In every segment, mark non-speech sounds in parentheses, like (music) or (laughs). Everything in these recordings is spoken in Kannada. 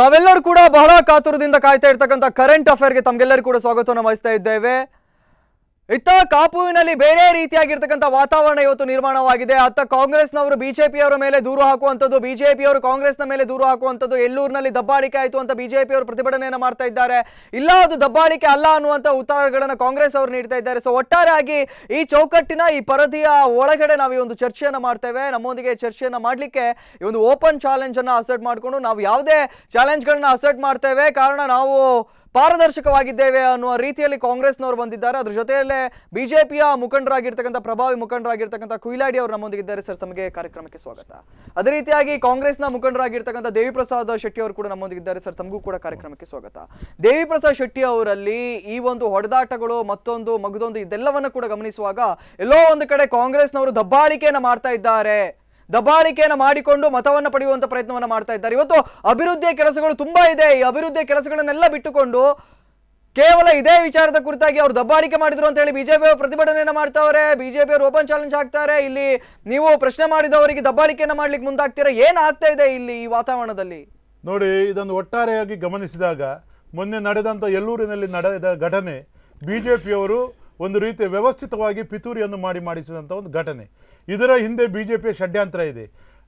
ತಾವೆಲ್ಲರೂ ಕೂಡ ಬಹಳ ಕಾತುರದಿಂದ ಕಾಯ್ತಾ ಇರ್ತಕ್ಕಂಥ ಕರೆಂಟ್ ಅಫೇರ್ಗೆ ತಮಗೆಲ್ಲರೂ ಕೂಡ ಸ್ವಾಗತವನ್ನು ವಹಿಸ್ತಾ ಇದ್ದೇವೆ ಇತ್ತ ಕಾಪುವಿನಲ್ಲಿ ಬೇರೆ ರೀತಿಯಾಗಿರ್ತಕ್ಕಂಥ ವಾತಾವರಣ ಇವತ್ತು ನಿರ್ಮಾಣವಾಗಿದೆ ಅತ್ತ ಕಾಂಗ್ರೆಸ್ನವರು ಬಿಜೆಪಿಯವರ ಮೇಲೆ ದೂರು ಹಾಕುವಂಥದ್ದು ಬಿಜೆಪಿಯವರು ಕಾಂಗ್ರೆಸ್ನ ಮೇಲೆ ದೂರು ಹಾಕುವಂಥದ್ದು ಎಲ್ಲೂರಿನಲ್ಲಿ ದಬ್ಬಾಳಿಕೆ ಆಯಿತು ಅಂತ ಬಿಜೆಪಿಯವರು ಪ್ರತಿಭಟನೆಯನ್ನು ಮಾಡ್ತಾ ಇದ್ದಾರೆ ಇಲ್ಲ ಅದು ದಬ್ಬಾಳಿಕೆ ಅಲ್ಲ ಅನ್ನುವಂಥ ಉತ್ತರಗಳನ್ನು ಕಾಂಗ್ರೆಸ್ ಅವರು ನೀಡ್ತಾ ಇದ್ದಾರೆ ಸೊ ಒಟ್ಟಾರೆಯಾಗಿ ಈ ಚೌಕಟ್ಟಿನ ಈ ಪರದಿಯ ಒಳಗಡೆ ನಾವು ಈ ಒಂದು ಚರ್ಚೆಯನ್ನು ಮಾಡ್ತೇವೆ ನಮ್ಮೊಂದಿಗೆ ಚರ್ಚೆಯನ್ನು ಮಾಡಲಿಕ್ಕೆ ಈ ಒಂದು ಓಪನ್ ಚಾಲೆಂಜನ್ನು ಅಸರ್ಟ್ ಮಾಡಿಕೊಂಡು ನಾವು ಯಾವುದೇ ಚಾಲೆಂಜ್ಗಳನ್ನ ಅಸರ್ಟ್ ಮಾಡ್ತೇವೆ ಕಾರಣ ನಾವು ಪಾರದರ್ಶಕವಾಗಿದ್ದೇವೆ ಅನ್ನುವ ರೀತಿಯಲ್ಲಿ ಕಾಂಗ್ರೆಸ್ನವರು ಬಂದಿದ್ದಾರೆ ಅದ್ರ ಜೊತೆಯಲ್ಲೇ ಬಿಜೆಪಿಯ ಮುಖಂಡರಾಗಿರ್ತಕ್ಕಂಥ ಪ್ರಭಾವಿ ಮುಖಂಡರಾಗಿರ್ತಕ್ಕಂಥ ಕುಯಿಲಾಡಿ ಅವರು ನಮ್ಮೊಂದಿಗಿದ್ದಾರೆ ಸರ್ ತಮಗೆ ಕಾರ್ಯಕ್ರಮಕ್ಕೆ ಸ್ವಾಗತ ಅದೇ ರೀತಿಯಾಗಿ ಕಾಂಗ್ರೆಸ್ನ ಮುಖಂಡರಾಗಿರ್ತಕ್ಕಂಥ ದೇವಿ ಪ್ರಸಾದ್ ಶೆಟ್ಟಿ ಅವರು ಕೂಡ ನಮ್ಮೊಂದಿಗಿದ್ದಾರೆ ಸರ್ ತಮಗೂ ಕೂಡ ಕಾರ್ಯಕ್ರಮಕ್ಕೆ ಸ್ವಾಗತ ದೇವಿ ಪ್ರಸಾದ್ ಶೆಟ್ಟಿ ಅವರಲ್ಲಿ ಈ ಒಂದು ಹೊಡೆದಾಟಗಳು ಮತ್ತೊಂದು ಮಗದೊಂದು ಇದೆಲ್ಲವನ್ನು ಕೂಡ ಗಮನಿಸುವಾಗ ಎಲ್ಲೋ ಒಂದು ಕಡೆ ಕಾಂಗ್ರೆಸ್ನವರು ದಬ್ಬಾಳಿಕೆಯನ್ನು ಮಾಡ್ತಾ ಇದ್ದಾರೆ ದಬ್ಬಾಳಿಕೆಯನ್ನು ಮಾಡಿಕೊಂಡು ಮತವನ್ನು ಪಡೆಯುವಂತ ಪ್ರಯತ್ನವನ್ನು ಮಾಡ್ತಾ ಇದ್ದಾರೆ ಇವತ್ತು ಅಭಿವೃದ್ಧಿಯ ಕೆಲಸಗಳು ತುಂಬಾ ಇದೆ ಈ ಅಭಿವೃದ್ಧಿಯ ಕೆಲಸಗಳನ್ನೆಲ್ಲ ಬಿಟ್ಟುಕೊಂಡು ಕೇವಲ ಇದೇ ವಿಚಾರದ ಕುರಿತಾಗಿ ಅವರು ದಬ್ಬಾಳಿಕೆ ಮಾಡಿದ್ರು ಅಂತ ಹೇಳಿ ಬಿಜೆಪಿ ಪ್ರತಿಭಟನೆಯನ್ನು ಮಾಡ್ತಾವ್ರೆ ಬಿಜೆಪಿ ಅವರು ಓಪನ್ ಚಾಲೆಂಜ್ ಹಾಕ್ತಾರೆ ಇಲ್ಲಿ ನೀವು ಪ್ರಶ್ನೆ ಮಾಡಿದವರಿಗೆ ದಬ್ಬಾಳಿಕೆಯನ್ನು ಮಾಡ್ಲಿಕ್ಕೆ ಮುಂದಾಗ್ತೀರಾ ಏನು ಆಗ್ತಾ ಇದೆ ಇಲ್ಲಿ ಈ ವಾತಾವರಣದಲ್ಲಿ ನೋಡಿ ಇದನ್ನು ಒಟ್ಟಾರೆಯಾಗಿ ಗಮನಿಸಿದಾಗ ಮೊನ್ನೆ ನಡೆದಂಥ ಎಲ್ಲೂರಿನಲ್ಲಿ ನಡೆದ ಘಟನೆ ಬಿ ಜೆ ಪಿಯವರು ಒಂದು ರೀತಿಯ ವ್ಯವಸ್ಥಿತವಾಗಿ ಪಿತೂರಿಯನ್ನು ಮಾಡಿ ಮಾಡಿಸಿದಂಥ ಒಂದು ಘಟನೆ ಇದರ ಹಿಂದೆ ಬಿ ಜೆ ಪಿಯ ಷಡ್ಯಂತ್ರ ಇದೆ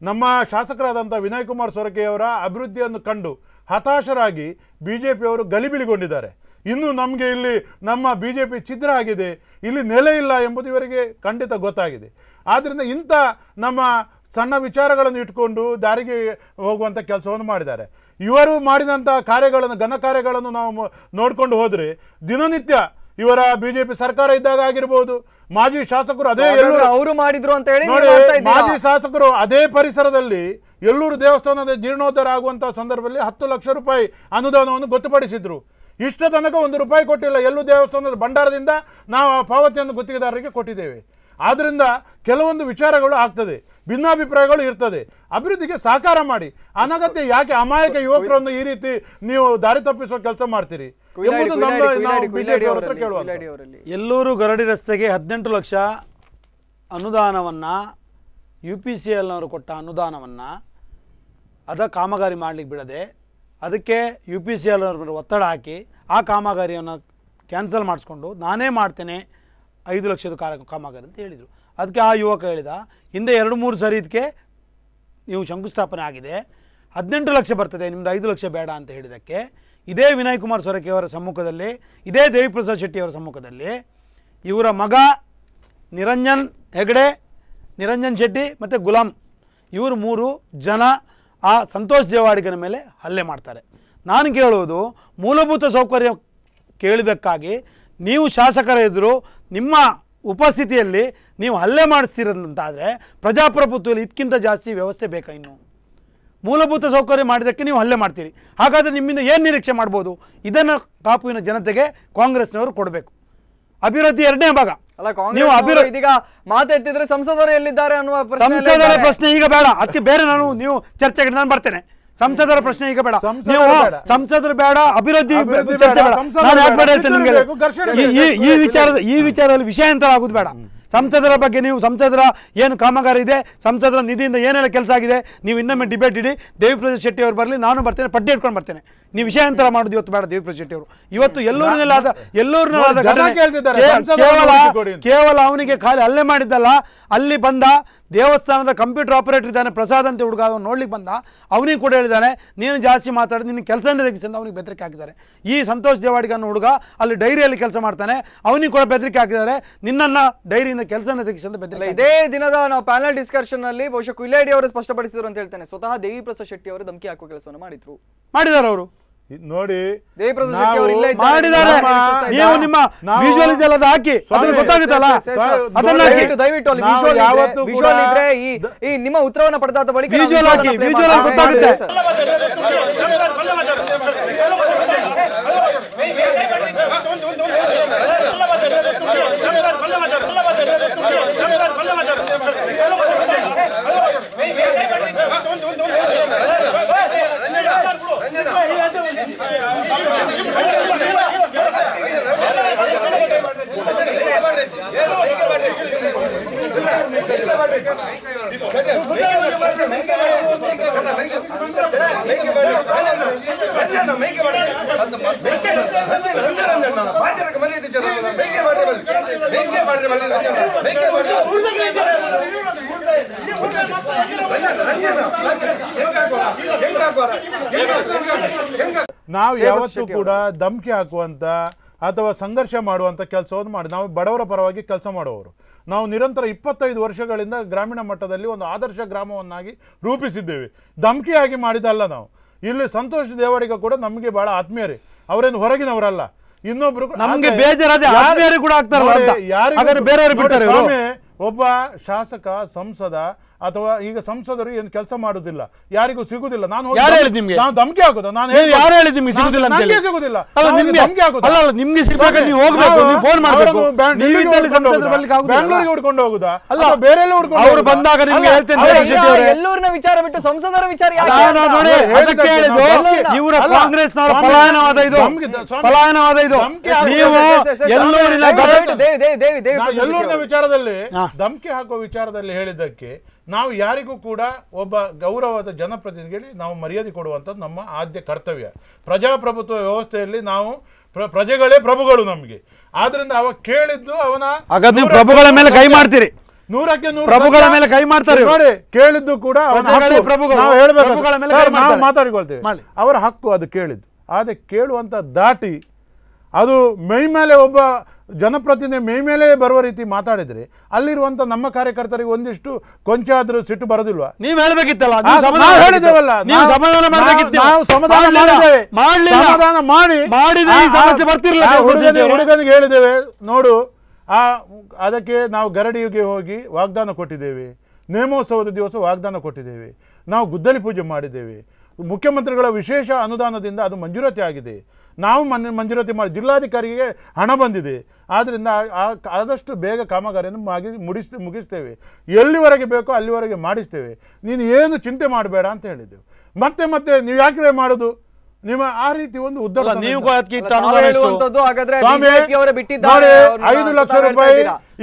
ನಮ್ಮ ಶಾಸಕರಾದಂಥ ವಿನಯ್ ಕುಮಾರ್ ಸೊರಕೆಯವರ ಅಭಿವೃದ್ಧಿಯನ್ನು ಕಂಡು ಹತಾಶರಾಗಿ ಬಿ ಜೆ ಪಿಯವರು ಗಲಿಬಿಲಿಗೊಂಡಿದ್ದಾರೆ ಇನ್ನು ನಮಗೆ ಇಲ್ಲಿ ನಮ್ಮ ಬಿ ಜೆ ಪಿ ಛಿದ್ರ ಆಗಿದೆ ಇಲ್ಲಿ ನೆಲೆ ಇಲ್ಲ ಎಂಬುದು ಇವರಿಗೆ ಖಂಡಿತ ಗೊತ್ತಾಗಿದೆ ಆದ್ದರಿಂದ ಇಂಥ ನಮ್ಮ ಸಣ್ಣ ವಿಚಾರಗಳನ್ನು ಇಟ್ಕೊಂಡು ದಾರಿಗೆ ಹೋಗುವಂಥ ಕೆಲಸವನ್ನು ಮಾಡಿದ್ದಾರೆ ಇವರು ಮಾಡಿದಂಥ ಕಾರ್ಯಗಳನ್ನು ಘನ ಕಾರ್ಯಗಳನ್ನು ನಾವು ನೋಡಿಕೊಂಡು ಹೋದರೆ ದಿನನಿತ್ಯ ಇವರ ಬಿಜೆಪಿ ಸರ್ಕಾರ ಇದ್ದಾಗ ಆಗಿರ್ಬೋದು ಮಾಜಿ ಶಾಸಕರು ಅದೇ ಅವರು ಮಾಡಿದ್ರು ಅಂತ ಹೇಳಿ ಮಾಜಿ ಶಾಸಕರು ಅದೇ ಪರಿಸರದಲ್ಲಿ ಎಲ್ಲೂರು ದೇವಸ್ಥಾನದ ಜೀರ್ಣೋದ್ಧಾರ ಆಗುವಂತಹ ಸಂದರ್ಭದಲ್ಲಿ ಹತ್ತು ಲಕ್ಷ ರೂಪಾಯಿ ಅನುದಾನವನ್ನು ಗೊತ್ತುಪಡಿಸಿದ್ರು ಇಷ್ಟು ತನಕ ಒಂದು ರೂಪಾಯಿ ಕೊಟ್ಟಿಲ್ಲ ಎಲ್ಲೂ ದೇವಸ್ಥಾನದ ಭಂಡಾರದಿಂದ ನಾವು ಆ ಪಾವತಿಯನ್ನು ಗುತ್ತಿಗೆದಾರರಿಗೆ ಕೊಟ್ಟಿದ್ದೇವೆ ಆದ್ದರಿಂದ ಕೆಲವೊಂದು ವಿಚಾರಗಳು ಆಗ್ತದೆ ಭಿನ್ನಾಭಿಪ್ರಾಯಗಳು ಇರ್ತದೆ ಅಭಿವೃದ್ಧಿಗೆ ಸಹಕಾರ ಮಾಡಿ ಅನಗತ್ಯ ಯಾಕೆ ಅಮಾಯಕ ಯುವಕರನ್ನು ಈ ರೀತಿ ನೀವು ದಾರಿ ತಪ್ಪಿಸುವ ಕೆಲಸ ಮಾಡ್ತೀರಿ ಎಲ್ಲೂರು ಗರಡಿ ರಸ್ತೆಗೆ ಹದಿನೆಂಟು ಲಕ್ಷ ಅನುದಾನವನ್ನು ಯು ಪಿ ಸಿ ಎಲ್ನವರು ಕೊಟ್ಟ ಅನುದಾನವನ್ನು ಅದ ಕಾಮಗಾರಿ ಮಾಡಲಿಕ್ಕೆ ಬಿಡದೆ ಅದಕ್ಕೆ ಯು ಪಿ ಸಿ ಎಲ್ ಅವ್ರ ಒತ್ತಡ ಹಾಕಿ ಆ ಕಾಮಗಾರಿಯನ್ನು ಕ್ಯಾನ್ಸಲ್ ಮಾಡಿಸ್ಕೊಂಡು ನಾನೇ ಮಾಡ್ತೇನೆ ಐದು ಲಕ್ಷದ ಕಾರ ಕಾಮಗಾರಿ ಅಂತ ಹೇಳಿದರು ಅದಕ್ಕೆ ಆ ಯುವಕ ಹೇಳಿದ ಹಿಂದೆ ಎರಡು ಮೂರು ಸರಿ ಇದಕ್ಕೆ ನೀವು ಶಂಕುಸ್ಥಾಪನೆ ಆಗಿದೆ ಹದಿನೆಂಟು ಲಕ್ಷ ಬರ್ತದೆ ನಿಮ್ದು ಐದು ಲಕ್ಷ ಬೇಡ ಅಂತ ಹೇಳಿದ್ದಕ್ಕೆ ಇದೇ ವಿನಯ್ ಕುಮಾರ್ ಸೊರಕೆಯವರ ಸಮ್ಮುಖದಲ್ಲಿ ಇದೇ ದೇವಿಪ್ರಸಾದ್ ಶೆಟ್ಟಿಯವರ ಸಮ್ಮುಖದಲ್ಲಿ ಇವರ ಮಗ ನಿರಂಜನ್ ಹೆಗಡೆ ನಿರಂಜನ್ ಶೆಟ್ಟಿ ಮತ್ತು ಗುಲಾಂ ಇವರು ಮೂರು ಜನ ಆ ಸಂತೋಷ್ ದೇವಾಡಿಗನ ಮೇಲೆ ಹಲ್ಲೆ ಮಾಡ್ತಾರೆ ನಾನು ಕೇಳುವುದು ಮೂಲಭೂತ ಸೌಕರ್ಯ ಕೇಳಿದ್ದಕ್ಕಾಗಿ ನೀವು ಶಾಸಕರ ಎದುರು ನಿಮ್ಮ ಉಪಸ್ಥಿತಿಯಲ್ಲಿ ನೀವು ಹಲ್ಲೆ ಮಾಡಿಸ್ತಿರೋದಂತಾದರೆ ಪ್ರಜಾಪ್ರಭುತ್ವದಲ್ಲಿ ಇದಕ್ಕಿಂತ ಜಾಸ್ತಿ ವ್ಯವಸ್ಥೆ ಬೇಕಾ ಇನ್ನು ಮೂಲಭೂತ ಸೌಕರ್ಯ ಮಾಡಿದಕ್ಕೆ ನೀವು ಹಲ್ಲೆ ಮಾಡ್ತೀರಿ ಹಾಗಾದ್ರೆ ನಿಮ್ಮಿಂದ ಏನು ನಿರೀಕ್ಷೆ ಮಾಡ್ಬೋದು ಇದನ್ನ ಕಾಪುವಿನ ಜನತೆಗೆ ಕಾಂಗ್ರೆಸ್ನವರು ಕೊಡಬೇಕು ಅಭಿವೃದ್ಧಿ ಎರಡನೇ ಭಾಗ ನೀವು ಅಭಿವೃದ್ಧಿ ಈಗ ಮಾತಾಡ್ತಿದ್ರೆ ಸಂಸದರು ಎಲ್ಲಿದ್ದಾರೆ ಅನ್ನುವ ಸಂಸದರ ಪ್ರಶ್ನೆ ಈಗ ಬೇಡ ಅದಕ್ಕೆ ಬೇರೆ ನಾನು ನೀವು ಚರ್ಚೆಗೆ ನಾನು ಬರ್ತೇನೆ ಸಂಸದರ ಪ್ರಶ್ನೆ ಈಗ ಬೇಡ ನೀವು ಸಂಸದರು ಬೇಡ ಅಭಿವೃದ್ಧಿ ಈ ವಿಚಾರದ ಈ ವಿಚಾರದಲ್ಲಿ ವಿಷಯಾಂತರ ಆಗೋದು ಬೇಡ ಸಂಸದರ ಬಗ್ಗೆ ನೀವು ಸಂಸದರ ಏನು ಕಾಮಗಾರಿ ಇದೆ ಸಂಸದರ ನಿಧಿಯಿಂದ ಏನೆಲ್ಲ ಕೆಲಸ ಆಗಿದೆ ನೀವು ಇನ್ನೊಮ್ಮೆ ಡಿಬೇಟ್ ಇಡಿ ದೇವಿಪ್ರಸಾದ್ ಶೆಟ್ಟಿ ಅವರು ಬರಲಿ ನಾನು ಬರ್ತೇನೆ ಪಟ್ಟಿ ಇಟ್ಕೊಂಡು ಬರ್ತೇನೆ ನೀವು ವಿಷಯಾಂತರ ಮಾಡೋದು ಇವತ್ತು ಬೇಡ ದೇವಿಪ್ರಸಾದ್ ಶೆಟ್ಟಿ ಅವರು ಇವತ್ತು ಎಲ್ಲೂರಿನಲ್ಲಾದ ಎಲ್ಲೂರಿನಲ್ಲಾದ ಕೇವಲ ಕೇವಲ ಅವನಿಗೆ ಖಾಲಿ ಅಲ್ಲೇ ಮಾಡಿದ್ದಲ್ಲ ಅಲ್ಲಿ ಬಂದ ದೇವಸ್ಥಾನದ ಕಂಪ್ಯೂಟರ್ ಆಪರೇಟರ್ ಇದ್ದಾನೆ ಪ್ರಸಾದ್ ಅಂತ ಹುಡುಗ ಅವನು ನೋಡ್ಲಿಕ್ಕೆ ಬಂದ ಅವನಿಗೆ ಕೂಡ ಹೇಳಿದ್ದಾನೆ ನೀನು ಜಾಸ್ತಿ ಮಾತಾಡಿ ನಿನ್ನ ಕೆಲಸನೇ ತೆಗಿಸಿ ಅವನಿಗೆ ಬೆದರಿಕೆ ಹಾಕಿದ್ದಾರೆ ಈ ಸಂತೋಷ್ ದೇವಾಡಿಗೆ ಹುಡುಗ ಅಲ್ಲಿ ಡೈರಿಯಲ್ಲಿ ಕೆಲಸ ಮಾಡ್ತಾನೆ ಅವನಿಗೆ ಕೂಡ ಬೆದರಿಕೆ ಹಾಕಿದ್ದಾರೆ ನಿನ್ನನ್ನು ಡೈರಿಯಿಂದ ಕೆಲಸನೇ ತೆಗಿಸಿ ಅಂತ ಬೆದರಿಕೆ ಇದೇ ದಿನದ ನಾವು ಪ್ಯಾನಲ್ ಡಿಸ್ಕಷನ್ ಅಲ್ಲಿ ಬಹುಶಃ ಕುಯಿಲಾಡಿ ಅವರು ಸ್ಪಷ್ಟಪಡಿಸಿದರು ಅಂತ ಹೇಳ್ತಾನೆ ಸ್ವತಃ ದೇವಿ ಪ್ರಸಾದ್ ಶೆಟ್ಟಿ ಅವರು ಧಮಕಿ ಹಾಕುವ ಕೆಲಸವನ್ನು ಮಾಡಿದ್ರು ಮಾಡಿದ್ದಾರೆ ಅವರು ನೋಡಿ ನೀವು ನಿಮ್ಮ ವಿಜುವಲ್ ಹಾಕಿ ಗೊತ್ತಾಗುತ್ತಲ್ಲ ಅದನ್ನ ದಯವಿಟ್ಟು ಅಲ್ಲಿ ಇದ್ರೆ ಈ ನಿಮ್ಮ ಉತ್ತರವನ್ನ ವಿಜುವಲ್ ಹಾಕಿ ಗೊತ್ತಾಗುತ್ತೆ ಮಾಡಿದ್ರೆ ಮನೆ ಬೇಕೆ ಮಾಡಿದ್ರೆ ಮನೆ ಬೇಕೆ ಮಾಡಿದ್ರೆ ನಾವು ಯಾವತ್ತೂ ಕೂಡ ಧಮಕಿ ಹಾಕುವಂತ ಅಥವಾ ಸಂಘರ್ಷ ಮಾಡುವಂತ ಕೆಲಸವನ್ನು ಮಾಡಿ ನಾವು ಬಡವರ ಪರವಾಗಿ ಕೆಲಸ ಮಾಡುವವರು ನಾವು ನಿರಂತರ ಇಪ್ಪತ್ತೈದು ವರ್ಷಗಳಿಂದ ಗ್ರಾಮೀಣ ಮಟ್ಟದಲ್ಲಿ ಒಂದು ಆದರ್ಶ ಗ್ರಾಮವನ್ನಾಗಿ ರೂಪಿಸಿದ್ದೇವೆ ಆಗಿ ಮಾಡಿದಲ್ಲ ನಾವು ಇಲ್ಲಿ ಸಂತೋಷ್ ದೇವಾಡಿಗ ಕೂಡ ನಮಗೆ ಬಹಳ ಆತ್ಮೀಯರಿ ಅವರೇನು ಹೊರಗಿನವರಲ್ಲ ಇನ್ನೊಬ್ರು ನಮಗೆ ಯಾರು ಬೇರೆ ಬಿಟ್ಟರೆ ಒಬ್ಬ ಶಾಸಕ ಸಂಸದ ಅಥವಾ ಈಗ ಸಂಸದರು ಏನು ಕೆಲಸ ಮಾಡುದಿಲ್ಲ ಯಾರಿಗೂ ಸಿಗುದಿಲ್ಲ ನಾನು ಯಾರು ನಿಮ್ಗೆ ನಾನು ಧಮಕಿ ನಾನು ಯಾರು ಹೇಳಿದ ನಿಮ್ಗೆ ಸಿಗುದಿಲ್ಲ ಸಿಗುದಿಲ್ಲ ನಿಮ್ಗೆ ಹುಡ್ಕೊಂಡು ಅಲ್ಲ ಬಂದಾಗ ನಿಮ್ಗೆ ಎಲ್ಲೂರಿನ ವಿಚಾರ ಬಿಟ್ಟು ಸಂಸದರ ವಿಚಾರ ಕಾಂಗ್ರೆಸ್ ವಿಚಾರದಲ್ಲಿ ಧಮಕಿ ಹಾಕುವ ವಿಚಾರದಲ್ಲಿ ಹೇಳಿದ್ದಕ್ಕೆ ನಾವು ಯಾರಿಗೂ ಕೂಡ ಒಬ್ಬ ಗೌರವದ ಜನಪ್ರತಿನಿಧಿಗೆ ನಾವು ಮರ್ಯಾದೆ ಕೊಡುವಂಥದ್ದು ನಮ್ಮ ಆದ್ಯ ಕರ್ತವ್ಯ ಪ್ರಜಾಪ್ರಭುತ್ವ ವ್ಯವಸ್ಥೆಯಲ್ಲಿ ನಾವು ಪ್ರಜೆಗಳೇ ಪ್ರಭುಗಳು ನಮಗೆ ಆದ್ರಿಂದ ಅವ ಕೇಳಿದ್ದು ಅವನ ಪ್ರಭುಗಳ ಮೇಲೆ ಕೈ ಮಾಡ್ತೀರಿ ನೂರಕ್ಕೆ ನೂರು ಪ್ರಭುಗಳ ಮೇಲೆ ಕೈ ಮಾಡ್ತಾರೆ ನೋಡಿ ಕೇಳಿದ್ದು ಕೂಡ ನಾವು ನಾವು ಮಾತಾಡಿಕೊಳ್ತೇವೆ ಅವರ ಹಕ್ಕು ಅದು ಕೇಳಿದ್ದು ಆದ್ರೆ ಕೇಳುವಂತ ದಾಟಿ ಅದು ಮೈ ಮೇಲೆ ಒಬ್ಬ ಜನಪ್ರತಿನಿಧಿ ಮೇ ಮೇಲೆ ಬರುವ ರೀತಿ ಮಾತಾಡಿದ್ರೆ ಅಲ್ಲಿರುವಂತ ನಮ್ಮ ಕಾರ್ಯಕರ್ತರಿಗೆ ಒಂದಿಷ್ಟು ಕೊಂಚ ಆದರೂ ಸಿಟ್ಟು ಬರೋದಿಲ್ವಾ ನೀವು ಹೇಳ್ಬೇಕಿತ್ತಲ್ಲ ಹೇಳಿದೇವಲ್ಲ ನೀವು ಸಮಾಧಾನ ಸಮಾಧಾನ ಮಾಡಿದ್ದೇವೆ ಮಾಡಿ ಹುಡುಗನಿಗೆ ಹುಡುಗನಿಗೆ ಹೇಳಿದ್ದೇವೆ ನೋಡು ಆ ಅದಕ್ಕೆ ನಾವು ಗರಡಿಗೆ ಹೋಗಿ ವಾಗ್ದಾನ ಕೊಟ್ಟಿದ್ದೇವೆ ನೇಮೋತ್ಸವದ ದಿವಸ ವಾಗ್ದಾನ ಕೊಟ್ಟಿದ್ದೇವೆ ನಾವು ಗುದ್ದಲಿ ಪೂಜೆ ಮಾಡಿದ್ದೇವೆ ಮುಖ್ಯಮಂತ್ರಿಗಳ ವಿಶೇಷ ಅನುದಾನದಿಂದ ಅದು ಮಂಜೂರಾತಿ ಆಗಿದೆ ನಾವು ಮನ್ ಮಂಜೂರಾತಿ ಮಾಡಿ ಜಿಲ್ಲಾಧಿಕಾರಿಗೆ ಹಣ ಬಂದಿದೆ ಆದ್ದರಿಂದ ಆದಷ್ಟು ಬೇಗ ಕಾಮಗಾರಿಯನ್ನು ಮಾಗಿ ಮುಡಿಸ್ ಮುಗಿಸ್ತೇವೆ ಎಲ್ಲಿವರೆಗೆ ಬೇಕೋ ಅಲ್ಲಿವರೆಗೆ ಮಾಡಿಸ್ತೇವೆ ನೀನು ಏನು ಚಿಂತೆ ಮಾಡಬೇಡ ಅಂತ ಹೇಳಿದ್ದೆವು ಮತ್ತೆ ಮತ್ತೆ ನೀವು ಯಾಕೆ ಮಾಡೋದು ನಿಮ್ಮ ಆ ರೀತಿ ಒಂದು ಉದ್ದ ನೀವು ಐದು ಲಕ್ಷ ರೂಪಾಯಿ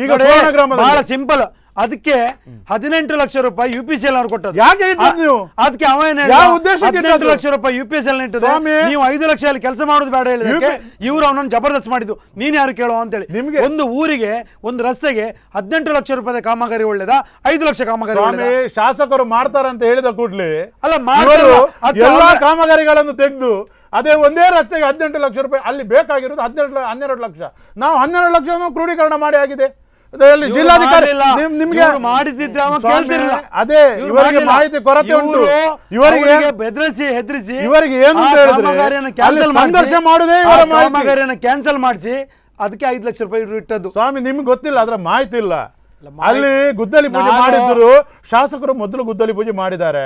ಈಗ ಗ್ರಾಮ ಬಹಳ ಸಿಂಪಲ್ ಅದಕ್ಕೆ ಹದಿನೆಂಟು ಲಕ್ಷ ರೂಪಾಯಿ ಯು ಪಿ ಸಿ ಎಲ್ ಅವ್ರು ಕೊಟ್ಟದ್ದು ಅದಕ್ಕೆ ಅವ ಹದಿನೆಂಟು ಲಕ್ಷ ರೂಪಾಯಿ ಯು ಪಿ ಎಸ್ ನೀವು ಐದು ಲಕ್ಷ ಅಲ್ಲಿ ಕೆಲಸ ಮಾಡೋದು ಬೇಡ ಹೇಳಿದಕ್ಕೆ ಇವರು ಅವನನ್ನು ಜಬರ್ದಸ್ತ್ ಮಾಡಿದ್ದು ನೀನ್ ಯಾರು ಕೇಳೋ ಹೇಳಿ ನಿಮ್ಗೆ ಒಂದು ಊರಿಗೆ ಒಂದು ರಸ್ತೆಗೆ ಹದಿನೆಂಟು ಲಕ್ಷ ರೂಪಾಯಿ ಕಾಮಗಾರಿ ಒಳ್ಳೇದ ಐದು ಲಕ್ಷ ಕಾಮಗಾರಿ ಶಾಸಕರು ಮಾಡ್ತಾರಂತ ಹೇಳಿದ ಕೂಡ್ಲಿ ಅಲ್ಲ ಎಲ್ಲಾ ಕಾಮಗಾರಿಗಳನ್ನು ತೆಗೆದು ಅದೇ ಒಂದೇ ರಸ್ತೆಗೆ ಹದಿನೆಂಟು ಲಕ್ಷ ರೂಪಾಯಿ ಅಲ್ಲಿ ಬೇಕಾಗಿರೋದು ಹದಿನೆಂಟು ಹನ್ನೆರಡು ಲಕ್ಷ ನಾವು ಹನ್ನೆರಡು ಲಕ್ಷ ಕ್ರೋಢೀಕರಣ ಮಾಡಿ ಆಗಿದೆ ಜಿಲ್ಲಾಧಿಕಾರಿ ನಿಮ್ಗೆ ಅದೇ ಇವರಿಗೆ ಮಾಹಿತಿ ಕೊರತೆ ಉಂಟು ಇವರಿಗೆ ಬೆದರಿಸಿ ಹೆದರಿಸಿ ಇವರಿಗೆ ಏನು ಹೇಳಿದ್ರೆ ಸಂಘರ್ಷ ಮಾಡುದೇ ಇವರ ಕ್ಯಾನ್ಸಲ್ ಮಾಡಿಸಿ ಅದಕ್ಕೆ ಐದು ಲಕ್ಷ ರೂಪಾಯಿ ಇಟ್ಟದ್ದು ಸ್ವಾಮಿ ನಿಮ್ಗೆ ಗೊತ್ತಿಲ್ಲ ಅದರ ಮಾಹಿತಿ ಇಲ್ಲ ಅಲ್ಲಿ ಗುದ್ದಲಿ ಪೂಜೆ ಮಾಡಿದ್ರು ಶಾಸಕರು ಮೊದಲು ಗುದ್ದಲಿ ಪೂಜೆ ಮಾಡಿದ್ದಾರೆ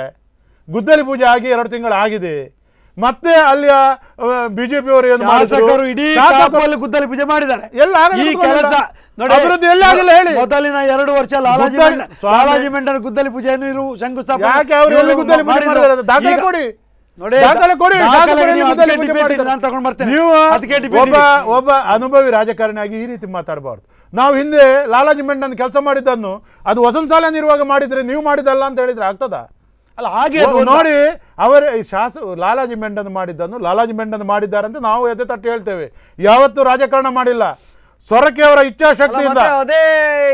ಗುದ್ದಲಿ ಪೂಜೆ ಆಗಿ ಎರಡು ತಿಂಗಳು ಆಗಿದೆ ಮತ್ತೆ ಅಲ್ಲಿಯ ಬಿಜೆಪಿಯವರು ಏನು ಇಡೀ ಗುದ್ದಲಿ ಪೂಜೆ ಮಾಡಿದ್ದಾರೆ ಎಲ್ಲ ಈ ಕೆಲಸ ನೋಡಿ ಹೇಳಿ ಮೊದಲಿನ ಎರಡು ವರ್ಷ ಲಾಲಾಜಿ ಲಾಲಾಜಿ ಮಂಡನ ಗುದ್ದಲಿ ಪೂಜೆಯನ್ನು ಇರು ಶಂಕುಸ್ಥಾಪನೆ ಗುದ್ದಲಿ ಕೊಡಿ ನೋಡಿ ಒಬ್ಬ ಒಬ್ಬ ಅನುಭವಿ ರಾಜಕಾರಣಿಯಾಗಿ ಈ ರೀತಿ ಮಾತಾಡಬಾರ್ದು ನಾವು ಹಿಂದೆ ಲಾಲಾಜಿ ಮಂಡನ್ ಕೆಲಸ ಮಾಡಿದ್ದನ್ನು ಅದು ವಸಂತ ಸಾಲ ನಿರ್ವಾಗ ಮಾಡಿದ್ರೆ ನೀವು ಮಾಡಿದಲ್ಲ ಅಂತ ಹೇಳಿದ್ರೆ ಆಗ್ತದ ಅಲ್ಲ ಹಾಗೆ ನೋಡಿ ಅವರ ಶಾಸ ಲಾಲಾಜಿ ಮೆಂಡನ್ ಮಾಡಿದ್ದನ್ನು ಲಾಲಾಜಿ ಮೆಂಡನ್ ಮಾಡಿದ್ದಾರೆ ಅಂತ ನಾವು ಎದೆ ತಟ್ಟು ಹೇಳ್ತೇವೆ ಯಾವತ್ತೂ ರಾಜಕಾರಣ ಮಾಡಿಲ್ಲ ಸೊರಕೆ ಅವರ ಇಚ್ಛಾಶಕ್ತಿಯಿಂದ ಅದೇ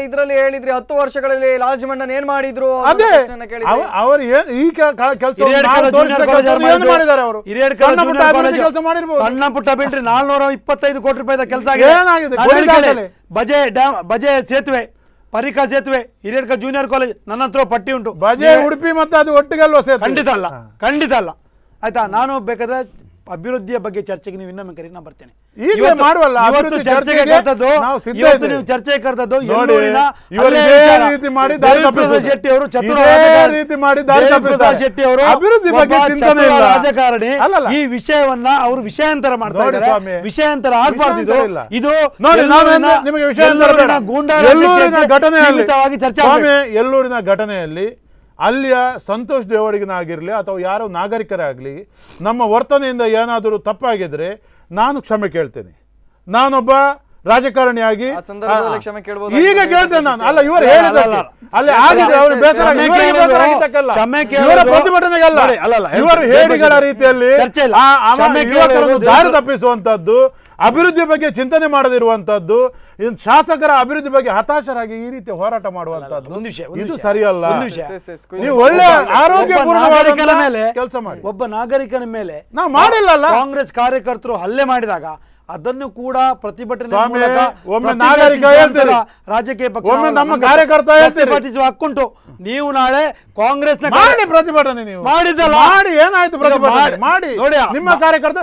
ಇದರಲ್ಲಿ ಹೇಳಿದ್ರಿ ಹತ್ತು ವರ್ಷಗಳಲ್ಲಿ ಲಾಲ್ಜಿ ಮಂಡನ್ ಏನ್ ಮಾಡಿದ್ರು ಅದೇ ಅವರು ಈ ಕೆಲಸ ಅವರು ಕೆಲಸ ಮಾಡಿರ್ಬೋದು ಸಣ್ಣ ಪುಟ್ಟ ಬಿಡ್ರಿ ನಾಲ್ನೂರ ಇಪ್ಪತ್ತೈದು ಕೋಟಿ ರೂಪಾಯಿ ಕೆಲಸ ಬಜೆ ಡ್ಯಾಮ್ ಬಜೆ ಸೇತುವೆ ಪರಿಕಾ ಸೇತುವೆ ಹಿರಿಯಡ್ಕ ಜೂನಿಯರ್ ಕಾಲೇಜ್ ನನ್ನ ಹತ್ರ ಪಟ್ಟಿ ಉಂಟು ಬಜೆ ಉಡುಪಿ ಮತ್ತೆ ಅದು ಒಟ್ಟಿಗೆ ಅಲ್ವಾ ಖಂಡಿತ ಅಲ್ಲ ಖಂಡಿತ ಅಲ್ಲ ಆಯ್ತಾ ನಾನು ಬೇಕಾದ್ರೆ ಅಭಿವೃದ್ಧಿಯ ಬಗ್ಗೆ ಚರ್ಚೆಗೆ ನೀವು ಇನ್ನೊಮ್ಮೆ ಕರೆ ನಾನು ಬರ್ತೇನೆ ಈಗಲೇ ಮಾಡುವಲ್ಲ ಇವತ್ತು ಚರ್ಚೆಗೆ ಕರೆದದ್ದು ನಾವು ಸಿದ್ಧ ಇದ್ದೀವಿ ನೀವು ಚರ್ಚೆ ಕರೆದದ್ದು ಇವರಿನ ಇವರು ರೀತಿ ಮಾಡಿ ದಾರಿ ಪ್ರಸಾದ್ ಶೆಟ್ಟಿ ಅವರು ಚತುರ ರೀತಿ ಮಾಡಿ ದಾರಿ ಪ್ರಸಾದ್ ಶೆಟ್ಟಿ ಅವರು ಅಭಿವೃದ್ಧಿ ಬಗ್ಗೆ ಚಿಂತನೆ ಇಲ್ಲ ರಾಜಕಾರಣಿ ಈ ವಿಷಯವನ್ನ ಅವರು ವಿಷಯಾಂತರ ಮಾಡ್ತಾ ಇದ್ದಾರೆ ವಿಷಯಾಂತರ ಆಗಬಾರದು ಇದು ಇದು ನೋಡಿ ನಾನು ನಿಮಗೆ ವಿಷಯಾಂತರ ಗೂಂಡಾ ಎಲ್ಲೂರಿನ ಘಟನೆಯಲ್ಲಿ ಚರ್ಚೆ ಎಲ್ಲೂರಿನ ಘಟನೆಯಲ್ಲಿ ಅಲ್ಲಿಯ ಸಂತೋಷ್ ದೇವಡಿಗನಾಗಿರಲಿ ಅಥವಾ ಯಾರೋ ನಾಗರಿಕರಾಗಲಿ ನಮ್ಮ ವರ್ತನೆಯಿಂದ ಏನಾದರೂ ತಪ್ಪಾಗಿದ್ದರೆ ನಾನು ಕ್ಷಮೆ ಕೇಳ್ತೇನೆ ನಾನೊಬ್ಬ ರಾಜಕಾರಣಿಯಾಗಿ ಈಗ ಕೇಳ್ತೇನೆ ನಾನು ಅಲ್ಲ ಇವರು ಹೇಳಿದಲ್ಲ ಅಲ್ಲಿ ಆಗಿದೆ ಅವರು ಬೇಸರ ಇವರ ಇವರು ಹೇಳಿಗಳ ರೀತಿಯಲ್ಲಿ ದಾರಿ ತಪ್ಪಿಸುವಂತದ್ದು ಅಭಿವೃದ್ಧಿ ಬಗ್ಗೆ ಚಿಂತನೆ ಮಾಡದಿರುವಂತದ್ದು ಶಾಸಕರ ಅಭಿವೃದ್ಧಿ ಬಗ್ಗೆ ಹತಾಶರಾಗಿ ಈ ರೀತಿ ಹೋರಾಟ ಮಾಡುವಂತದ್ದು ಇದು ಸರಿಯಲ್ಲ ನೀವು ಒಳ್ಳೆ ಮೇಲೆ ಕೆಲಸ ಮಾಡಿ ಒಬ್ಬ ನಾಗರಿಕನ ಮೇಲೆ ನಾವು ಮಾಡಿಲ್ಲ ಕಾಂಗ್ರೆಸ್ ಕಾರ್ಯಕರ್ತರು ಹಲ್ಲೆ ಮಾಡಿದಾಗ ಅದನ್ನು ಕೂಡ ಪ್ರತಿಭಟನೆ ರಾಜಕೀಯ ಪಕ್ಷ ನಮ್ಮ ಕಾರ್ಯಕರ್ತ ಪ್ರತಿಭಟಿಸುವ ಹಕ್ಕುಂಟು ನೀವು ನಾಳೆ ಕಾಂಗ್ರೆಸ್ ಪ್ರತಿಭಟನೆ ನೀವು ಮಾಡಿದಲ್ಲ ಮಾಡಿ ಏನಾಯ್ತು ಪ್ರತಿಭಟನೆ ಮಾಡಿ ನೋಡಿ ನಿಮ್ಮ ಕಾರ್ಯಕರ್ತ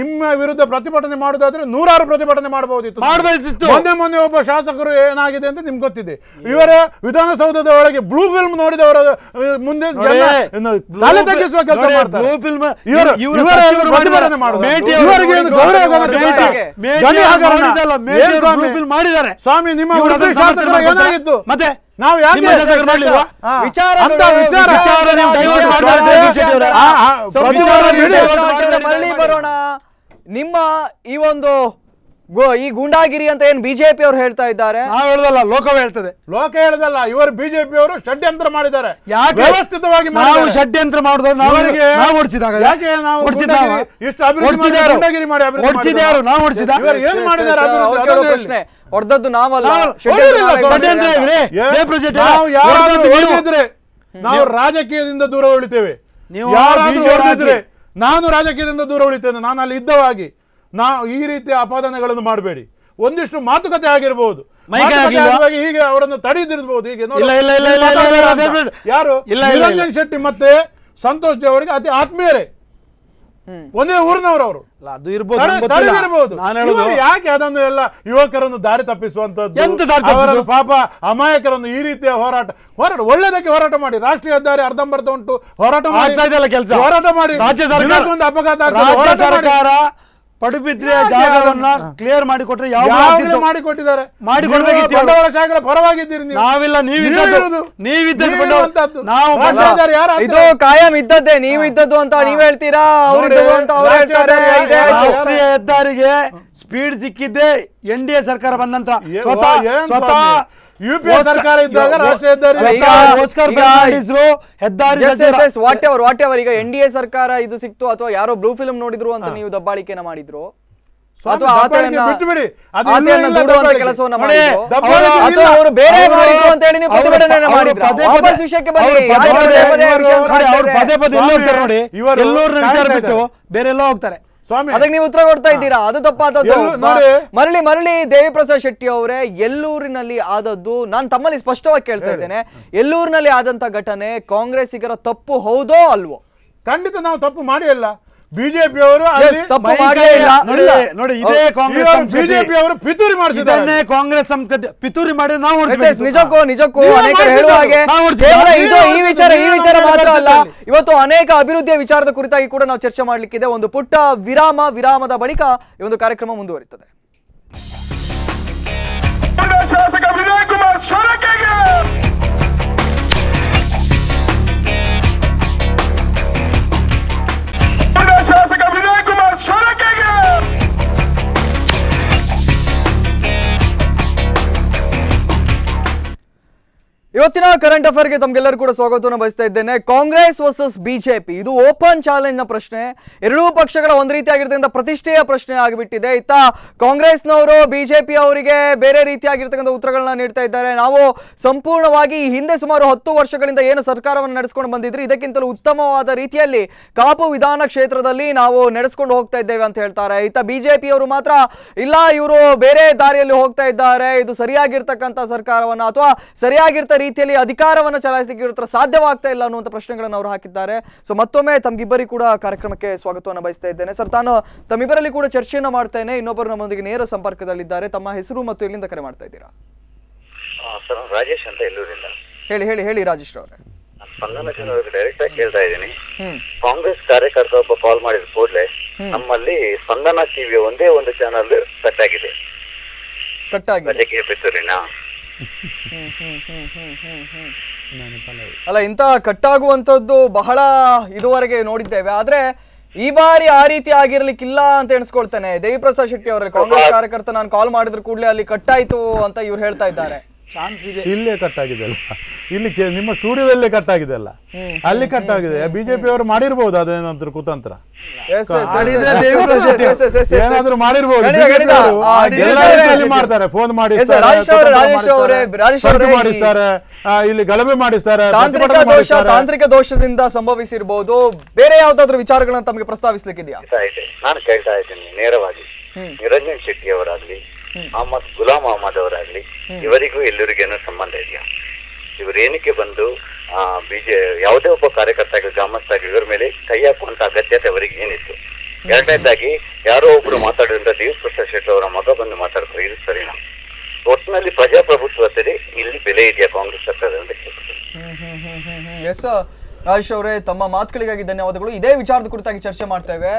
ನಿಮ್ಮ ವಿರುದ್ಧ ಪ್ರತಿಭಟನೆ ಮಾಡುದಾದ್ರೆ ನೂರಾರು ಪ್ರತಿಭಟನೆ ಮಾಡಬಹುದಿತ್ತು ಮಾಡಬಹುದಿತ್ತು ಮೊನ್ನೆ ಮೊನ್ನೆ ಒಬ್ಬ ಶಾಸಕರು ಏನಾಗಿದೆ ಅಂತ ನಿಮ್ಗೆ ಗೊತ್ತಿದೆ ಇವರ ವಿಧಾನಸೌಧದ ಒಳಗೆ ಬ್ಲೂ ಫಿಲ್ಮ್ ನೋಡಿದವರ ಮುಂದೆ ತಲೆ ತಗ್ಗಿಸುವ ಕೆಲಸ ಮಾಡ್ತಾರೆ ಇವರ ಇವರ ಪ್ರತಿಭಟನೆ ಗೌರವ ಮಾಡಿದ್ದಾರೆ ಸ್ವಾಮಿ ನಿಮ್ಮ ಮತ್ತೆ ನಾವು ವಿಚಾರ ವಿಚಾರ ಬರೋಣ ನಿಮ್ಮ ಈ ಒಂದು ಈ ಗೂಂಡಾಗಿರಿ ಅಂತ ಏನ್ ಬಿಜೆಪಿ ಅವರು ಹೇಳ್ತಾ ಇದ್ದಾರೆ ನಾವು ಹೇಳದಲ್ಲ ಲೋಕವೇ ಹೇಳ್ತದೆ ಲೋಕ ಹೇಳದಲ್ಲ ಇವರು ಬಿಜೆಪಿ ಅವರು ಷಡ್ಯಂತ್ರ ಮಾಡಿದ್ದಾರೆ ಯಾಕೆ? ವ್ಯವಸ್ಥಿತವಾಗಿ ನಾವು ಷಡ್ಯಂತ್ರ ಮಾಡಿದ್ರೆ ಹೊಡೆದದ್ದು ನಾವಲ್ಲ ನಾವು- ರಾಜಕೀಯದಿಂದ ದೂರ ಉಳಿತೇವೆ ನೀವು ನಾನು ರಾಜಕೀಯದಿಂದ ದೂರ ಉಳಿತೇನೆ ನಾನು ಅಲ್ಲಿ ಇದ್ದವಾಗಿ ನಾ ಈ ರೀತಿಯ ಅಪಾದನೆಗಳನ್ನು ಮಾಡಬೇಡಿ ಒಂದಿಷ್ಟು ಮಾತುಕತೆ ಆಗಿರಬಹುದು ಹೀಗೆ ಅವರನ್ನು ತಡೆದಿರ್ಬೋದು ಹೀಗೆ ಯಾರು ನಿರಂಜನ್ ಶೆಟ್ಟಿ ಮತ್ತೆ ಸಂತೋಷ್ ಜಿ ಅವರಿಗೆ ಅತಿ ಆತ್ಮೀಯರೇ ಒಂದೇ ಊರಿನವರು ಅವರು ಅದು ಇರಬಹುದು ಯಾಕೆ ಅದನ್ನು ಎಲ್ಲ ಯುವಕರನ್ನು ದಾರಿ ತಪ್ಪಿಸುವಂತದ್ದು ಪಾಪ ಅಮಾಯಕರನ್ನು ಈ ರೀತಿಯ ಹೋರಾಟ ಹೋರಾಟ ಒಳ್ಳೇದಕ್ಕೆ ಹೋರಾಟ ಮಾಡಿ ರಾಷ್ಟ್ರೀಯ ದಾರಿ ಅರ್ಧಂಬರ್ಧ ಉಂಟು ಹೋರಾಟ ಮಾಡಿ ಕೆಲಸ ಹೋರಾಟ ಮಾಡಿ ರಾಜ್ಯ ಸರ್ಕಾರ ಅಪಘಾತ ಹೋರಾಟ ಸರ್ಕಾರ ಪಡುಬಿದ್ರೆ ಜಾಗವನ್ನ ಕ್ಲಿಯರ್ ಮಾಡಿಕೊಟ್ರೆ ಯಾವ ಮಾಡಿಕೊಟ್ಟಿದ್ದಾರೆ ಮಾಡಿಕೊಡ್ಬೇಕಿತ್ತು ಪರವಾಗಿದ್ದೀರಿ ನಾವಿಲ್ಲ ನೀವಿದ್ದದ್ದು ನೀವಿದ್ದದ್ದು ನಾವು ಇದು ಕಾಯಂ ಇದ್ದದ್ದೇ ನೀವು ಇದ್ದದ್ದು ಅಂತ ನೀವ್ ಹೇಳ್ತೀರಾ ಅವ್ರಿದ್ದದ್ದು ಅಂತ ಅವ್ರು ರಾಷ್ಟ್ರೀಯ ಹೆದ್ದಾರಿಗೆ ಸ್ಪೀಡ್ ಸಿಕ್ಕಿದ್ದೆ ಎನ್ ಡಿ ಎ ಸರ್ಕಾರ ಬಂದಂತ ಸ್ವತಃ ಯುಪಿಎ ಸರ್ಕಾರ ಇದ್ದಾಗ ರಾಷ್ಟ್ರೀಯ ಹೆದ್ದಾರಿ ವಾಟ್ ಎವರ್ ವಾಟ್ ಎವರ್ ಈಗ ಎನ್ ಡಿ ಎ ಸರ್ಕಾರ ಇದು ಸಿಕ್ತು ಅಥವಾ ಯಾರೋ ಬ್ಲೂ ಫಿಲ್ಮ್ ನೋಡಿದ್ರು ಅಂತ ನೀವು ದಬ್ಬಾಳಿಕೆನ ಮಾಡಿದ್ರು ಬೇರೆ ಎಲ್ಲೋ ಹೋಗ್ತಾರೆ ಸ್ವಾಮಿ ಅದಕ್ಕೆ ನೀವು ಉತ್ತರ ಕೊಡ್ತಾ ಇದ್ದೀರಾ ಅದು ತಪ್ಪಾದದ್ದು ಮರಳಿ ಮರಳಿ ದೇವಿ ಪ್ರಸಾದ್ ಶೆಟ್ಟಿ ಅವರೇ ಎಲ್ಲೂರಿನಲ್ಲಿ ಆದದ್ದು ನಾನು ತಮ್ಮಲ್ಲಿ ಸ್ಪಷ್ಟವಾಗಿ ಕೇಳ್ತಾ ಇದ್ದೇನೆ ಎಲ್ಲೂರಿನಲ್ಲಿ ಆದಂತ ಘಟನೆ ಕಾಂಗ್ರೆಸ್ಸಿಗರ ತಪ್ಪು ಹೌದೋ ಅಲ್ವೋ ಖಂಡಿತ ನಾವು ತಪ್ಪು ಮಾಡಿಲ್ಲ ಬಿಜೆಪಿಯವರು ನೋಡಿ ಇದೇ ಕಾಂಗ್ರೆಸ್ ಬಿಜೆಪಿಯವರು ಪಿತೂರಿ ಮಾಡಿಸಿದ್ದಾರೆ ಕಾಂಗ್ರೆಸ್ ಪಿತೂರಿ ಮಾಡಿ ನಾವು ನಿಜಕ್ಕೂ ನಿಜಕ್ಕೂ ಅನೇಕ ಹೇಳುವ ಹಾಗೆ ಇದು ಈ ವಿಚಾರ ಈ ವಿಚಾರ ಮಾತ್ರ ಅಲ್ಲ ಇವತ್ತು ಅನೇಕ ಅಭಿವೃದ್ಧಿಯ ವಿಚಾರದ ಕುರಿತಾಗಿ ಕೂಡ ನಾವು ಚರ್ಚೆ ಮಾಡಲಿಕ್ಕಿದೆ ಒಂದು ಪುಟ್ಟ ವಿರಾಮ ವಿರಾಮದ ಬಳಿಕ ಈ ಒಂದು ಕಾರ್ಯಕ್ರಮ ಮುಂದುವರಿಯುತ್ತದೆ ಇವತ್ತಿನ ಕರೆಂಟ್ ಅಫೇರ್ಗೆ ತಮ್ಗೆಲ್ಲರೂ ಕೂಡ ಸ್ವಾಗತವನ್ನು ಬಯಸ್ತಾ ಇದ್ದೇನೆ ಕಾಂಗ್ರೆಸ್ ವರ್ಸಸ್ ಬಿಜೆಪಿ ಇದು ಓಪನ್ ಚಾಲೆಂಜ್ ನ ಪ್ರಶ್ನೆ ಎರಡೂ ಪಕ್ಷಗಳ ಒಂದು ರೀತಿಯಾಗಿರ್ತಕ್ಕಂಥ ಪ್ರತಿಷ್ಠೆಯ ಪ್ರಶ್ನೆ ಆಗಿಬಿಟ್ಟಿದೆ ಇತ್ತ ಕಾಂಗ್ರೆಸ್ನವರು ಬಿಜೆಪಿ ಅವರಿಗೆ ಬೇರೆ ರೀತಿಯಾಗಿರ್ತಕ್ಕಂಥ ಉತ್ತರಗಳನ್ನ ನೀಡ್ತಾ ಇದ್ದಾರೆ ನಾವು ಸಂಪೂರ್ಣವಾಗಿ ಹಿಂದೆ ಸುಮಾರು ಹತ್ತು ವರ್ಷಗಳಿಂದ ಏನು ಸರ್ಕಾರವನ್ನು ನಡೆಸ್ಕೊಂಡು ಬಂದಿದ್ರು ಇದಕ್ಕಿಂತಲೂ ಉತ್ತಮವಾದ ರೀತಿಯಲ್ಲಿ ಕಾಪು ವಿಧಾನ ಕ್ಷೇತ್ರದಲ್ಲಿ ನಾವು ನಡೆಸ್ಕೊಂಡು ಹೋಗ್ತಾ ಇದ್ದೇವೆ ಅಂತ ಹೇಳ್ತಾರೆ ಇತ್ತ ಬಿಜೆಪಿಯವರು ಮಾತ್ರ ಇಲ್ಲ ಇವರು ಬೇರೆ ದಾರಿಯಲ್ಲಿ ಹೋಗ್ತಾ ಇದ್ದಾರೆ ಇದು ಸರಿಯಾಗಿರ್ತಕ್ಕಂಥ ಸರ್ಕಾರವನ್ನು ಅಥವಾ ಸರಿಯಾಗಿರ್ತ ರೀತಿಯಲ್ಲಿ ಅಧಿಕಾರವನ್ನು ಚಲಾಯಿಸಲಿಕ್ಕೆ ಇವ್ರ ಹತ್ರ ಸಾಧ್ಯವಾಗ್ತಾ ಇಲ್ಲ ಅನ್ನುವಂಥ ಪ್ರಶ್ನೆಗಳನ್ನು ಅವರು ಹಾಕಿದ್ದಾರೆ ಸೊ ಮತ್ತೊಮ್ಮೆ ತಮ್ಗಿಬ್ಬರಿ ಕೂಡ ಕಾರ್ಯಕ್ರಮಕ್ಕೆ ಸ್ವಾಗತವನ್ನು ಬಯಸ್ತಾ ಇದ್ದೇನೆ ಸರ್ ತಾನು ತಮ್ಮಿಬ್ಬರಲ್ಲಿ ಕೂಡ ಚರ್ಚೆಯನ್ನು ಮಾಡ್ತೇನೆ ಇನ್ನೊಬ್ಬರು ನಮ್ಮೊಂದಿಗೆ ನೇರ ಸಂಪರ್ಕದಲ್ಲಿದ್ದಾರೆ ತಮ್ಮ ಹೆಸರು ಮತ್ತು ಎಲ್ಲಿಂದ ಕರೆ ಮಾಡ್ತಾ ಇದ್ದೀರಾ ರಾಜೇಶ್ ಅಂತ ಎಲ್ಲೂರಿಂದ ಹೇಳಿ ಹೇಳಿ ಹೇಳಿ ರಾಜೇಶ್ ಅವರೇ ಡೈರೆಕ್ಟ್ ಆಗಿ ಕೇಳ್ತಾ ಇದ್ದೀನಿ ಕಾಂಗ್ರೆಸ್ ಕಾರ್ಯಕರ್ತ ಒಬ್ಬ ಕಾಲ್ ಮಾಡಿದ ಕೂಡಲೇ ನಮ್ಮಲ್ಲಿ ಸ್ಪಂದನ ಟಿವಿ ಒಂದೇ ಒಂದು ಚಾನಲ್ ಕಟ್ ಆಗಿದೆ ಕಟ್ ಆಗಿದೆ ಬಿತ್ತೂರಿನ (laughs) ಅಲ್ಲ ಇಂತಹ ಕಟ್ಟಾಗುವಂತದ್ದು ಬಹಳ ಇದುವರೆಗೆ ನೋಡಿದ್ದೇವೆ ಆದ್ರೆ ಈ ಬಾರಿ ಆ ರೀತಿ ಆಗಿರ್ಲಿಕ್ಕಿಲ್ಲ ಅಂತ ಎಣಿಸ್ಕೊಳ್ತೇನೆ ಪ್ರಸಾದ್ ಶೆಟ್ಟಿ ಅವರ ಕಾಂಗ್ರೆಸ್ ಕಾರ್ಯಕರ್ತ ನಾನು ಕಾಲ್ ಮಾಡಿದ್ರು ಕೂಡಲೇ ಅಲ್ಲಿ ಕಟ್ಟಾಯ್ತು ಅಂತ ಇವ್ರು ಹೇಳ್ತಾ ಇದ್ದಾರೆ ಚಾನ್ಸ್ ಇದೆ ಇಲ್ಲೇ ಕಟ್ ಆಗಿದೆ ಅಲ್ಲ ಇಲ್ಲಿ ನಿಮ್ಮ ಸ್ಟುಡಿಯೋದಲ್ಲೇ ಕಟ್ ಆಗಿದೆ ಅಲ್ಲ ಅಲ್ಲಿ ಕಟ್ಟಾಗಿದೆ ಆಗಿದೆ ಬಿಜೆಪಿ ಅವರು ಮಾಡಿರ್ಬೋದು ಅದೇನಾದ್ರು ಕುತಂತ್ರ ಏನಾದ್ರು ಮಾಡ್ತಾರೆ ಫೋನ್ ಮಾಡಿ ಮಾಡಿಸ್ತಾರೆ ಇಲ್ಲಿ ಗಲಭೆ ಮಾಡಿಸ್ತಾರೆ ತಾಂತ್ರಿಕ ದೋಷದಿಂದ ಸಂಭವಿಸಿರ್ಬಹುದು ಬೇರೆ ಯಾವ್ದಾದ್ರು ವಿಚಾರಗಳನ್ನ ತಮಗೆ ಪ್ರಸ್ತಾವಿಸ್ಲಿಕ್ಕಿದೆಯಾ ನಾನು ಕೇಳ್ತಾ ಇದ್ದೀನಿ ನೇರವಾಗಿ ನಿರಂಜನ್ ಶೆಟ್ಟಿ ಅವರಾಗ್ಲಿ ಅಹಮದ್ ಗುಲಾಂ ಅಹಮದ್ ಅವರಾಗ್ಲಿ ಇವರಿಗೂ ಎಲ್ಲರಿಗೇನೋ ಸಂಬಂಧ ಇದೆಯಾ ಇವ್ರು ಏನಕ್ಕೆ ಬಂದು ಆ ಬಿಜೆ ಯಾವುದೇ ಒಬ್ಬ ಕಾರ್ಯಕರ್ತ ಆಗಲಿ ಗ್ರಾಮಸ್ಥ ಆಗಲಿ ಇವರ ಮೇಲೆ ಕೈ ಹಾಕುವಂತ ಅಗತ್ಯತೆ ಅವರಿಗೆ ಏನಿತ್ತು ಎರಡನೇದಾಗಿ ಯಾರೋ ಒಬ್ರು ಮಾತಾಡೋದ್ರಿಂದ ದೇವ್ ಪ್ರಸಾದ್ ಶೆಟ್ಟಿ ಅವರ ಮಗ ಬಂದು ಮಾತಾಡ್ತಾರೆ ಇದು ಸರಿನಾ ಒಟ್ಟಿನಲ್ಲಿ ಪ್ರಜಾಪ್ರಭುತ್ವದಲ್ಲಿ ಇಲ್ಲಿ ಬೆಲೆ ಇದೆಯಾ ಕಾಂಗ್ರೆಸ್ ಸರ್ಕಾರದಿಂದ ಹ್ಮ್ ರಾಜೇಶ್ ಅವರೇ ತಮ್ಮ ಮಾತುಗಳಿಗಾಗಿ ಧನ್ಯವಾದಗಳು ಇದೇ ವಿಚಾರದ ಕುರಿತಾಗಿ ಚರ್ಚೆ ಮಾಡ್ತೇವೆ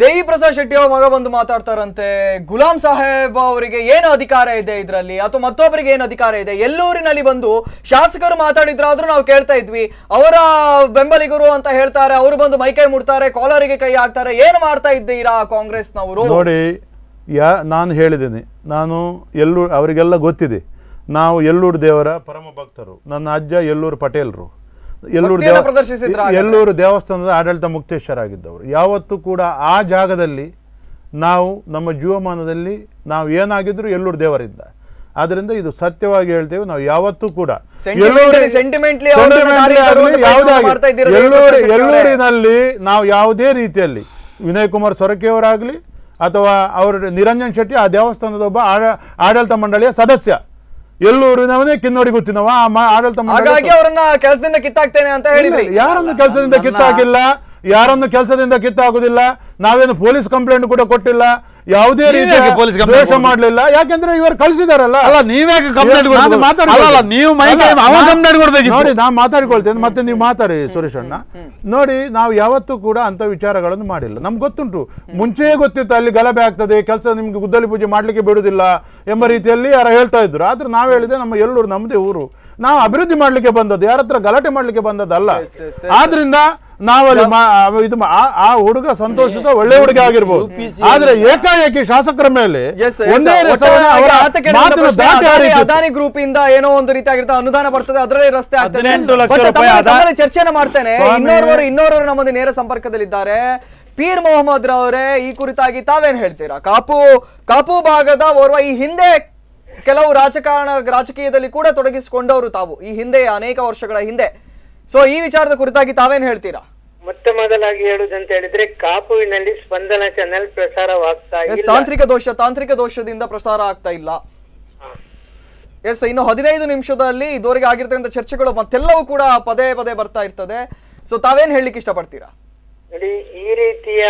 ದೇವಿ ಪ್ರಸಾದ್ ಶೆಟ್ಟಿ ಅವ್ರ ಮಗ ಬಂದು ಮಾತಾಡ್ತಾರಂತೆ ಗುಲಾಂ ಸಾಹೇಬ್ ಅವರಿಗೆ ಏನು ಅಧಿಕಾರ ಇದೆ ಇದರಲ್ಲಿ ಅಥವಾ ಮತ್ತೊಬ್ಬರಿಗೆ ಏನು ಅಧಿಕಾರ ಇದೆ ಎಲ್ಲೂರಿನಲ್ಲಿ ಬಂದು ಶಾಸಕರು ಮಾತಾಡಿದ್ರಾದ್ರೂ ನಾವು ಕೇಳ್ತಾ ಇದ್ವಿ ಅವರ ಬೆಂಬಲಿಗರು ಅಂತ ಹೇಳ್ತಾರೆ ಅವರು ಬಂದು ಮೈಕೈ ಮುಡ್ತಾರೆ ಕಾಲರಿಗೆ ಕೈ ಹಾಕ್ತಾರೆ ಏನು ಮಾಡ್ತಾ ಇದ್ದೀರಾ ಕಾಂಗ್ರೆಸ್ನವರು ನೋಡಿ ಯಾ ನಾನು ಹೇಳಿದ್ದೀನಿ ನಾನು ಎಲ್ಲೂ ಅವರಿಗೆಲ್ಲ ಗೊತ್ತಿದೆ ನಾವು ಎಲ್ಲೂರು ದೇವರ ಪರಮ ಭಕ್ತರು ನನ್ನ ಅಜ್ಜ ಎಲ್ಲೂರು ಪಟೇಲ್ರು ಎಲ್ಲೂರು ಎಲ್ಲೂರು ದೇವಸ್ಥಾನದ ಆಡಳಿತ ಮುಕ್ತೇಶ್ವರ ಆಗಿದ್ದವರು ಯಾವತ್ತೂ ಕೂಡ ಆ ಜಾಗದಲ್ಲಿ ನಾವು ನಮ್ಮ ಜೀವಮಾನದಲ್ಲಿ ನಾವು ಏನಾಗಿದ್ರು ಎಲ್ಲೂರು ದೇವರಿಂದ ಆದ್ರಿಂದ ಇದು ಸತ್ಯವಾಗಿ ಹೇಳ್ತೇವೆ ನಾವು ಯಾವತ್ತೂ ಕೂಡ ಎಲ್ಲೂರಿನಲ್ಲಿ ನಾವು ಯಾವುದೇ ರೀತಿಯಲ್ಲಿ ವಿನಯ್ ಕುಮಾರ್ ಸೊರಕೆಯವರಾಗಲಿ ಅಥವಾ ಅವರ ನಿರಂಜನ್ ಶೆಟ್ಟಿ ಆ ದೇವಸ್ಥಾನದ ಒಬ್ಬ ಆಡಳಿತ ಮಂಡಳಿಯ ಸದಸ್ಯ ಎಲ್ಲೂರಿನವನೇ ಕಿನ್ನೋಡಿ ಗೊತ್ತಿನವ ಆಡಳಿತ ಹಾಗಾಗಿ ಅವರನ್ನ ಕೆಲಸದಿಂದ ಕಿತ್ತಾಕ್ತೇನೆ ಅಂತ ಹೇಳಿದ್ರಿ ಯಾರನ್ನ ಕೆಲಸದಿಂದ ಕಿತ್ತಾಕಿಲ್ಲ ಯಾರನ್ನು ಕೆಲಸದಿಂದ ಕಿತ್ತಾಗೋದಿಲ್ಲ ನಾವೇನು ಪೊಲೀಸ್ ಕಂಪ್ಲೇಂಟ್ ಕೂಡ ಕೊಟ್ಟಿಲ್ಲ ಯಾವುದೇ ರೀತಿಯ ಪೊಲೀಸ್ ದ್ವೇಷ ಮಾಡಲಿಲ್ಲ ಯಾಕೆಂದ್ರೆ ಇವರು ಕಳಿಸಿದಾರಲ್ಲ ಅಲ್ಲ ನೀವೇ ಕಂಪ್ಲೇಂಟ್ ನೀವು ನೋಡಿ ನಾನು ಮಾತಾಡಿಕೊಳ್ತೇನೆ ಮತ್ತೆ ನೀವು ಮಾತಾಡಿ ಸುರೇಶ್ ಅಣ್ಣ ನೋಡಿ ನಾವು ಯಾವತ್ತೂ ಕೂಡ ಅಂತ ವಿಚಾರಗಳನ್ನು ಮಾಡಿಲ್ಲ ನಮ್ಗೆ ಗೊತ್ತುಂಟು ಮುಂಚೆಯೇ ಗೊತ್ತಿತ್ತು ಅಲ್ಲಿ ಗಲಭೆ ಆಗ್ತದೆ ಕೆಲಸ ನಿಮ್ಗೆ ಗುದ್ದಲಿ ಪೂಜೆ ಮಾಡ್ಲಿಕ್ಕೆ ಬಿಡುದಿಲ್ಲ ಎಂಬ ರೀತಿಯಲ್ಲಿ ಯಾರು ಹೇಳ್ತಾ ಇದ್ರು ಆದ್ರೆ ನಾವು ಹೇಳಿದೆ ನಮ್ಮ ಎಲ್ಲರೂ ನಮ್ದೇ ಊರು ನಾವು ಅಭಿವೃದ್ಧಿ ಮಾಡ್ಲಿಕ್ಕೆ ಬಂದದ್ದು ಯಾರತ್ರ ಹತ್ರ ಗಲಾಟೆ ಮಾಡ್ಲಿಕ್ಕೆ ಬಂದದ್ದಲ್ಲ ಆದ್ರಿಂದ ನಾವಲ್ಲಿ ಇದು ಆ ಹುಡುಗ ಸಂತೋಷಿಸೋ ಒಳ್ಳೆ ಹುಡುಗ ಆಗಿರ್ಬೋದು ಆದ್ರೆ ಏಕಾಏಕಿ ಶಾಸಕರ ಮೇಲೆ ಅದಾನಿ ಗ್ರೂಪ್ ಇಂದ ಏನೋ ಒಂದು ರೀತಿ ಆಗಿರ್ತದೆ ಅನುದಾನ ಬರ್ತದೆ ಅದರಲ್ಲಿ ರಸ್ತೆ ಆಗ್ತದೆ ಚರ್ಚೆನ ಮಾಡ್ತೇನೆ ಇನ್ನೋರ್ವರು ಇನ್ನೋರ್ವರು ನಮ್ಮದು ನೇರ ಸಂಪರ್ಕದಲ್ಲಿದ್ದಾರೆ ಪೀರ್ ಮೊಹಮ್ಮದ್ ರವರೇ ಈ ಕುರಿತಾಗಿ ತಾವೇನ್ ಹೇಳ್ತೀರಾ ಕಾಪು ಕಾಪು ಭಾಗದ ಓರ್ವ ಈ ಹಿಂದೆ ಕೆಲವು ರಾಜಕಾರಣ ರಾಜಕೀಯದಲ್ಲಿ ಕೂಡ ತೊಡಗಿಸಿಕೊಂಡವರು ತಾವು ಈ ಹಿಂದೆ ಅನೇಕ ವರ್ಷಗಳ ಹಿಂದೆ ಸೊ ಈ ವಿಚಾರದ ಕುರಿತಾಗಿ ತಾವೇನ್ ಹೇಳ್ತೀರಾ ಮೊತ್ತ ಮೊದಲಾಗಿ ಹೇಳುದಂತ ಹೇಳಿದ್ರೆ ಕಾಪುವಿನಲ್ಲಿ ಸ್ಪಂದನ ಚಾನೆಲ್ ಪ್ರಸಾರವಾಗ್ತಾ ಇಲ್ಲ ತಾಂತ್ರಿಕ ದೋಷ ತಾಂತ್ರಿಕ ದೋಷದಿಂದ ಪ್ರಸಾರ ಆಗ್ತಾ ಇಲ್ಲ ಎಸ್ ಇನ್ನು ಹದಿನೈದು ನಿಮಿಷದಲ್ಲಿ ಇದುವರೆಗೆ ಆಗಿರ್ತಕ್ಕಂಥ ಚರ್ಚೆಗಳು ಮತ್ತೆಲ್ಲವೂ ಕೂಡ ಪದೇ ಪದೇ ಬರ್ತಾ ಇರ್ತದೆ ಸೊ ತಾವೇನ್ ಹೇಳಲಿಕ್ಕೆ ಇಷ್ಟಪಡ್ತೀರಾ ನೋಡಿ ಈ ರೀತಿಯ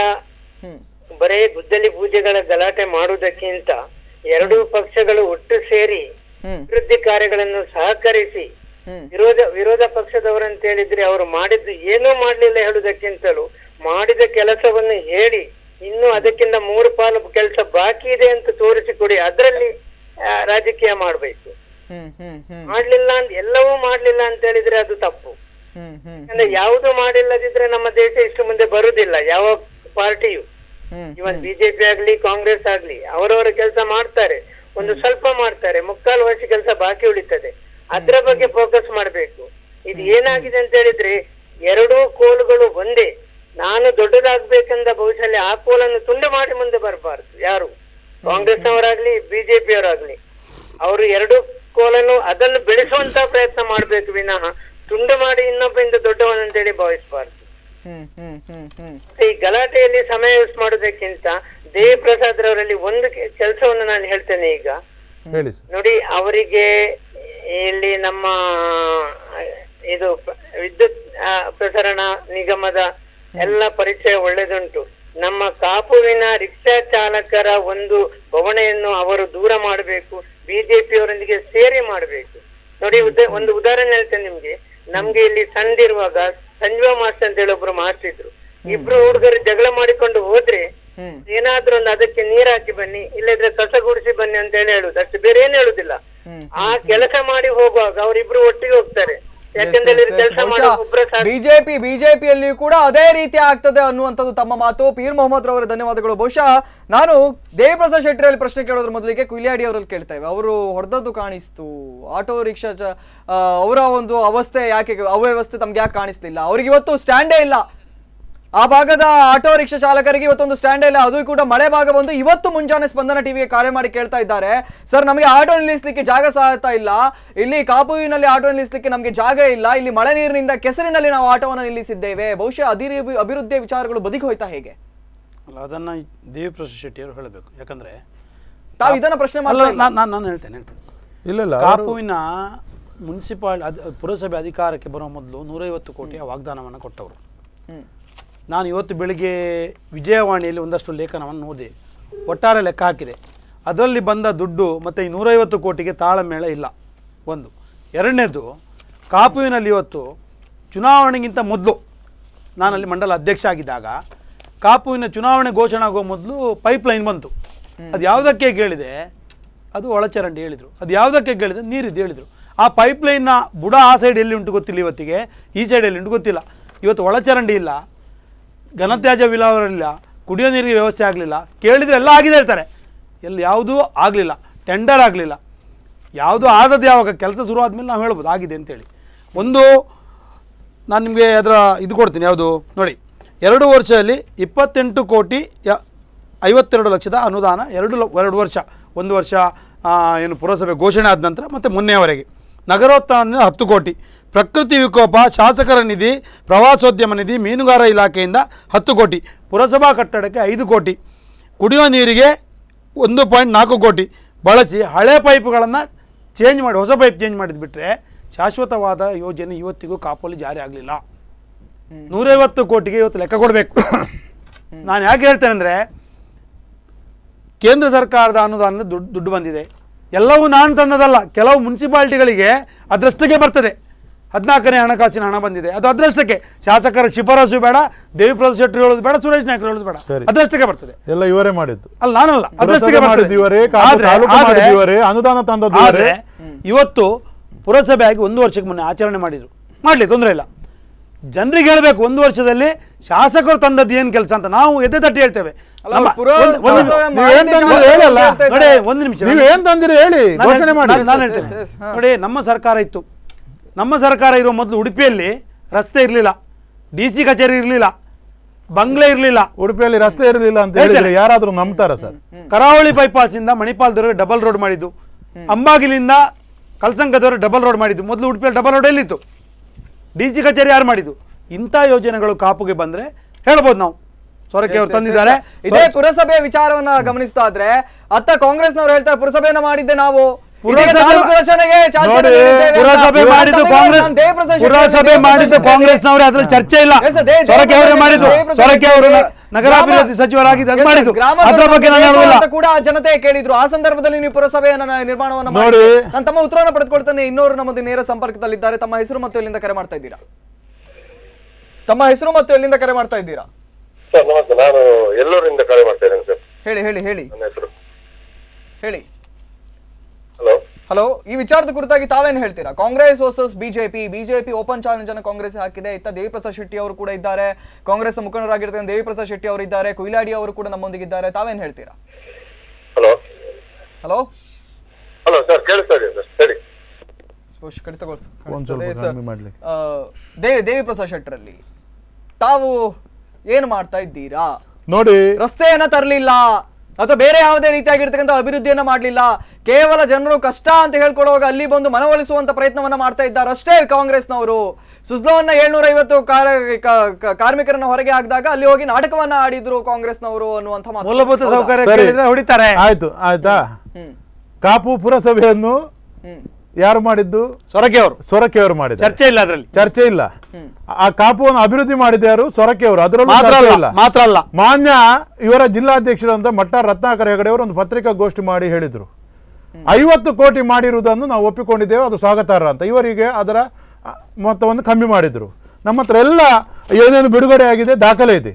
ಬರೇ ಗುದ್ದಲಿ ಪೂಜೆಗಳ ಗಲಾಟೆ ಮಾಡುವುದಕ್ಕಿಂತ ಎರಡೂ ಪಕ್ಷಗಳು ಒಟ್ಟು ಸೇರಿ ಅಭಿವೃದ್ಧಿ ಕಾರ್ಯಗಳನ್ನು ಸಹಕರಿಸಿ ವಿರೋಧ ವಿರೋಧ ಪಕ್ಷದವರಂತ ಹೇಳಿದ್ರೆ ಅವರು ಮಾಡಿದ್ದು ಏನೂ ಮಾಡ್ಲಿಲ್ಲ ಹೇಳುದಕ್ಕಿಂತಲೂ ಮಾಡಿದ ಕೆಲಸವನ್ನು ಹೇಳಿ ಇನ್ನು ಅದಕ್ಕಿಂತ ಮೂರು ಪಾಲು ಕೆಲಸ ಬಾಕಿ ಇದೆ ಅಂತ ತೋರಿಸಿಕೊಡಿ ಅದರಲ್ಲಿ ರಾಜಕೀಯ ಮಾಡ್ಬೇಕು ಮಾಡ್ಲಿಲ್ಲ ಅಂತ ಎಲ್ಲವೂ ಮಾಡ್ಲಿಲ್ಲ ಅಂತ ಹೇಳಿದ್ರೆ ಅದು ತಪ್ಪು ಅಂದ್ರೆ ಯಾವುದು ಮಾಡಿಲ್ಲದಿದ್ರೆ ನಮ್ಮ ದೇಶ ಇಷ್ಟು ಮುಂದೆ ಬರುದಿಲ್ಲ ಯಾವ ಪಾರ್ಟಿಯು ಇವನ್ ಬಿಜೆಪಿ ಆಗ್ಲಿ ಕಾಂಗ್ರೆಸ್ ಆಗ್ಲಿ ಅವರವರ ಕೆಲಸ ಮಾಡ್ತಾರೆ ಒಂದು ಸ್ವಲ್ಪ ಮಾಡ್ತಾರೆ ಮುಕ್ಕಾಲು ವರ್ಷ ಕೆಲಸ ಬಾಕಿ ಉಳಿತದೆ ಅದ್ರ ಬಗ್ಗೆ ಫೋಕಸ್ ಮಾಡ್ಬೇಕು ಇದು ಏನಾಗಿದೆ ಅಂತ ಹೇಳಿದ್ರೆ ಎರಡೂ ಕೋಲುಗಳು ಒಂದೇ ನಾನು ದೊಡ್ಡದಾಗ್ಬೇಕಂದ ಭವಿಷ್ಯದಲ್ಲಿ ಆ ಕೋಲನ್ನು ತುಂಡು ಮಾಡಿ ಮುಂದೆ ಬರಬಾರ್ದು ಯಾರು ಅವರಾಗ್ಲಿ ಬಿಜೆಪಿ ಅವರಾಗ್ಲಿ ಅವರು ಎರಡು ಕೋಲನ್ನು ಅದನ್ನು ಬೆಳೆಸುವಂತ ಪ್ರಯತ್ನ ಮಾಡ್ಬೇಕು ವಿನಃ ತುಂಡು ಮಾಡಿ ಇನ್ನೊಬ್ಬರಿಂದ ದೊಡ್ಡವನ್ ಹೇಳಿ ಭಾವಿಸಬಾರ್ದು ಈ ಗಲಾಟೆಯಲ್ಲಿ ಸಮಯ ಯೂಸ್ ಮಾಡೋದಕ್ಕಿಂತ ದೇವ್ ಪ್ರಸಾದ್ ರವರಲ್ಲಿ ಒಂದು ಕೆಲಸವನ್ನು ನಾನು ಹೇಳ್ತೇನೆ ಈಗ ಹೇಳಿ ನೋಡಿ ಅವರಿಗೆ ಇಲ್ಲಿ ನಮ್ಮ ಇದು ವಿದ್ಯುತ್ ಪ್ರಸರಣ ನಿಗಮದ ಎಲ್ಲ ಪರಿಚಯ ಒಳ್ಳೆದುಂಟು ನಮ್ಮ ಕಾಪುವಿನ ರಿಕ್ಷಾ ಚಾಲಕರ ಒಂದು ಬವಣೆಯನ್ನು ಅವರು ದೂರ ಮಾಡಬೇಕು ಬಿಜೆಪಿಯವರೊಂದಿಗೆ ಸೇರಿ ಮಾಡಬೇಕು ನೋಡಿ ಒಂದು ಉದಾಹರಣೆ ಹೇಳ್ತೇನೆ ನಿಮ್ಗೆ ನಮ್ಗೆ ಇಲ್ಲಿ ಸಂದಿರುವಾಗ ಸಂಜೀವ ಮಾಸ್ಟರ್ ಅಂತ ಹೇಳಿ ಒಬ್ರು ಮಾಡ್ತಿದ್ರು ಇಬ್ರು ಹುಡುಗರು ಜಗಳ ಮಾಡಿಕೊಂಡು ಹೋದ್ರೆ ಏನಾದ್ರೂ ಒಂದು ಅದಕ್ಕೆ ನೀರ್ ಹಾಕಿ ಬನ್ನಿ ಇಲ್ಲದ್ರೆ ಕಸ ಗುಡಿಸಿ ಬನ್ನಿ ಅಂತ ಹೇಳಿ ಹೇಳುದು ಅಷ್ಟು ಬೇರೆ ಏನ್ ಹೇಳುದಿಲ್ಲ ಆ ಕೆಲಸ ಮಾಡಿ ಹೋಗುವಾಗ ಅವರಿಬ್ರು ಒಟ್ಟಿಗೆ ಹೋಗ್ತಾರೆ ಬಿಜೆಪಿ ಬಿಜೆಪಿಯಲ್ಲಿ ಕೂಡ ಅದೇ ರೀತಿ ಆಗ್ತದೆ ಅನ್ನುವಂಥದ್ದು ತಮ್ಮ ಮಾತು ಪೀರ್ ಮೊಹಮ್ಮದ್ ರವರ ಧನ್ಯವಾದಗಳು ಬಹುಶಃ ನಾನು ದೇವಪ್ರಸಾದ್ ಶೆಟ್ಟಿ ಪ್ರಶ್ನೆ ಕೇಳೋದ್ರ ಮೊದಲಿಗೆ ಕುಲ್ಯಾಡಿ ಅವರಲ್ಲಿ ಕೇಳ್ತಾ ಇವೆ ಅವರು ಹೊಡೆದದ್ದು ಕಾಣಿಸ್ತು ಆಟೋ ರಿಕ್ಷಾ ಅವರ ಒಂದು ಅವಸ್ಥೆ ಯಾಕೆ ಅವ್ಯವಸ್ಥೆ ತಮ್ಗೆ ಯಾಕೆ ಕಾಣಿಸ್ತಿಲ್ಲ ಅವ್ರಿಗೆ ಇವತ್ತು ಸ್ಟ್ಯಾಂಡೇ ಇಲ್ಲ ಆ ಭಾಗದ ಆಟೋ ರಿಕ್ಷಾ ಚಾಲಕರಿಗೆ ಇವತ್ತೊಂದು ಸ್ಟ್ಯಾಂಡ್ ಇಲ್ಲ ಅದು ಕೂಡ ಮಳೆ ಭಾಗ ಬಂದು ಇವತ್ತು ಮುಂಜಾನೆ ಸ್ಪಂದನ ಟಿವಿಗೆ ಕರೆ ಮಾಡಿ ಕೇಳ್ತಾ ಇದ್ದಾರೆ ಸರ್ ನಮಗೆ ಆಟೋ ನಿಲ್ಲಿಸಲಿಕ್ಕೆ ಜಾಗ ಸಹತಾ ಇಲ್ಲ ಇಲ್ಲಿ ಕಾಪುವಿನಲ್ಲಿ ಆಟೋ ನಿಲ್ಲಿಸಲಿಕ್ಕೆ ನಮಗೆ ಜಾಗ ಇಲ್ಲ ಇಲ್ಲಿ ಮಳೆ ನೀರಿನಿಂದ ಕೆಸರಿನಲ್ಲಿ ನಾವು ಆಟೋವನ್ನು ನಿಲ್ಲಿಸಿದ್ದೇವೆ ಬಹುಶಃ ಅಧಿರಿ ಅಭಿವೃದ್ಧಿಯ ವಿಚಾರಗಳು ಬದುಕು ಹೋಯ್ತಾ ಹೇಗೆ ಅಲ್ಲ ದೇವ್ ಪ್ರಸಾದ್ ಶೆಟ್ಟಿ ಅವರು ಹೇಳಬೇಕು ಯಾಕಂದ್ರೆ ತಾವು ಇದನ್ನ ಪ್ರಶ್ನೆ ಮಾಡಲ್ಲ ಹೇಳ್ತೇನೆ ಇಲ್ಲ ಇಲ್ಲ ಕಾಪುವಿನ ಮುನ್ಸಿಪಾಲ್ ಪುರಸಭೆ ಅಧಿಕಾರಕ್ಕೆ ಬರೋ ಮೊದಲು ನೂರೈವತ್ತು ಕೋಟಿಯ ವಾಗ್ದಾನವನ್ನು ಕೊಟ್ಟವರು ನಾನು ಇವತ್ತು ಬೆಳಿಗ್ಗೆ ವಿಜಯವಾಣಿಯಲ್ಲಿ ಒಂದಷ್ಟು ಲೇಖನವನ್ನು ನೋಡಿದೆ ಒಟ್ಟಾರೆ ಲೆಕ್ಕ ಹಾಕಿದೆ ಅದರಲ್ಲಿ ಬಂದ ದುಡ್ಡು ಮತ್ತು ಈ ನೂರೈವತ್ತು ಕೋಟಿಗೆ ತಾಳಮೇಳ ಇಲ್ಲ ಒಂದು ಎರಡನೇದು ಕಾಪುವಿನಲ್ಲಿ ಇವತ್ತು ಚುನಾವಣೆಗಿಂತ ಮೊದಲು ನಾನಲ್ಲಿ ಮಂಡಲ ಅಧ್ಯಕ್ಷ ಆಗಿದ್ದಾಗ ಕಾಪುವಿನ ಚುನಾವಣೆ ಘೋಷಣೆ ಆಗೋ ಮೊದಲು ಪೈಪ್ಲೈನ್ ಬಂತು ಅದು ಯಾವುದಕ್ಕೆ ಕೇಳಿದೆ ಅದು ಒಳಚರಂಡಿ ಹೇಳಿದರು ಅದು ಯಾವುದಕ್ಕೆ ಕೇಳಿದೆ ನೀರಿದ್ದು ಹೇಳಿದರು ಆ ಪೈಪ್ಲೈನ್ನ ಬುಡ ಆ ಸೈಡ್ ಎಲ್ಲಿ ಉಂಟು ಗೊತ್ತಿಲ್ಲ ಇವತ್ತಿಗೆ ಈ ಸೈಡ್ ಎಲ್ಲಿ ಉಂಟು ಗೊತ್ತಿಲ್ಲ ಇವತ್ತು ಒಳಚರಂಡಿ ಇಲ್ಲ ಘನತ್ಯಾಜ್ಯ ವಿಲಾವರಿಲ್ಲ ಕುಡಿಯೋ ನೀರಿಗೆ ವ್ಯವಸ್ಥೆ ಆಗಲಿಲ್ಲ ಕೇಳಿದರೆ ಎಲ್ಲ ಆಗಿದೆ ಹೇಳ್ತಾರೆ ಎಲ್ಲಿ ಯಾವುದೂ ಆಗಲಿಲ್ಲ ಟೆಂಡರ್ ಆಗಲಿಲ್ಲ ಯಾವುದೂ ಆದದ್ದು ಯಾವಾಗ ಕೆಲಸ ಶುರು ಆದಮೇಲೆ ನಾವು ಹೇಳ್ಬೋದು ಆಗಿದೆ ಅಂತೇಳಿ ಒಂದು ನಾನು ನಿಮಗೆ ಅದರ ಇದು ಕೊಡ್ತೀನಿ ಯಾವುದು ನೋಡಿ ಎರಡು ವರ್ಷದಲ್ಲಿ ಇಪ್ಪತ್ತೆಂಟು ಕೋಟಿ ಐವತ್ತೆರಡು ಲಕ್ಷದ ಅನುದಾನ ಎರಡು ಎರಡು ವರ್ಷ ಒಂದು ವರ್ಷ ಏನು ಪುರಸಭೆ ಘೋಷಣೆ ಆದ ನಂತರ ಮತ್ತು ಮೊನ್ನೆವರೆಗೆ ನಗರೋತ್ಥಾನದಿಂದ ಹತ್ತು ಕೋಟಿ ಪ್ರಕೃತಿ ವಿಕೋಪ ಶಾಸಕರ ನಿಧಿ ಪ್ರವಾಸೋದ್ಯಮ ನಿಧಿ ಮೀನುಗಾರ ಇಲಾಖೆಯಿಂದ ಹತ್ತು ಕೋಟಿ ಪುರಸಭಾ ಕಟ್ಟಡಕ್ಕೆ ಐದು ಕೋಟಿ ಕುಡಿಯೋ ನೀರಿಗೆ ಒಂದು ಪಾಯಿಂಟ್ ನಾಲ್ಕು ಕೋಟಿ ಬಳಸಿ ಹಳೆ ಪೈಪ್ಗಳನ್ನು ಚೇಂಜ್ ಮಾಡಿ ಹೊಸ ಪೈಪ್ ಚೇಂಜ್ ಮಾಡಿದ್ಬಿಟ್ರೆ ಶಾಶ್ವತವಾದ ಯೋಜನೆ ಇವತ್ತಿಗೂ ಕಾಪೋಲಿ ಜಾರಿ ಆಗಲಿಲ್ಲ ನೂರೈವತ್ತು ಕೋಟಿಗೆ ಇವತ್ತು ಲೆಕ್ಕ ಕೊಡಬೇಕು ನಾನು ಯಾಕೆ ಹೇಳ್ತೇನೆ ಅಂದರೆ ಕೇಂದ್ರ ಸರ್ಕಾರದ ಅನುದಾನದ ದುಡ್ಡು ದುಡ್ಡು ಬಂದಿದೆ ಎಲ್ಲವೂ ನಾನು ತಂದದಲ್ಲ ಕೆಲವು ಮುನ್ಸಿಪಾಲ್ಟಿಗಳಿಗೆ ಅದರಷ್ಟಿಗೆ ಬರ್ತದೆ ಹದಿನಾಲ್ಕನೇ ಹಣಕಾಸಿನ ಹಣ ಬಂದಿದೆ ಅದು ಅದೃಷ್ಟಕ್ಕೆ ಶಾಸಕರ ಶಿಫಾರಸು ಬೇಡ ಪ್ರಸಾದ್ ಶೆಟ್ಟರು ಹೇಳೋದು ಬೇಡ ಸುರೇಶ್ ನಾಯ್ಕರು ಹೇಳೋದು ಬೇಡ ಅದೃಷ್ಟಕ್ಕೆ ಬರ್ತದೆ ಎಲ್ಲ ಇವರೇ ಮಾಡಿದ್ದು ಅಲ್ಲ ನಾನಲ್ಲ ಅದೃಷ್ಟಕ್ಕೆ ಅನುದಾನ ತಂದದ್ದು ಇವತ್ತು ಪುರಸಭೆ ಆಗಿ ಒಂದು ವರ್ಷಕ್ಕೆ ಮೊನ್ನೆ ಆಚರಣೆ ಮಾಡಿದ್ರು ಮಾಡ್ಲಿ ತೊಂದರೆ ಇಲ್ಲ ಜನರಿಗೆ ಹೇಳಬೇಕು ಒಂದು ವರ್ಷದಲ್ಲಿ ಶಾಸಕರು ತಂದದ್ದು ಏನು ಕೆಲಸ ಅಂತ ನಾವು ಎದೆ ತಟ್ಟಿ ಹೇಳ್ತೇವೆ ನೋಡಿ ನಮ್ಮ ಸರ್ಕಾರ ಇತ್ತು ನಮ್ಮ ಸರ್ಕಾರ ಇರುವ ಮೊದಲು ಉಡುಪಿಯಲ್ಲಿ ರಸ್ತೆ ಇರಲಿಲ್ಲ ಡಿ ಸಿ ಕಚೇರಿ ಇರಲಿಲ್ಲ ಬಂಗ್ಲೆ ಇರಲಿಲ್ಲ ಉಡುಪಿಯಲ್ಲಿ ರಸ್ತೆ ಇರಲಿಲ್ಲ ಅಂತ ಹೇಳಿದ್ರೆ ಯಾರಾದರೂ ನಂಬ್ತಾರ ಸರ್ ಕರಾವಳಿ ಬೈಪಾಸ್ ಇಂದ ಡಬಲ್ ರೋಡ್ ಮಾಡಿದ್ದು ಅಂಬಾಗಿಲಿಂದ ಕಲ್ಸಂಗದವರು ಡಬಲ್ ರೋಡ್ ಮಾಡಿದ್ದು ಮೊದಲು ಉಡುಪಿಯಲ್ಲಿ ಡಬಲ್ ರೋಡ್ ಎಲ್ಲಿತ್ತು ಡಿ ಸಿ ಕಚೇರಿ ಯಾರು ಮಾಡಿದ್ದು ಇಂಥ ಯೋಜನೆಗಳು ಕಾಪುಗೆ ಬಂದರೆ ಹೇಳ್ಬೋದು ನಾವು ಸೊರಕೆ ಅವರು ತಂದಿದ್ದಾರೆ ಇದೇ ಪುರಸಭೆ ವಿಚಾರವನ್ನ ಗಮನಿಸ್ತಾ ಇದ್ರೆ ಅತ್ತ ಕಾಂಗ್ರೆಸ್ನವ್ರು ಹೇಳ್ತಾರೆ ಪುರಸಭೆಯನ್ನ ಮಾಡಿದ್ದೆ ನಾವು ಪುರಸಭೆ ಮಾಡಿದ್ದು ಕಾಂಗ್ರೆಸ್ ಪುರಸಭೆ ಮಾಡಿದ್ದು ಕಾಂಗ್ರೆಸ್ ಅದ್ರಲ್ಲಿ ಚರ್ಚೆ ಇಲ್ಲ ಸೊರಕೆ ಅವರೇ ಮಾಡಿದ್ದು ಸೊರಕೆ ಅವರು ನಗರಾಭಿವೃದ್ಧಿ ಸಚಿವರಾಗಿ ಮಾಡಿದ್ದು ಅದರ ಬಗ್ಗೆ ಕೂಡ ಜನತೆ ಕೇಳಿದ್ರು ಆ ಸಂದರ್ಭದಲ್ಲಿ ನೀವು ಪುರಸಭೆಯನ್ನ ನಿರ್ಮಾಣವನ್ನು ಮಾಡಿ ನಾನು ತಮ್ಮ ಉತ್ತರವನ್ನು ಪಡೆದುಕೊಳ್ತಾನೆ ಇನ್ನೋರು ನಮ್ಮದು ನೇರ ಸಂಪರ್ಕದಲ್ಲಿದ್ದಾರೆ ತಮ್ಮ ಹೆಸರು ಮತ್ತು ಎಲ್ಲಿಂದ ಕರೆ ಮಾಡ್ತಾ ಇದ್ದೀರಾ ತಮ್ಮ ಹೆಸರು ಮತ್ತು ಎಲ್ಲಿಂದ ಕರೆ ಮಾಡ್ತಾ ಇದ್ದೀರಾ ಸರ್ ನಮಸ್ತೆ ನಾನು ಎಲ್ಲೂರಿಂದ ಕರೆ ಮಾಡ್ತಾ ಇದ್ದೇನೆ ಸರ್ ಹೇಳಿ ಹೇಳಿ ಹೇಳಿ ಹೆಸರು ಹೇಳಿ ಹಲೋ ಈ ವಿಚಾರದ ಕುರಿತಾಗಿ ತಾವೇನು ಹೇಳ್ತೀರಾ Congress versus BJP BJP open challenge ಅನ್ನು ಕಾಂಗ್ರೆಸ್ ಹಾಕಿದೆ ಇತ್ತ ದೇವಿಪ್ರಸಾದ್ ಶೆಟ್ಟಿ ಅವರು ಕೂಡ ಇದ್ದಾರೆ ಕಾಂಗ್ರೆಸ್ ಮುಖಂಡರಾಗಿರ್ತಕ್ಕಂಥ ದೇವಿಪ್ರಸಾದ್ ಶೆಟ್ಟಿ ಅವರು ಇದ್ದಾರೆ ಕೊಯ್ಲಾಡಿ ಅವರು ಕೂಡ ನಮ್ಮೊಂದಿಗಿದ್ದಾರೆ ತಾವೇನು ಹೇಳ್ತೀರಾ ಹಲೋ ಹಲೋ ಹಲೋ ಸರ್ ಕೇಳಿಸ್ತಾ ದೇವಿಪ್ರಸಾದ್ ಶೆಟ್ಟರಲ್ಲಿ ತಾವು ಏನು ಮಾಡ್ತಾ ಇದ್ದೀರಾ ನೋಡಿ ರಸ್ತೆಯನ್ನ ತರಲಿಲ್ಲ ಅಥವಾ ಬೇರೆ ಯಾವುದೇ ರೀತಿಯಾಗಿರ್ತಕ್ಕಂಥ ಅಭಿವೃದ್ಧಿಯನ್ನು ಮಾಡಲಿಲ್ಲ ಕೇವಲ ಜನರು ಕಷ್ಟ ಅಂತ ಹೇಳ್ಕೊಡುವಾಗ ಅಲ್ಲಿ ಬಂದು ಮನವೊಲಿಸುವಂತ ಪ್ರಯತ್ನವನ್ನ ಮಾಡ್ತಾ ಇದ್ದಾರಷ್ಟೇ ಕಾಂಗ್ರೆಸ್ನವರು ಸುಸ್ಲೋನ್ನ ಏಳ್ನೂರ ಐವತ್ತು ಕಾರ್ಮಿಕರನ್ನ ಹೊರಗೆ ಹಾಕಿದಾಗ ಅಲ್ಲಿ ಹೋಗಿ ನಾಟಕವನ್ನ ಆಡಿದ್ರು ಕಾಂಗ್ರೆಸ್ನವರು ಅನ್ನುವಂಥ ಮೂಲಭೂತ ಸೌಕರ್ಯ ಹೊಡಿತಾರೆ ಆಯ್ತು ಆಯ್ತಾ ಕಾಪು ಪುರಸಭೆಯನ್ನು ಯಾರು ಮಾಡಿದ್ದು ಸೊರಕೆ ಅವರು ಸೊರಕೆ ಚರ್ಚೆ ಇಲ್ಲ ಅದರಲ್ಲಿ ಚರ್ಚೆ ಇಲ್ಲ ಆ ಕಾಪುವನ್ನು ಅಭಿವೃದ್ಧಿ ಮಾಡಿದ ಯಾರು ಸೊರಕೆ ಅದರಲ್ಲೂ ಮಾತ್ರ ಅಲ್ಲ ಮಾನ್ಯ ಇವರ ಜಿಲ್ಲಾಧ್ಯಕ್ಷರಂತ ಮಟ್ಟ ರತ್ನಾಕರ ಹೆಗಡೆ ಅವರು ಒಂದು ಪತ್ರಿಕಾಗೋಷ್ಠಿ ಮಾಡಿ ಹೇಳಿದ್ರು ಐವತ್ತು ಕೋಟಿ ಮಾಡಿರುವುದನ್ನು ನಾವು ಒಪ್ಪಿಕೊಂಡಿದ್ದೇವೆ ಅದು ಸ್ವಾಗತಾರ್ಹ ಅಂತ ಇವರಿಗೆ ಅದರ ಮೊತ್ತವನ್ನು ಕಮ್ಮಿ ಮಾಡಿದ್ರು ನಮ್ಮ ಹತ್ರ ಎಲ್ಲ ಏನೇನು ಬಿಡುಗಡೆ ಆಗಿದೆ ದಾಖಲೆ ಇದೆ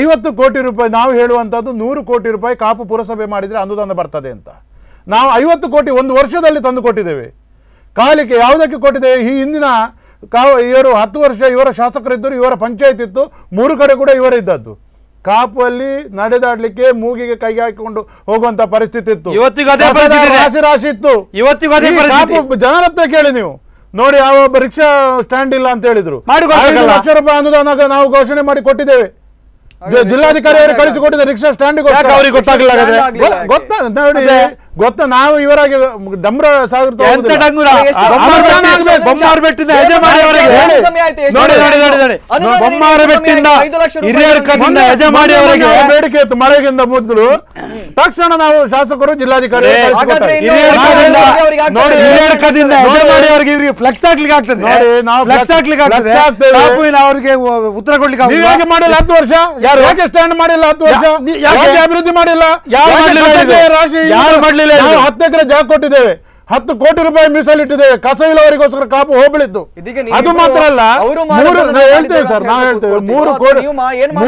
ಐವತ್ತು ಕೋಟಿ ರೂಪಾಯಿ ನಾವು ಹೇಳುವಂಥದ್ದು ನೂರು ಕೋಟಿ ರೂಪಾಯಿ ಕಾಪು ಪುರಸಭೆ ಮಾಡಿದರೆ ಅನುದಾನ ಬರ್ತದೆ ಅಂತ ನಾವು ಐವತ್ತು ಕೋಟಿ ಒಂದು ವರ್ಷದಲ್ಲಿ ತಂದು ಕೊಟ್ಟಿದ್ದೇವೆ ಕಾಲಿಕೆ ಯಾವುದಕ್ಕೆ ಕೊಟ್ಟಿದ್ದೇವೆ ಈ ಹಿಂದಿನ ಕಾ ಇವರು ಹತ್ತು ವರ್ಷ ಇವರ ಶಾಸಕರಿದ್ದರು ಇವರ ಪಂಚಾಯತ್ ಇತ್ತು ಮೂರು ಕಡೆ ಕೂಡ ಇವರಿದ್ದದ್ದು ಇದ್ದದ್ದು ಕಾಪಲ್ಲಿ ನಡೆದಾಡ್ಲಿಕ್ಕೆ ಮೂಗಿಗೆ ಕೈಗೆ ಹಾಕಿಕೊಂಡು ಹೋಗುವಂತ ಪರಿಸ್ಥಿತಿ ಇತ್ತು ರಾಶಿ ರಾಶಿ ಇತ್ತು ಕಾಪು ಜನರ ಹತ್ರ ಕೇಳಿ ನೀವು ನೋಡಿ ಯಾವ ಒಬ್ಬ ರಿಕ್ಷಾ ಸ್ಟ್ಯಾಂಡ್ ಇಲ್ಲ ಅಂತ ಹೇಳಿದ್ರು ಲಕ್ಷ ರೂಪಾಯಿ ಅನುದಾನ ನಾವು ಘೋಷಣೆ ಮಾಡಿ ಕೊಟ್ಟಿದ್ದೇವೆ ಜಿಲ್ಲಾಧಿಕಾರಿ ಕಳಿಸಿ ಕಳಿಸಿಕೊಟ್ಟಿದ್ದ ರಿಕ್ಷಾ ಸ್ಟ್ಯಾಂಡ್ ಗೊತ್ತಾಗಲ್ಲ ನೋಡಿ ಗೊತ್ತ ನಾವು ಇವರಾಗಿ ಡಮ್ರ ಸಾಗರ ಬೇಡಿಕೆ ಇತ್ತು ಮಳೆಗಿಂತ ಮೊದಲು ತಕ್ಷಣ ನಾವು ಶಾಸಕರು ಜಿಲ್ಲಾಧಿಕಾರಿ ಅವರಿಗೆ ಆಗ್ತದೆ ನಾವು ಉತ್ತರ ಕೊಡ್ಲಿಕ್ಕೆ ಮಾಡಿಲ್ಲ ಹತ್ತು ವರ್ಷ ಯಾರು ಯಾಕೆ ಸ್ಟ್ಯಾಂಡ್ ಮಾಡಿಲ್ಲ ಹತ್ತು ವರ್ಷ ಅಭಿವೃದ್ಧಿ ಮಾಡಿಲ್ಲ ಯಾರು ಮಾಡಲಿಲ್ಲ ಯಾರು ಹತ್ತು ಎಕರೆ ಜಾಗ ಕೊಟ್ಟಿದ್ದೇವೆ ಹತ್ತು ಕೋಟಿ ರೂಪಾಯಿ ಮೀಸಲಿಟ್ಟಿದ್ದೇವೆ ಕಸ ಇಲ್ಲವರಿಗೋಸ್ಕರ ಕಾಪು ಹೋಬಳಿದ್ದು ಅದು ಮಾತ್ರ ಅಲ್ಲ ಹೇಳ್ತೇವೆ ಸರ್ ನಾವು ಹೇಳ್ತೇವೆ ಮೂರು ಕೋಟಿ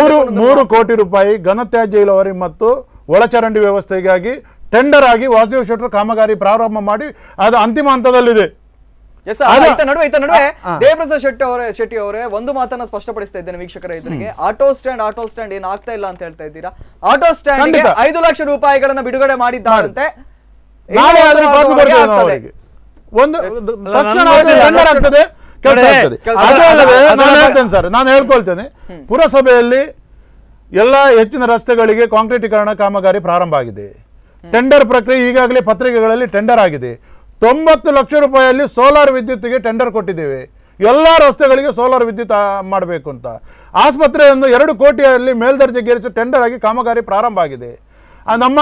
ಮೂರು ಮೂರು ಕೋಟಿ ರೂಪಾಯಿ ಘನತ್ಯಾಜ್ಯ ಇಳುವರಿ ಮತ್ತು ಒಳಚರಂಡಿ ವ್ಯವಸ್ಥೆಗಾಗಿ ಟೆಂಡರ್ ಆಗಿ ವಾಸುದೇವ ಶೆಟ್ಟರು ಕಾಮಗಾರಿ ಪ್ರಾರಂಭ ಮಾಡಿ ಅದು ಅಂತಿಮ ಹಂತದಲ್ಲಿದೆ ಎಸ್ ನಡುವೆ ಈತ ನಡುವೆ ಶೆಟ್ಟಿ ಅವರೇ ಶೆಟ್ಟಿ ಅವರೇ ಒಂದು ಮಾತನ್ನ ಸ್ಪಷ್ಟಪಡಿಸ್ತಾ ಇದ್ದೇನೆ ವೀಕ್ಷಕರ ಎದುರಿಗೆ ಆಟೋ ಸ್ಟ್ಯಾಂಡ್ ಆಟೋ ಸ್ಟ್ಯಾಂಡ್ ಏನ್ ಆಗ್ತಾ ಇಲ್ಲ ಅಂತ ಹೇಳ್ತಾ ಇದ್ದೀರಾ ಆಟೋ ಸ್ಟ್ಯಾಂಡ್ ಐದು ಲಕ್ಷ ರೂಪಾಯಿಗಳನ್ನ ಬಿಡುಗಡೆ ಮಾಡಿದ್ದಾರಂತೆ ಒಂದು ಸರ್ ನಾನು ಹೇಳ್ಕೊಳ್ತೇನೆ ಪುರಸಭೆಯಲ್ಲಿ ಎಲ್ಲ ಹೆಚ್ಚಿನ ರಸ್ತೆಗಳಿಗೆ ಕಾಂಕ್ರೀಟೀಕರಣ ಕಾಮಗಾರಿ ಪ್ರಾರಂಭ ಆಗಿದೆ ಟೆಂಡರ್ ಪ್ರಕ್ರಿಯೆ ಈಗಾಗಲೇ ಪತ್ರಿಕೆಗಳಲ್ಲಿ ಟೆಂಡರ್ ಆಗಿದೆ ತೊಂಬತ್ತು ಲಕ್ಷ ರೂಪಾಯಲ್ಲಿ ಸೋಲಾರ್ ವಿದ್ಯುತ್ತಿಗೆ ಟೆಂಡರ್ ಕೊಟ್ಟಿದ್ದೇವೆ ಎಲ್ಲ ರಸ್ತೆಗಳಿಗೆ ಸೋಲಾರ್ ವಿದ್ಯುತ್ ಮಾಡಬೇಕು ಅಂತ ಆಸ್ಪತ್ರೆಯನ್ನು ಎರಡು ಕೋಟಿಯಲ್ಲಿ ಮೇಲ್ದರ್ಜೆಗೇರಿಸಿ ಟೆಂಡರ್ ಆಗಿ ಕಾಮಗಾರಿ ಪ್ರಾರಂಭ ಆಗಿದೆ ನಮ್ಮ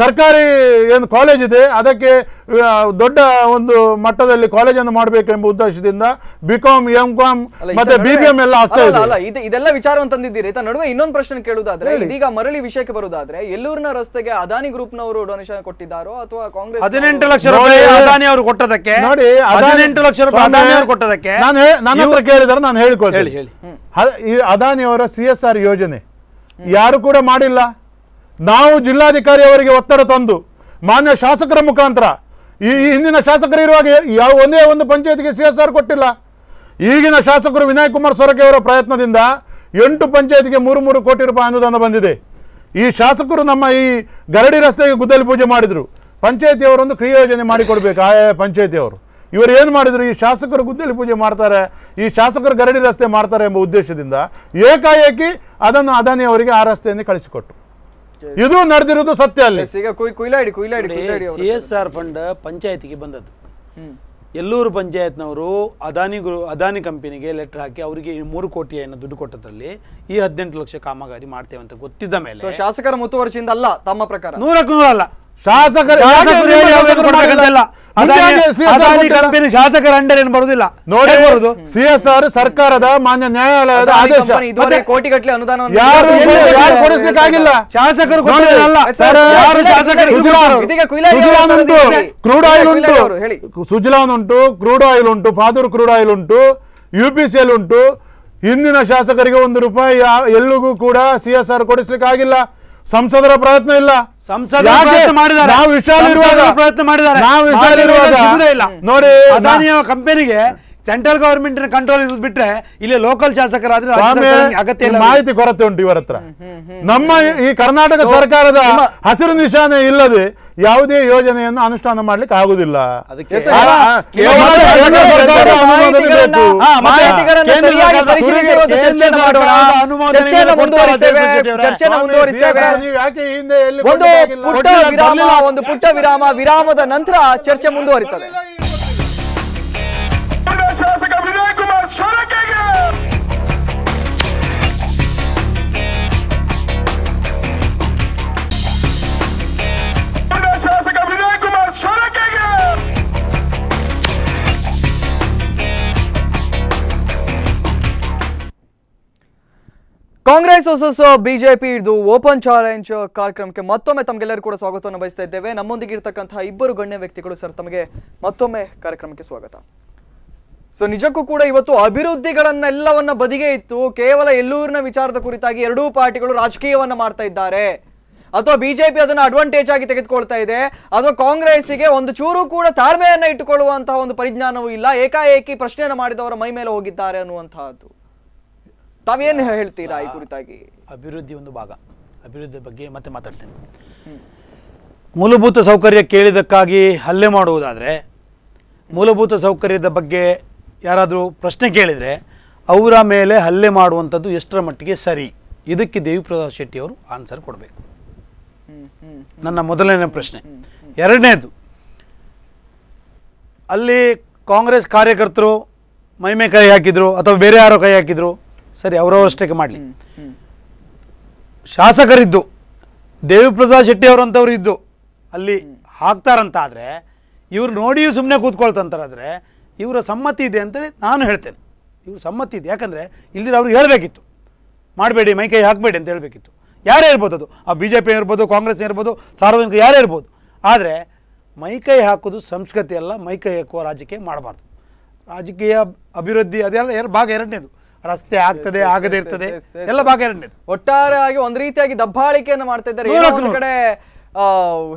ಸರ್ಕಾರಿ ಏನು ಕಾಲೇಜ್ ಇದೆ ಅದಕ್ಕೆ ದೊಡ್ಡ ಒಂದು ಮಟ್ಟದಲ್ಲಿ ಕಾಲೇಜನ್ನು ಮಾಡಬೇಕೆಂಬ ಉದ್ದೇಶದಿಂದ ಬಿ ಕಾಮ್ ಎಂ ಕಾಮ್ ಮತ್ತೆ ಬಿ ಬಿ ಎಂ ಎಲ್ಲ ಇದೆಲ್ಲ ವಿಚಾರವನ್ನು ತಂದಿದ್ದೀರಿ ನಡುವೆ ಇನ್ನೊಂದು ಪ್ರಶ್ನೆ ಕೇಳುವುದಾದ್ರೆ ಇದೀಗ ಮರಳಿ ವಿಷಯಕ್ಕೆ ಬರುವುದಾದ್ರೆ ಎಲ್ಲೂರಿನ ರಸ್ತೆಗೆ ಅದಾನಿ ಗ್ರೂಪ್ ನವರು ಡೊನೇಷನ್ ಕೊಟ್ಟಿದ್ದಾರೋ ಅಥವಾ ಕಾಂಗ್ರೆಸ್ ಹದಿನೆಂಟು ಲಕ್ಷ ರೂಪಾಯಿ ಅದಾನಿ ಅವರು ಕೊಟ್ಟದಕ್ಕೆ ನೋಡಿ ಹದಿನೆಂಟು ಲಕ್ಷ ರೂಪಾಯಿ ಕೊಟ್ಟದಕ್ಕೆ ನಾನು ಹತ್ರ ಕೇಳಿದ್ರೆ ನಾನು ಹೇಳಿ ಅದಾನಿ ಅವರ ಸಿ ಎಸ್ ಆರ್ ಯೋಜನೆ ಯಾರು ಕೂಡ ಮಾಡಿಲ್ಲ ನಾವು ಜಿಲ್ಲಾಧಿಕಾರಿ ಅವರಿಗೆ ಒತ್ತಡ ತಂದು ಮಾನ್ಯ ಶಾಸಕರ ಮುಖಾಂತರ ಈ ಹಿಂದಿನ ಶಾಸಕರು ಇರುವಾಗ ಯಾವ ಒಂದೇ ಒಂದು ಪಂಚಾಯತ್ಗೆ ಸಿ ಎಸ್ ಆರ್ ಕೊಟ್ಟಿಲ್ಲ ಈಗಿನ ಶಾಸಕರು ವಿನಯ್ ಕುಮಾರ್ ಸೊರಕೆ ಅವರ ಪ್ರಯತ್ನದಿಂದ ಎಂಟು ಪಂಚಾಯತ್ಗೆ ಮೂರು ಮೂರು ಕೋಟಿ ರೂಪಾಯಿ ಅನುದಾನ ಬಂದಿದೆ ಈ ಶಾಸಕರು ನಮ್ಮ ಈ ಗರಡಿ ರಸ್ತೆಗೆ ಗುದ್ದಲಿ ಪೂಜೆ ಮಾಡಿದರು ಪಂಚಾಯತಿಯವರೊಂದು ಕ್ರಿಯೋಜನೆ ಮಾಡಿಕೊಡ್ಬೇಕು ಆಯಾ ಪಂಚಾಯತಿಯವರು ಇವರು ಏನು ಮಾಡಿದರು ಈ ಶಾಸಕರು ಗುದ್ದಲಿ ಪೂಜೆ ಮಾಡ್ತಾರೆ ಈ ಶಾಸಕರು ಗರಡಿ ರಸ್ತೆ ಮಾಡ್ತಾರೆ ಎಂಬ ಉದ್ದೇಶದಿಂದ ಏಕಾಏಕಿ ಅದನ್ನು ಅದಾನಿ ಅವರಿಗೆ ಆ ರಸ್ತೆಯನ್ನು ಕಳಿಸಿಕೊಟ್ಟು ಇದು ನಡೆದಿರೋದು ಸತ್ಯ ಅಲ್ಲಿ Kuyladi Kuyladi C S R fund ಪಂಚಾಯತಿಗೆ ಬಂದದ್ದು ಎಲ್ಲೂರು ಪಂಚಾಯತ್ನವರು ಅದಾನಿ ಅದಾನಿ ಕಂಪನಿಗೆ ಲೆಟರ್ ಹಾಕಿ ಅವರಿಗೆ ಮೂರು ಕೋಟಿ ಏನ ದುಡ್ಡು ಕೊಟ್ಟದ್ರಲ್ಲಿ ಈ ಹದಿನೆಂಟು ಲಕ್ಷ ಕಾಮಗಾರಿ ಮಾಡ್ತೇವೆ ಅಂತ ಗೊತ್ತಿದ್ದ ಮೇಲೆ ಶಾಸಕರ ಮುತುವರ್ಷದಿಂದ ಅಲ್ಲ ತಮ್ಮ ಪ್ರಕಾರ ನೂರಕ್ಕೂ ನೂರಲ್ಲ ಶಾಸಕರು ಕಂಪನಿ ಶಾಸಕರ ಅಂಡರ್ ಏನ್ ಬರುದಿಲ್ಲ ನೋಡಿ ಬರುದು ಸಿಎಸ್ಆರ್ ಸರ್ಕಾರದ ಮಾನ್ಯ ನ್ಯಾಯಾಲಯದ ಆದೇಶ ಕೋಟಿಗಟ್ಟಲೆ ಅನುದಾನ ಯಾರು ಯಾರು ಕೊಡಿಸ್ಲಿಕ್ಕಾಗಿಲ್ಲ ಶಾಸಕರು ಕ್ರೂಡ್ ಆಯಿಲ್ ಉಂಟು ಸುಜಲಾನ್ ಉಂಟು ಕ್ರೂಡ್ ಆಯಿಲ್ ಉಂಟು ಫಾದೂರ್ ಕ್ರೂಡ್ ಆಯಿಲ್ ಉಂಟು ಯು ಪಿ ಸಿ ಎಲ್ ಉಂಟು ಹಿಂದಿನ ಶಾಸಕರಿಗೆ ಒಂದು ರೂಪಾಯಿ ಎಲ್ಲಿಗೂ ಕೂಡ ಸಿ ಎಸ್ ಆರ್ ಕೊಡಿಸ್ಲಿಕ್ಕೆ ಆಗಿಲ್ಲ ಸಂಸದರ ಪ್ರಯತ್ನ ಇಲ್ಲ ನಾವು ಪ್ರಯತ್ನ ನಾವು ಇಲ್ಲ ನೋಡಿ ಅದಾನಿಯ ಕಂಪನಿಗೆ ಸೆಂಟ್ರಲ್ ಗವರ್ಮೆಂಟ್ ಕಂಟ್ರೋಲ್ ಇರೋದು ಬಿಟ್ರೆ ಇಲ್ಲಿ ಲೋಕಲ್ ಶಾಸಕರಾದ್ರೆ ಅಗತ್ಯ ಮಾಹಿತಿ ಕೊರತೆ ಉಂಟು ಇವರ ಹತ್ರ ನಮ್ಮ ಈ ಕರ್ನಾಟಕ ಸರ್ಕಾರದ ಹಸಿರು ನಿಶಾನೆ ಇಲ್ಲದೆ ಯಾವುದೇ ಯೋಜನೆಯನ್ನು ಅನುಷ್ಠಾನ ಮಾಡ್ಲಿಕ್ಕೆ ಆಗುದಿಲ್ಲ ಒಂದು ಪುಟ್ಟ ವಿರಾಮ ವಿರಾಮದ ನಂತರ ಚರ್ಚೆ ಮುಂದುವರಿತದೆ ಕಾಂಗ್ರೆಸ್ ಹೊಸ ಬಿಜೆಪಿ ಇದು ಓಪನ್ ಚಾಲೆಂಜ್ ಕಾರ್ಯಕ್ರಮಕ್ಕೆ ಮತ್ತೊಮ್ಮೆ ತಮಗೆಲ್ಲರೂ ಕೂಡ ಸ್ವಾಗತವನ್ನು ಬಯಸ್ತಾ ಇದ್ದೇವೆ ನಮ್ಮೊಂದಿಗೆ ಇರತಕ್ಕಂತಹ ಇಬ್ಬರು ಗಣ್ಯ ವ್ಯಕ್ತಿಗಳು ಸರ್ ತಮಗೆ ಮತ್ತೊಮ್ಮೆ ಕಾರ್ಯಕ್ರಮಕ್ಕೆ ಸ್ವಾಗತ ಸೊ ನಿಜಕ್ಕೂ ಕೂಡ ಇವತ್ತು ಅಭಿವೃದ್ಧಿಗಳನ್ನೆಲ್ಲವನ್ನ ಬದಿಗೆ ಇತ್ತು ಕೇವಲ ಎಲ್ಲೂರಿನ ವಿಚಾರದ ಕುರಿತಾಗಿ ಎರಡೂ ಪಾರ್ಟಿಗಳು ರಾಜಕೀಯವನ್ನ ಮಾಡ್ತಾ ಇದ್ದಾರೆ ಅಥವಾ ಬಿಜೆಪಿ ಅದನ್ನು ಅಡ್ವಾಂಟೇಜ್ ಆಗಿ ತೆಗೆದುಕೊಳ್ತಾ ಇದೆ ಅಥವಾ ಕಾಂಗ್ರೆಸ್ಗೆ ಒಂದು ಚೂರು ಕೂಡ ತಾಳ್ಮೆಯನ್ನ ಇಟ್ಟುಕೊಳ್ಳುವಂತಹ ಒಂದು ಪರಿಜ್ಞಾನವೂ ಇಲ್ಲ ಏಕಾಏಕಿ ಪ್ರಶ್ನೆಯನ್ನು ಮಾಡಿದವರ ಮೈ ಮೇಲೆ ಹೋಗಿದ್ದಾರೆ ಅನ್ನುವಂತಹದ್ದು ತಾವೇನು ಹೇಳ್ತೀರಾ ಈ ಕುರಿತಾಗಿ ಅಭಿವೃದ್ಧಿ ಒಂದು ಭಾಗ ಅಭಿವೃದ್ಧಿ ಬಗ್ಗೆ ಮತ್ತೆ ಮಾತಾಡ್ತೇನೆ ಮೂಲಭೂತ ಸೌಕರ್ಯ ಕೇಳಿದಕ್ಕಾಗಿ ಹಲ್ಲೆ ಮಾಡುವುದಾದರೆ ಮೂಲಭೂತ ಸೌಕರ್ಯದ ಬಗ್ಗೆ ಯಾರಾದರೂ ಪ್ರಶ್ನೆ ಕೇಳಿದರೆ ಅವರ ಮೇಲೆ ಹಲ್ಲೆ ಮಾಡುವಂಥದ್ದು ಎಷ್ಟರ ಮಟ್ಟಿಗೆ ಸರಿ ಇದಕ್ಕೆ ದೇವಿಪ್ರಸಾದ್ ಶೆಟ್ಟಿ ಅವರು ಆನ್ಸರ್ ಕೊಡಬೇಕು ನನ್ನ ಮೊದಲನೇ ಪ್ರಶ್ನೆ ಎರಡನೇದು ಅಲ್ಲಿ ಕಾಂಗ್ರೆಸ್ ಕಾರ್ಯಕರ್ತರು ಮೈಮೆ ಕೈ ಹಾಕಿದರು ಅಥವಾ ಬೇರೆ ಯಾರೋ ಕೈ ಹಾಕಿದರು ಸರಿ ಅವರವರಷ್ಟಕ್ಕೆ ಮಾಡಲಿ ಶಾಸಕರಿದ್ದು ದೇವಿಪ್ರಸಾದ್ ಶೆಟ್ಟಿ ಅವರಂಥವ್ರು ಇದ್ದು ಅಲ್ಲಿ ಹಾಕ್ತಾರಂತಾದರೆ ಇವ್ರು ನೋಡಿಯೂ ಸುಮ್ಮನೆ ಕೂತ್ಕೊಳ್ತಂತಾರಾದರೆ ಇವರ ಸಮ್ಮತಿ ಇದೆ ಅಂತೇಳಿ ನಾನು ಹೇಳ್ತೇನೆ ಇವ್ರ ಸಮ್ಮತಿ ಇದೆ ಯಾಕಂದರೆ ಇಲ್ಲಿ ಅವ್ರಿಗೆ ಹೇಳಬೇಕಿತ್ತು ಮಾಡಬೇಡಿ ಮೈಕೈ ಹಾಕಬೇಡಿ ಅಂತ ಹೇಳಬೇಕಿತ್ತು ಯಾರೇ ಇರ್ಬೋದು ಅದು ಆ ಬಿ ಜೆ ಪಿ ಇರ್ಬೋದು ಕಾಂಗ್ರೆಸ್ ಇರ್ಬೋದು ಸಾರ್ವಜನಿಕ ಯಾರೇ ಇರ್ಬೋದು ಆದರೆ ಕೈ ಹಾಕೋದು ಸಂಸ್ಕೃತಿ ಅಲ್ಲ ಕೈ ಹಾಕುವ ರಾಜಕೀಯ ಮಾಡಬಾರ್ದು ರಾಜಕೀಯ ಅಭಿವೃದ್ಧಿ ಅದೆಲ್ಲ ಎರಡು ಭಾಗ ಎರಡನೇದು ರಸ್ತೆ ಆಗ್ತದೆ ಆಗದೆ ಇರ್ತದೆ ಎಲ್ಲ ಭಾಗ ಎರಡನೇ ಒಟ್ಟಾರೆಯಾಗಿ ಒಂದ್ ರೀತಿಯಾಗಿ ದಬ್ಬಾಳಿಕೆಯನ್ನು ಮಾಡ್ತಾ ಇದ್ದಾರೆ ಕಡೆ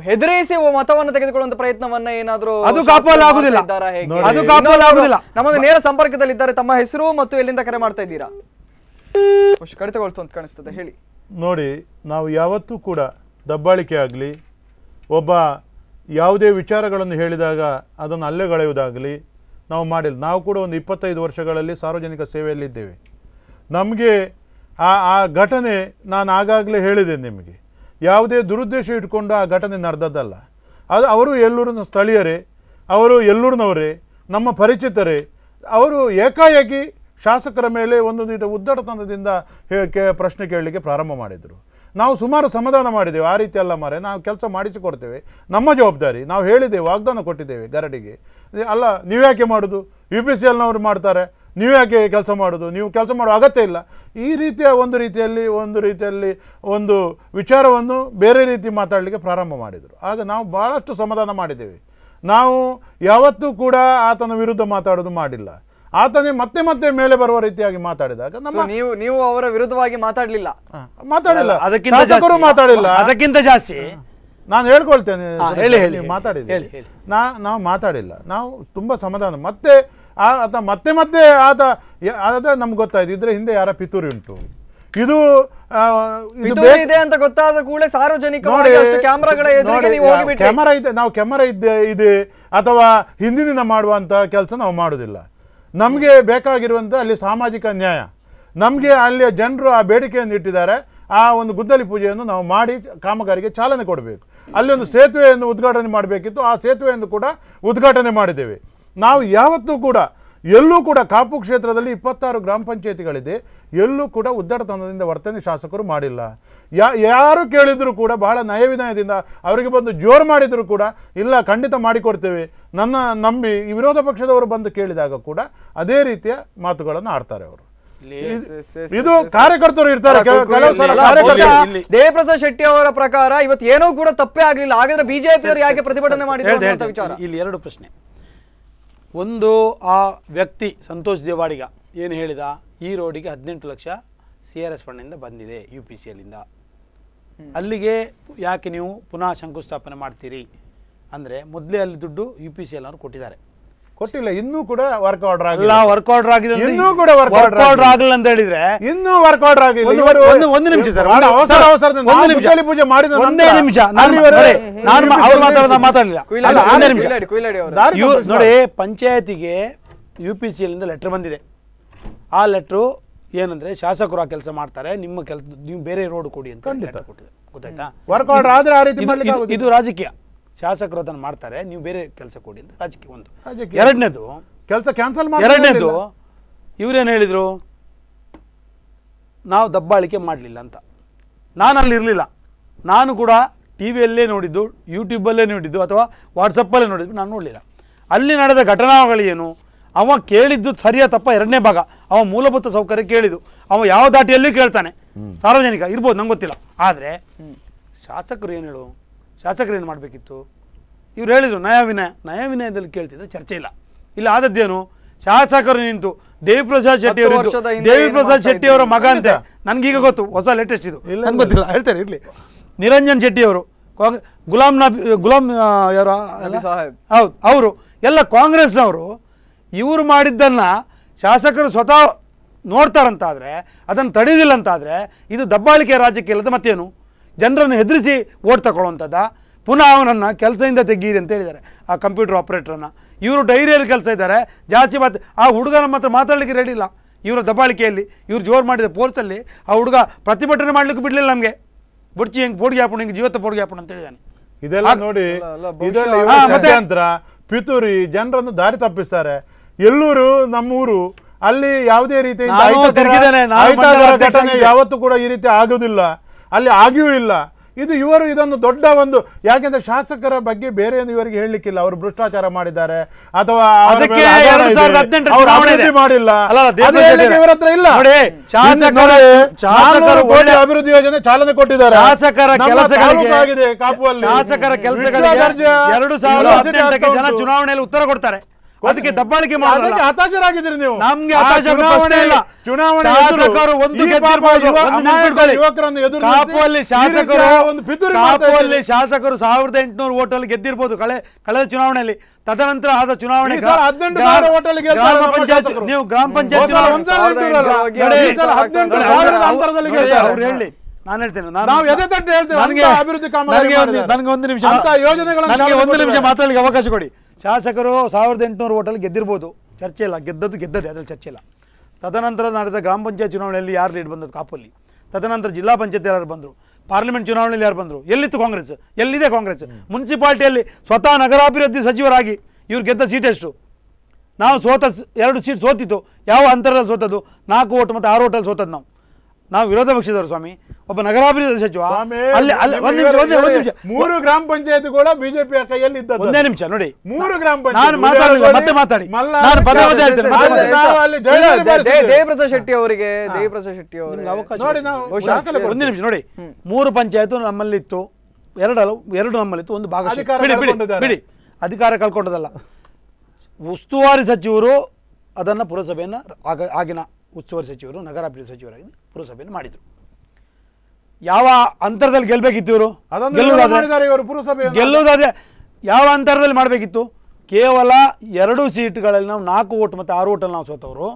ಹೆದರಿಸಿ ಮತವನ್ನು ತೆಗೆದುಕೊಳ್ಳುವಂತ ಪ್ರಯತ್ನವನ್ನ ಏನಾದ್ರೂ ಅದು ಆಗುದಿಲ್ಲ ಅದು ಆಗುದಿಲ್ಲ ನಮ್ಮನ್ನು ನೇರ ಸಂಪರ್ಕದಲ್ಲಿ ಇದ್ದಾರೆ ತಮ್ಮ ಹೆಸರು ಮತ್ತು ಎಲ್ಲಿಂದ ಕರೆ ಮಾಡ್ತಾ ಇದ್ದೀರಾ ಕಡಿತಗೊಳ್ತು ಅಂತ ಕಾಣಿಸ್ತದೆ ಹೇಳಿ ನೋಡಿ ನಾವು ಯಾವತ್ತೂ ಕೂಡ ದಬ್ಬಾಳಿಕೆ ಆಗಲಿ ಒಬ್ಬ ಯಾವುದೇ ವಿಚಾರಗಳನ್ನು ಹೇಳಿದಾಗ ಅದನ್ನು ಅಲ್ಲೆಗಳೆಯುವುದಾಗಲಿ ನಾವು ಮಾಡಿಲ್ಲ ನಾವು ಕೂಡ ಒಂದು ಇಪ್ಪತ್ತೈದು ವರ್ಷಗಳಲ್ಲಿ ಸಾರ್ವಜನಿಕ ಸೇವೆಯಲ್ಲಿದ್ದೇವೆ ನಮಗೆ ಆ ಆ ಘಟನೆ ನಾನು ಆಗಾಗಲೇ ಹೇಳಿದೆ ನಿಮಗೆ ಯಾವುದೇ ದುರುದ್ದೇಶ ಇಟ್ಕೊಂಡು ಆ ಘಟನೆ ನಡೆದದ್ದಲ್ಲ ಅದು ಅವರು ಎಲ್ಲೂರಿನ ಸ್ಥಳೀಯರೇ ಅವರು ಎಲ್ಲೂರಿನವರೇ ನಮ್ಮ ಪರಿಚಿತರೇ ಅವರು ಏಕಾಏಕಿ ಶಾಸಕರ ಮೇಲೆ ಒಂದೊಂದು ಉದ್ದಟತನದಿಂದ ಹೇ ಪ್ರಶ್ನೆ ಕೇಳಲಿಕ್ಕೆ ಪ್ರಾರಂಭ ಮಾಡಿದರು ನಾವು ಸುಮಾರು ಸಮಾಧಾನ ಮಾಡಿದ್ದೇವೆ ಆ ರೀತಿ ಅಲ್ಲ ಮಾರೆ ನಾವು ಕೆಲಸ ಮಾಡಿಸಿಕೊಡ್ತೇವೆ ನಮ್ಮ ಜವಾಬ್ದಾರಿ ನಾವು ಹೇಳಿದ್ದೇವೆ ವಾಗ್ದಾನ ಕೊಟ್ಟಿದ್ದೇವೆ ಗರಡಿಗೆ ಅಲ್ಲ ನೀವು ಯಾಕೆ ಮಾಡೋದು ಯು ಪಿ ಸಿ ಎಲ್ನವರು ಮಾಡ್ತಾರೆ ನೀವು ಯಾಕೆ ಕೆಲಸ ಮಾಡೋದು ನೀವು ಕೆಲಸ ಮಾಡೋ ಅಗತ್ಯ ಇಲ್ಲ ಈ ರೀತಿಯ ಒಂದು ರೀತಿಯಲ್ಲಿ ಒಂದು ರೀತಿಯಲ್ಲಿ ಒಂದು ವಿಚಾರವನ್ನು ಬೇರೆ ರೀತಿ ಮಾತಾಡಲಿಕ್ಕೆ ಪ್ರಾರಂಭ ಮಾಡಿದರು ಆಗ ನಾವು ಭಾಳಷ್ಟು ಸಮಾಧಾನ ಮಾಡಿದ್ದೇವೆ ನಾವು ಯಾವತ್ತೂ ಕೂಡ ಆತನ ವಿರುದ್ಧ ಮಾತಾಡೋದು ಮಾಡಿಲ್ಲ ಆತನೇ ಮತ್ತೆ ಮತ್ತೆ ಮೇಲೆ ಬರುವ ರೀತಿಯಾಗಿ ಮಾತಾಡಿದಾಗ ನಮ್ಮ ನೀವು ನೀವು ಅವರ ವಿರುದ್ಧವಾಗಿ ಮಾತಾಡಲಿಲ್ಲ ಮಾತಾಡಿಲ್ಲ ಅದಕ್ಕಿಂತ ಮಾತಾಡಿಲ್ಲ ಅದಕ್ಕಿಂತ ಜಾಸ್ತಿ ನಾನು ಹೇಳ್ಕೊಳ್ತೇನೆ ಹೇಳಿ ಹೇಳಿ ಹೇಳಿ ನಾ ನಾವು ಮಾತಾಡಿಲ್ಲ ನಾವು ತುಂಬ ಸಮಾಧಾನ ಮತ್ತೆ ಆತ ಮತ್ತೆ ಮತ್ತೆ ಆತ ಅದ ನಮ್ಗೆ ಗೊತ್ತಾಯ್ತು ಇದ್ರೆ ಹಿಂದೆ ಯಾರ ಪಿತೂರಿ ಉಂಟು ಇದು ಇದೆ ಅಂತ ಗೊತ್ತಾದ ಕೂಡಲೇ ಸಾರ್ವಜನಿಕ ಕ್ಯಾಮರಾ ಇದೆ ನಾವು ಕ್ಯಾಮರಾ ಇದೆ ಇದೆ ಅಥವಾ ಹಿಂದಿನಿಂದ ಮಾಡುವಂಥ ಕೆಲಸ ನಾವು ಮಾಡೋದಿಲ್ಲ ನಮಗೆ ಬೇಕಾಗಿರುವಂಥ ಅಲ್ಲಿ ಸಾಮಾಜಿಕ ನ್ಯಾಯ ನಮಗೆ ಅಲ್ಲಿಯ ಜನರು ಆ ಬೇಡಿಕೆಯನ್ನು ಇಟ್ಟಿದ್ದಾರೆ ಆ ಒಂದು ಗುದ್ದಲಿ ಪೂಜೆಯನ್ನು ನಾವು ಮಾಡಿ ಕಾಮಗಾರಿಗೆ ಚಾಲನೆ ಕೊಡಬೇಕು ಅಲ್ಲಿ ಒಂದು ಸೇತುವೆಯನ್ನು ಉದ್ಘಾಟನೆ ಮಾಡಬೇಕಿತ್ತು ಆ ಸೇತುವೆಯನ್ನು ಕೂಡ ಉದ್ಘಾಟನೆ ಮಾಡಿದ್ದೇವೆ ನಾವು ಯಾವತ್ತೂ ಕೂಡ ಎಲ್ಲೂ ಕೂಡ ಕಾಪು ಕ್ಷೇತ್ರದಲ್ಲಿ ಇಪ್ಪತ್ತಾರು ಗ್ರಾಮ ಪಂಚಾಯಿತಿಗಳಿದೆ ಎಲ್ಲೂ ಕೂಡ ಉದ್ದಡತನದಿಂದ ವರ್ತನೆ ಶಾಸಕರು ಮಾಡಿಲ್ಲ ಯಾ ಯಾರು ಕೇಳಿದರೂ ಕೂಡ ಬಹಳ ನಯವಿನಯದಿಂದ ಅವರಿಗೆ ಬಂದು ಜೋರು ಮಾಡಿದರೂ ಕೂಡ ಇಲ್ಲ ಖಂಡಿತ ಮಾಡಿಕೊಡ್ತೇವೆ ನನ್ನ ನಂಬಿ ವಿರೋಧ ಪಕ್ಷದವರು ಬಂದು ಕೇಳಿದಾಗ ಕೂಡ ಅದೇ ರೀತಿಯ ಮಾತುಗಳನ್ನು ಆಡ್ತಾರೆ ಅವರು ಇದು ಕಾರ್ಯಕರ್ತರು ಇರ್ತಾರೆ ದೇವಪ್ರಸಾದ್ ಶೆಟ್ಟಿ ಅವರ ಪ್ರಕಾರ ಇವತ್ತು ಏನೋ ಕೂಡ ತಪ್ಪೇ ಆಗಲಿಲ್ಲ ಹಾಗಾದ್ರೆ ಬಿಜೆಪಿ ಅವರು ಯಾಕೆ ಪ್ರತಿಭಟನೆ ಮಾಡಿದ್ದಾರೆ ವಿಚಾರ ಇಲ್ಲಿ ಎರಡು ಪ್ರಶ್ನೆ ಒಂದು ಆ ವ್ಯಕ್ತಿ ಸಂತೋಷ್ ದೇವಾಡಿಗ ಏನು ಹೇಳಿದ ಈ ರೋಡಿಗೆ ಹದಿನೆಂಟು ಲಕ್ಷ ಸಿ ಆರ್ ಎಸ್ ಫಂಡ್ನಿಂದ ಬಂದಿದೆ ಯು ಪಿ ಸಿ ಎಲ್ಲಿಂದ ಅಲ್ಲಿಗೆ ಯಾಕೆ ನೀವು ಪುನಃ ಶಂಕುಸ್ಥಾಪನೆ ಮಾಡ್ತೀರಿ ಅಂದರೆ ಮೊದಲೇ ಅಲ್ಲಿ ದುಡ್ಡು ಯು ಪಿ ಸಿ ಎಲ್ ಅವರು ಕೊಟ್ಟಿದ್ದಾರೆ ಕೊಟ್ಟಿಲ್ಲ ಇನ್ನೂ ಕೂಡ ವರ್ಕ್ ಆರ್ಡರ್ ಆಗಿಲ್ಲ ವರ್ಕ್ ಆರ್ಡರ್ ಆಗಿದೆ ಇನ್ನೂ ಕೂಡ ವರ್ಕ್ ಆರ್ಡರ್ ಆಗಲ್ಲ ಅಂತ ಹೇಳಿದ್ರೆ ಇನ್ನೂ ವರ್ಕ್ ಆರ್ಡರ್ ಆಗಿಲ್ಲ ಒಂದು ಒಂದು ನಿಮಿಷ ಸರ್ ಅವಸರ ಅವಸರ ಒಂದು ನಿಮಿಷ ಪೂಜೆ ಮಾಡಿದ ಒಂದೇ ನಿಮಿಷ ನಾನು ಅವರು ಮಾತಾಡೋದು ಮಾತಾಡಲಿಲ್ಲ ನೋಡಿ ಪಂಚಾಯತಿಗೆ ಯು ಪಿ ಸಿ ಎಲ್ಲಿಂದ ಲೆಟ್ರ್ ಬಂದಿದೆ ಆ ಲೆಟ್ರು ಏನಂದ್ರೆ ಶಾಸಕರು ಆ ಕೆಲಸ ಮಾಡ್ತಾರೆ ನಿಮ್ಮ ಕೆಲಸ ನೀವು ಬೇರೆ ರೋಡ್ ಕೊಡಿ ಅಂತ ಖಂಡಿತ ಕೊಟ್ಟಿದೆ ಗೊತ್ತಾಯ್ತಾ ವರ್ಕ್ ಆರ್ಡರ್ ಆದ್ರೆ ಆ ರೀತಿ ಇದು ರಾಜಕೀಯ ಶಾಸಕರು ಅದನ್ನು ಮಾಡ್ತಾರೆ ನೀವು ಬೇರೆ ಕೆಲಸ ಕೊಡಿ ಅಂತ ರಾಜಕೀಯ ಒಂದು ಎರಡನೇದು ಕೆಲಸ ಕ್ಯಾನ್ಸಲ್ ಮಾಡಿ ಎರಡನೇದು ಇವರೇನು ಹೇಳಿದರು ನಾವು ದಬ್ಬಾಳಿಕೆ ಮಾಡಲಿಲ್ಲ ಅಂತ ನಾನು ಅಲ್ಲಿರಲಿಲ್ಲ ನಾನು ಕೂಡ ಟಿ ವಿಯಲ್ಲೇ ನೋಡಿದ್ದು ಯೂಟ್ಯೂಬಲ್ಲೇ ನೋಡಿದ್ದು ಅಥವಾ ವಾಟ್ಸಪ್ಪಲ್ಲೇ ನೋಡಿದ್ದು ನಾನು ನೋಡಲಿಲ್ಲ ಅಲ್ಲಿ ನಡೆದ ಘಟನಾಗಳೇನು ಅವ ಕೇಳಿದ್ದು ಸರಿಯ ತಪ್ಪ ಎರಡನೇ ಭಾಗ ಅವ ಮೂಲಭೂತ ಸೌಕರ್ಯ ಕೇಳಿದ್ದು ಅವ ಯಾವ ದಾಟಿಯಲ್ಲೂ ಕೇಳ್ತಾನೆ ಸಾರ್ವಜನಿಕ ಇರ್ಬೋದು ನಂಗೆ ಗೊತ್ತಿಲ್ಲ ಆದರೆ ಶಾಸಕರು ಏನು ಹೇಳು ಶಾಸಕರೇನು ಮಾಡಬೇಕಿತ್ತು ಇವ್ರು ಹೇಳಿದರು ನಯವಿನಯ ನಯವಿನಯದಲ್ಲಿ ಕೇಳ್ತಿದ್ರೆ ಚರ್ಚೆ ಇಲ್ಲ ಇಲ್ಲ ಆದದ್ದೇನು ಶಾಸಕರು ನಿಂತು ದೇವಿಪ್ರಸಾದ್ ಶೆಟ್ಟಿ ಅವರು ದೇವಿಪ್ರಸಾದ್ ಶೆಟ್ಟಿ ಅವರ ಮಗ ಅಂತೆ ಈಗ ಗೊತ್ತು ಹೊಸ ಲೇಟೆಸ್ಟ್ ಇದು ನನ್ಗೆ ಗೊತ್ತಿಲ್ಲ ಹೇಳ್ತಾರೆ ಇರ್ಲಿ ನಿರಂಜನ್ ಶೆಟ್ಟಿ ಅವರು ಕಾಂಗ್ರೆಸ್ ಗುಲಾಮ್ ನಬಿ ಗುಲಾಮ್ ಯಾರ ಹೌದು ಅವರು ಎಲ್ಲ ಕಾಂಗ್ರೆಸ್ನವರು ಇವರು ಮಾಡಿದ್ದನ್ನು ಶಾಸಕರು ಸ್ವತಃ ನೋಡ್ತಾರಂತಾದರೆ ಅದನ್ನು ತಡೆಯುವುದಿಲ್ಲ ಅಂತಾದರೆ ಇದು ದಬ್ಬಾಳಿಕೆ ರಾಜಕೀಯ ಇಲ್ಲದ ಮತ್ತೇನು ಜನರನ್ನು ಹೆದರಿಸಿ ಓಟ್ ತಗೊಳ್ಳೋವಂಥದ್ದ ಪುನಃ ಅವನನ್ನು ಕೆಲಸದಿಂದ ತೆಗೀರಿ ಅಂತ ಹೇಳಿದ್ದಾರೆ ಆ ಕಂಪ್ಯೂಟರ್ ಆಪ್ರೇಟ್ರನ್ನು ಇವರು ಡೈರಿಯಲ್ಲಿ ಕೆಲಸ ಇದ್ದಾರೆ ಜಾಸ್ತಿ ಮಾತು ಆ ಹುಡುಗನ ಮಾತ್ರ ಮಾತಾಡಲಿಕ್ಕೆ ರೆಡಿ ಇಲ್ಲ ಇವರ ದಬ್ಬಾಳಿಕೆಯಲ್ಲಿ ಇವರು ಜೋರು ಮಾಡಿದ ಪೋರ್ಸಲ್ಲಿ ಆ ಹುಡುಗ ಪ್ರತಿಭಟನೆ ಮಾಡಲಿಕ್ಕೆ ಬಿಡಲಿಲ್ಲ ನಮಗೆ ಬುಡ್ಚಿ ಹೆಂಗೆ ಬೋಡಿಗೆ ಹಾಪಣ ಹಿಂಗೆ ಜೀವತ್ತ ಬೋಡಿಗೆ ಹಾಪಣ ಅಂತ ಹೇಳಿದ್ದಾನೆ ಇದೆಲ್ಲ ನೋಡಿ ಇದೆಲ್ಲ ಪಿತೂರಿ ಜನರನ್ನು ದಾರಿ ತಪ್ಪಿಸ್ತಾರೆ ಎಲ್ಲೂರು ನಮ್ಮೂರು ಅಲ್ಲಿ ಯಾವುದೇ ರೀತಿ ಯಾವತ್ತೂ ಕೂಡ ಈ ರೀತಿ ಆಗೋದಿಲ್ಲ ಅಲ್ಲಿ ಆಗಿಯೂ ಇಲ್ಲ ಇದು ಇವರು ಇದೊಂದು ದೊಡ್ಡ ಒಂದು ಯಾಕೆಂದ್ರೆ ಶಾಸಕರ ಬಗ್ಗೆ ಬೇರೆ ಇವರಿಗೆ ಹೇಳಲಿಕ್ಕಿಲ್ಲ ಅವರು ಭ್ರಷ್ಟಾಚಾರ ಮಾಡಿದ್ದಾರೆ ಅಥವಾ ಮಾಡಿಲ್ಲ ಇವರ ಹತ್ರ ಇಲ್ಲ ಅಭಿವೃದ್ಧಿ ಯೋಜನೆ ಚಾಲನೆ ಕೊಟ್ಟಿದ್ದಾರೆ ಶಾಸಕರ ಕೆಲಸಗಳಿಗೆ ಕಾಪುವಲ್ಲಿ ಶಾಸಕರ ಕೆಲಸಗಳಿಗೆ ಎರಡು ಸಾವಿರ ಜನ ಚುನಾವಣೆಯಲ್ಲಿ ಉತ್ತರ ಕೊಡ್ತಾರೆ ಅದಕ್ಕೆ ದಬ್ಬಾಳಿಕೆ ಮಾಡೋದಕ್ಕೆ ಹತಾಶರಾಗಿದ್ದೀರಿ ನೀವು ನಮ್ಗೆ ಚುನಾವಣೆ ಇಲ್ಲ ಚುನಾವಣೆ ಶಾಸಕರು ಒಂದು ಯುವಕರನ್ನು ಎದುರು ಕಾಪುವಲ್ಲಿ ಶಾಸಕರು ಒಂದು ಪಿತೂರಿ ಕಾಪುವಲ್ಲಿ ಶಾಸಕರು ಸಾವಿರದ ಎಂಟುನೂರು ಓಟಲ್ಲಿ ಗೆದ್ದಿರಬಹುದು ಕಳೆ ಕಳೆ ಚುನಾವಣೆಯಲ್ಲಿ ತದನಂತರ ಆದ ಚುನಾವಣೆ ಗ್ರಾಮ ಪಂಚಾಯತ್ ನೀವು ಗ್ರಾಮ ಪಂಚಾಯತಿ ಪಂಚಾಯತ್ ಹೇಳಿ ನಾನು ಹೇಳ್ತೇನೆ ನಾವು ಎದೆ ತಟ್ಟು ಹೇಳ್ತೀವಿ ನನಗೆ ಅಭಿವೃದ್ಧಿ ಕಾಮಗಾರಿ ನನಗೆ ಒಂದು ನಿಮಿಷ ಯೋಜನೆಗಳನ್ನು ನನಗೆ ಒಂದು ನಿಮಿಷ ಮಾತಾಡಲಿಕ್ಕೆ ಅವಕಾಶ ಕೊಡಿ ಶಾಸಕರು ಸಾವಿರದ ಎಂಟುನೂರು ಓಟಲ್ಲಿ ಗೆದ್ದಿರ್ಬೋದು ಚರ್ಚೆ ಇಲ್ಲ ಗೆದ್ದದ್ದು ಗೆದ್ದದೆ ಅದರಲ್ಲಿ ಚರ್ಚೆ ಇಲ್ಲ ತದನಂತರ ನಡೆದ ಗ್ರಾಮ ಪಂಚಾಯತ್ ಚುನಾವಣೆಯಲ್ಲಿ ಯಾರು ಲೀಡ್ ಬಂದದ್ದು ಕಾಪುಲ್ಲಿ ತದನಂತರ ಜಿಲ್ಲಾ ಪಂಚಾಯತ್ ಯಾರು ಬಂದರು ಪಾರ್ಲಿಮೆಂಟ್ ಚುನಾವಣೆಯಲ್ಲಿ ಯಾರು ಬಂದರು ಎಲ್ಲಿತ್ತು ಕಾಂಗ್ರೆಸ್ ಎಲ್ಲಿದೆ ಕಾಂಗ್ರೆಸ್ ಮುನ್ಸಿಪಾಲ್ಟಿಯಲ್ಲಿ ಸ್ವತಃ ನಗರಾಭಿವೃದ್ಧಿ ಸಚಿವರಾಗಿ ಇವ್ರು ಗೆದ್ದ ಸೀಟ್ ಎಷ್ಟು ನಾವು ಸೋತ ಎರಡು ಸೀಟ್ ಸೋತಿತ್ತು ಯಾವ ಅಂತರದಲ್ಲಿ ಸೋತದ್ದು ನಾಲ್ಕು ಓಟ್ ಮತ್ತು ಆರು ಓಟಲ್ಲಿ ಸೋತದ್ದು ನಾವು ನಾವು ವಿರೋಧ ಪಕ್ಷದವರು ಸ್ವಾಮಿ ಒಬ್ಬ ನಗರಾಭಿವೃದ್ಧಿ ಸಚಿವ ಮೂರು ಗ್ರಾಮ ಪಂಚಾಯತ್ ಕೂಡ ಬಿಜೆಪಿ ಕೈಯಲ್ಲಿ ಇದ್ದದ್ದು ಒಂದೇ ನಿಮಿಷ ನೋಡಿ ಮೂರು ಗ್ರಾಮ ಪಂಚಾಯತ್ ಮತ್ತೆ ಮಾತಾಡಿ ಜಯಪ್ರಸಾದ್ ಶೆಟ್ಟಿ ಅವರಿಗೆ ಜಯಪ್ರಸಾದ್ ಶೆಟ್ಟಿ ಅವರಿಗೆ ಅವಕಾಶ ನೋಡಿ ಒಂದೇ ನಿಮಿಷ ನೋಡಿ ಮೂರು ಪಂಚಾಯತ್ ಇತ್ತು ಎರಡು ಎರಡು ನಮ್ಮಲ್ಲಿತ್ತು ಒಂದು ಭಾಗ ಬಿಡಿ ಅಧಿಕಾರ ಕಳ್ಕೊಂಡದಲ್ಲ ಉಸ್ತುವಾರಿ ಸಚಿವರು ಅದನ್ನು ಪುರಸಭೆಯನ್ನು ಆಗಿನ ಉಸ್ತುವಾರಿ ಸಚಿವರು ನಗರಾಭಿವೃದ್ಧಿ ಸಚಿವರಾಗಿ ಪುರಸಭೆಯನ್ನು ಮಾಡಿದರು ಯಾವ ಅಂತರದಲ್ಲಿ ಗೆಲ್ಬೇಕಿತ್ತು ಇವರು ಗೆಲ್ಲುವುದಾದ್ರೆ ಯಾವ ಅಂತರದಲ್ಲಿ ಮಾಡಬೇಕಿತ್ತು ಕೇವಲ ಎರಡು ಸೀಟ್ಗಳಲ್ಲಿ ನಾವು ನಾಲ್ಕು ಓಟ್ ಮತ್ತು ಆರು ಓಟಲ್ಲಿ ನಾವು ಸೋತವರು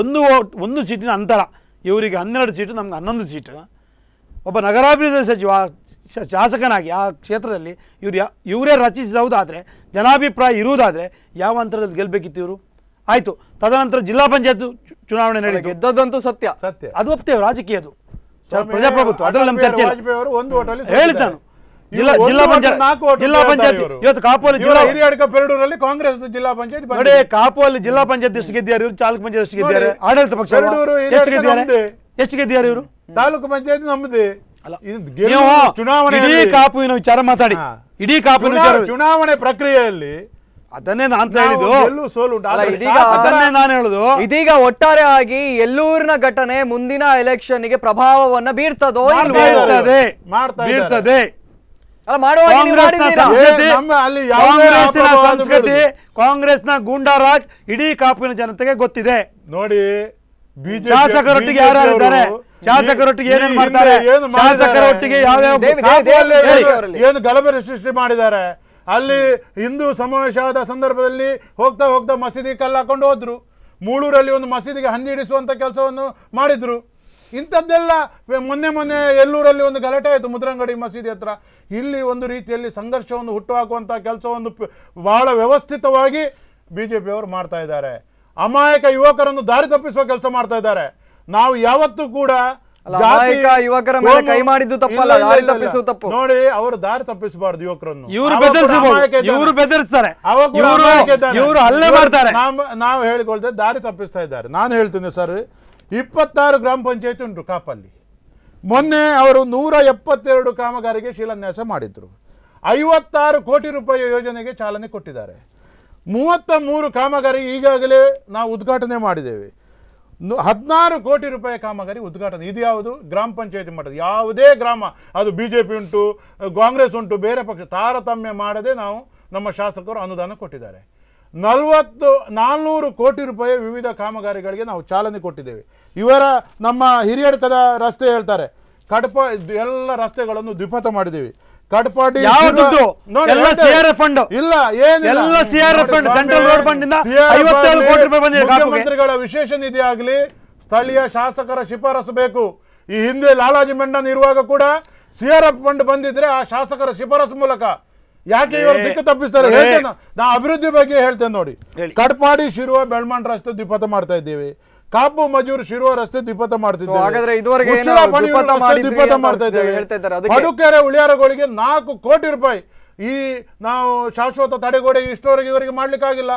ಒಂದು ಓಟ್ ಒಂದು ಸೀಟಿನ ಅಂತರ ಇವರಿಗೆ ಹನ್ನೆರಡು ಸೀಟು ನಮ್ಗೆ ಹನ್ನೊಂದು ಸೀಟು ಒಬ್ಬ ನಗರಾಭಿವೃದ್ಧಿ ಸಚಿವ ಶಾಸಕನಾಗಿ ಆ ಕ್ಷೇತ್ರದಲ್ಲಿ ಇವ್ರು ಯಾ ಇವರೇ ರಚಿಸಿದವುದಾದರೆ ಜನಾಭಿಪ್ರಾಯ ಇರುವುದಾದರೆ ಯಾವ ಅಂತರದಲ್ಲಿ ಗೆಲ್ಲಬೇಕಿತ್ತು ಇವರು ಆಯಿತು ತದನಂತರ ಜಿಲ್ಲಾ ಪಂಚಾಯತ್ ಚುನಾವಣೆ ನಡೆಯಿತು ಇದ್ದದಂತೂ ಸತ್ಯ ಸತ್ಯ ಅದು ಒಪ್ತೇವೆ ರಾಜಕೀಯದು ಪ್ರಜಾಪ್ರಭುತ್ವ ಅದರಲ್ಲಿ ನಮ್ಮ ಚರ್ಚೆ ಒಂದು ಹೋಟೆಲ್ ಜಿಲ್ಲಾ ಜಿಲ್ಲಾ ಪಂಚಾಯತ್ ಜಿಲ್ಲಾ ಪಂಚಾಯತ್ ಇವತ್ತು ಕಾಪುವಲ್ಲಿ ಜಿಲ್ಲಾ ಹಿರಿಯಡ್ಕ ಪೆರಡೂರಲ್ಲಿ ಕಾಂಗ್ರೆಸ್ ಜಿಲ್ಲಾ ಪಂಚಾಯತ್ ನೋಡಿ ಕಾಪುವಲ್ಲಿ ಜಿಲ್ಲಾ ಪಂಚಾಯತ್ ಎಷ್ಟು ಗೆದ್ದಿದ್ದಾರೆ ಇವರು ಚಾಲಕ ಪಂಚಾಯತ್ ಎಷ್ಟು ಗೆದ್ದಿದ್ದಾರೆ ಆಡಳಿತ ಪಕ್ಷ ಎಷ್ಟು ಗೆದ್ದಿದ್ದಾರೆ ಎಷ್ಟು ಗೆದ್ದಿದ್ದಾರೆ ಇವರು ತಾಲೂಕು ಪಂಚಾಯತ್ ನಮ್ಮದೇ ಚುನಾವಣೆ ಇಡೀ ಕಾಪುವಿನ ವಿಚಾರ ಮಾತಾಡಿ ಇಡೀ ಕಾಪುವಿನ ಚುನಾವಣೆ ಪ್ರಕ್ರಿಯೆಯಲ್ಲಿ ಅದನ್ನೇ ನಾನು ಸೋಲು ಅದನ್ನೇ ನಾನು ಹೇಳುದು ಇದೀಗ ಒಟ್ಟಾರೆ ಆಗಿ ಎಲ್ಲೂರಿನ ಘಟನೆ ಮುಂದಿನ ಎಲೆಕ್ಷನ್ ಗೆ ಪ್ರಭಾವವನ್ನ ಬೀರ್ತದೋ ಬೀರ್ತದೆ ಸಂಸ್ಕೃತಿ ಕಾಂಗ್ರೆಸ್ ನ ಗೂಂಡಾರಾಜ್ ಇಡೀ ಕಾಪಿನ ಜನತೆಗೆ ಗೊತ್ತಿದೆ ನೋಡಿ ಶಾಸಕರೊಟ್ಟಿಗೆ ಯಾರಿದ್ದಾರೆ ಶಾಸಕರೊಟ್ಟಿಗೆ ಏನೇನ್ ಮಾಡ್ತಾರೆ ಶಾಸಕರೊಟ್ಟಿಗೆ ಯಾವ್ಯಾವ ಏನು ಗಲಭೆ ಸೃಷ್ಟಿ ಮಾಡಿದ್ದಾರೆ ಅಲ್ಲಿ ಹಿಂದೂ ಸಮಾವೇಶ ಆದ ಸಂದರ್ಭದಲ್ಲಿ ಹೋಗ್ತಾ ಹೋಗ್ತಾ ಮಸೀದಿ ಕಲ್ಲು ಹಾಕೊಂಡು ಹೋದ್ರು ಮೂಳೂರಲ್ಲಿ ಒಂದು ಮಸೀದಿಗೆ ಹಂದಿ ಹಿಡಿಸುವಂಥ ಕೆಲಸವನ್ನು ಮಾಡಿದರು ಇಂಥದ್ದೆಲ್ಲ ಮೊನ್ನೆ ಮೊನ್ನೆ ಎಲ್ಲೂರಲ್ಲಿ ಒಂದು ಗಲಾಟೆ ಆಯಿತು ಮುದ್ರಂಗಡಿ ಮಸೀದಿ ಹತ್ರ ಇಲ್ಲಿ ಒಂದು ರೀತಿಯಲ್ಲಿ ಸಂಘರ್ಷವನ್ನು ಹುಟ್ಟುಹಾಕುವಂಥ ಕೆಲಸವನ್ನು ಬಹಳ ವ್ಯವಸ್ಥಿತವಾಗಿ ಬಿ ಜೆ ಪಿಯವರು ಮಾಡ್ತಾ ಇದ್ದಾರೆ ಅಮಾಯಕ ಯುವಕರನ್ನು ದಾರಿ ತಪ್ಪಿಸುವ ಕೆಲಸ ಮಾಡ್ತಾ ಇದ್ದಾರೆ ನಾವು ಯಾವತ್ತೂ ಕೂಡ ಯುವಕರ ಮೇಲೆ ಕೈ ಮಾಡಿದ್ದು ತಪ್ಪಲ್ಲ ದಾರಿ ತಪ್ಪಿಸುವ ತಪ್ಪು ನೋಡಿ ಅವರು ದಾರಿ ತಪ್ಪಿಸಬಾರ್ದು ಯುವಕರನ್ನು ಇವರು ಇವರು ಬೆದರಿಸ್ತಾರೆ ಇವರು ಹಲ್ಲೆ ಮಾಡ್ತಾರೆ ನಾವು ಹೇಳಿಕೊಳ್ತೇವೆ ದಾರಿ ತಪ್ಪಿಸ್ತಾ ಇದ್ದಾರೆ ನಾನು ಹೇಳ್ತೀನಿ ಸರ್ ಇಪ್ಪತ್ತಾರು ಗ್ರಾಮ ಪಂಚಾಯತಿ ಉಂಟು ಕಾಪಲ್ಲಿ ಮೊನ್ನೆ ಅವರು ನೂರ ಎಪ್ಪತ್ತೆರಡು ಕಾಮಗಾರಿಗೆ ಶಿಲಾನ್ಯಾಸ ಮಾಡಿದ್ರು ಐವತ್ತಾರು ಕೋಟಿ ರೂಪಾಯಿ ಯೋಜನೆಗೆ ಚಾಲನೆ ಕೊಟ್ಟಿದ್ದಾರೆ ಮೂವತ್ತ ಮೂರು ಕಾಮಗಾರಿ ಈಗಾಗಲೇ ನಾವು ಉದ್ಘಾಟನೆ ಮಾಡಿದ್ದೇವೆ ಹದಿನಾರು ಕೋಟಿ ರೂಪಾಯಿ ಕಾಮಗಾರಿ ಉದ್ಘಾಟನೆ ಇದು ಯಾವುದು ಗ್ರಾಮ ಪಂಚಾಯತಿ ಮಟ್ಟದ ಯಾವುದೇ ಗ್ರಾಮ ಅದು ಬಿ ಜೆ ಪಿ ಉಂಟು ಕಾಂಗ್ರೆಸ್ ಉಂಟು ಬೇರೆ ಪಕ್ಷ ತಾರತಮ್ಯ ಮಾಡದೆ ನಾವು ನಮ್ಮ ಶಾಸಕರು ಅನುದಾನ ಕೊಟ್ಟಿದ್ದಾರೆ ನಲವತ್ತು ನಾಲ್ನೂರು ಕೋಟಿ ರೂಪಾಯಿ ವಿವಿಧ ಕಾಮಗಾರಿಗಳಿಗೆ ನಾವು ಚಾಲನೆ ಕೊಟ್ಟಿದ್ದೇವೆ ಇವರ ನಮ್ಮ ಹಿರಿಯಡ್ಕದ ರಸ್ತೆ ಹೇಳ್ತಾರೆ ಕಡಪ ಎಲ್ಲ ರಸ್ತೆಗಳನ್ನು ದ್ವಿಪಥ ಮಾಡಿದ್ದೀವಿ ಕಟ್ಪಾಡಿ ಯಾವ ದುಡ್ಡು ಎಲ್ಲ ಫಂಡ್ ಇಲ್ಲ ಎಲ್ಲ ಫಂಡ್ ಸೆಂಟ್ರಲ್ ರೋಡ್ ಫಂಡ್ ಇಂದ ಕೋಟಿ ರೂಪಾಯಿ ಬಂದಿದೆ ಮುಖ್ಯಮಂತ್ರಿಗಳ ವಿಶೇಷ ನಿಧಿ ಆಗಲಿ ಸ್ಥಳೀಯ ಶಾಸಕರ ಶಿಫಾರಸು ಬೇಕು ಈ ಹಿಂದೆ ಲಾಲಾಜಿ ಮಂಡನ್ ಇರುವಾಗ ಕೂಡ ಸಿಆರ್ ಎಫ್ ಫಂಡ್ ಬಂದಿದ್ರೆ ಆ ಶಾಸಕರ ಶಿಫಾರಸು ಮೂಲಕ ಯಾಕೆ ಇವರು ದಿಕ್ಕು ತಪ್ಪಿಸ್ತಾರೆ ನಾ ಅಭಿವೃದ್ಧಿ ಬಗ್ಗೆ ಹೇಳ್ತೇನೆ ನೋಡಿ ಕಡ್ಪಾಡಿ ಶಿರುವ ಬೆಳ್ಮಂಡ್ ರಸ್ತೆ ದ್ವಿಪಥ ಮಾಡ್ತಾ ಇದ್ದೀವಿ ಕಾಪು ಮಜೂರ್ ಶಿರುವ ರಸ್ತೆ ದ್ವಿಪಥ ಮಾಡ್ತಿದ್ದೇವೆ ಮಡುಕೆರೆ ಉಳಿಯಾರಗಳಿಗೆ ನಾಲ್ಕು ಕೋಟಿ ರೂಪಾಯಿ ಈ ನಾವು ಶಾಶ್ವತ ತಡೆಗೋಡೆ ಇಷ್ಟವರೆಗೆ ಇವರಿಗೆ ಮಾಡ್ಲಿಕ್ಕಾಗಿಲ್ಲ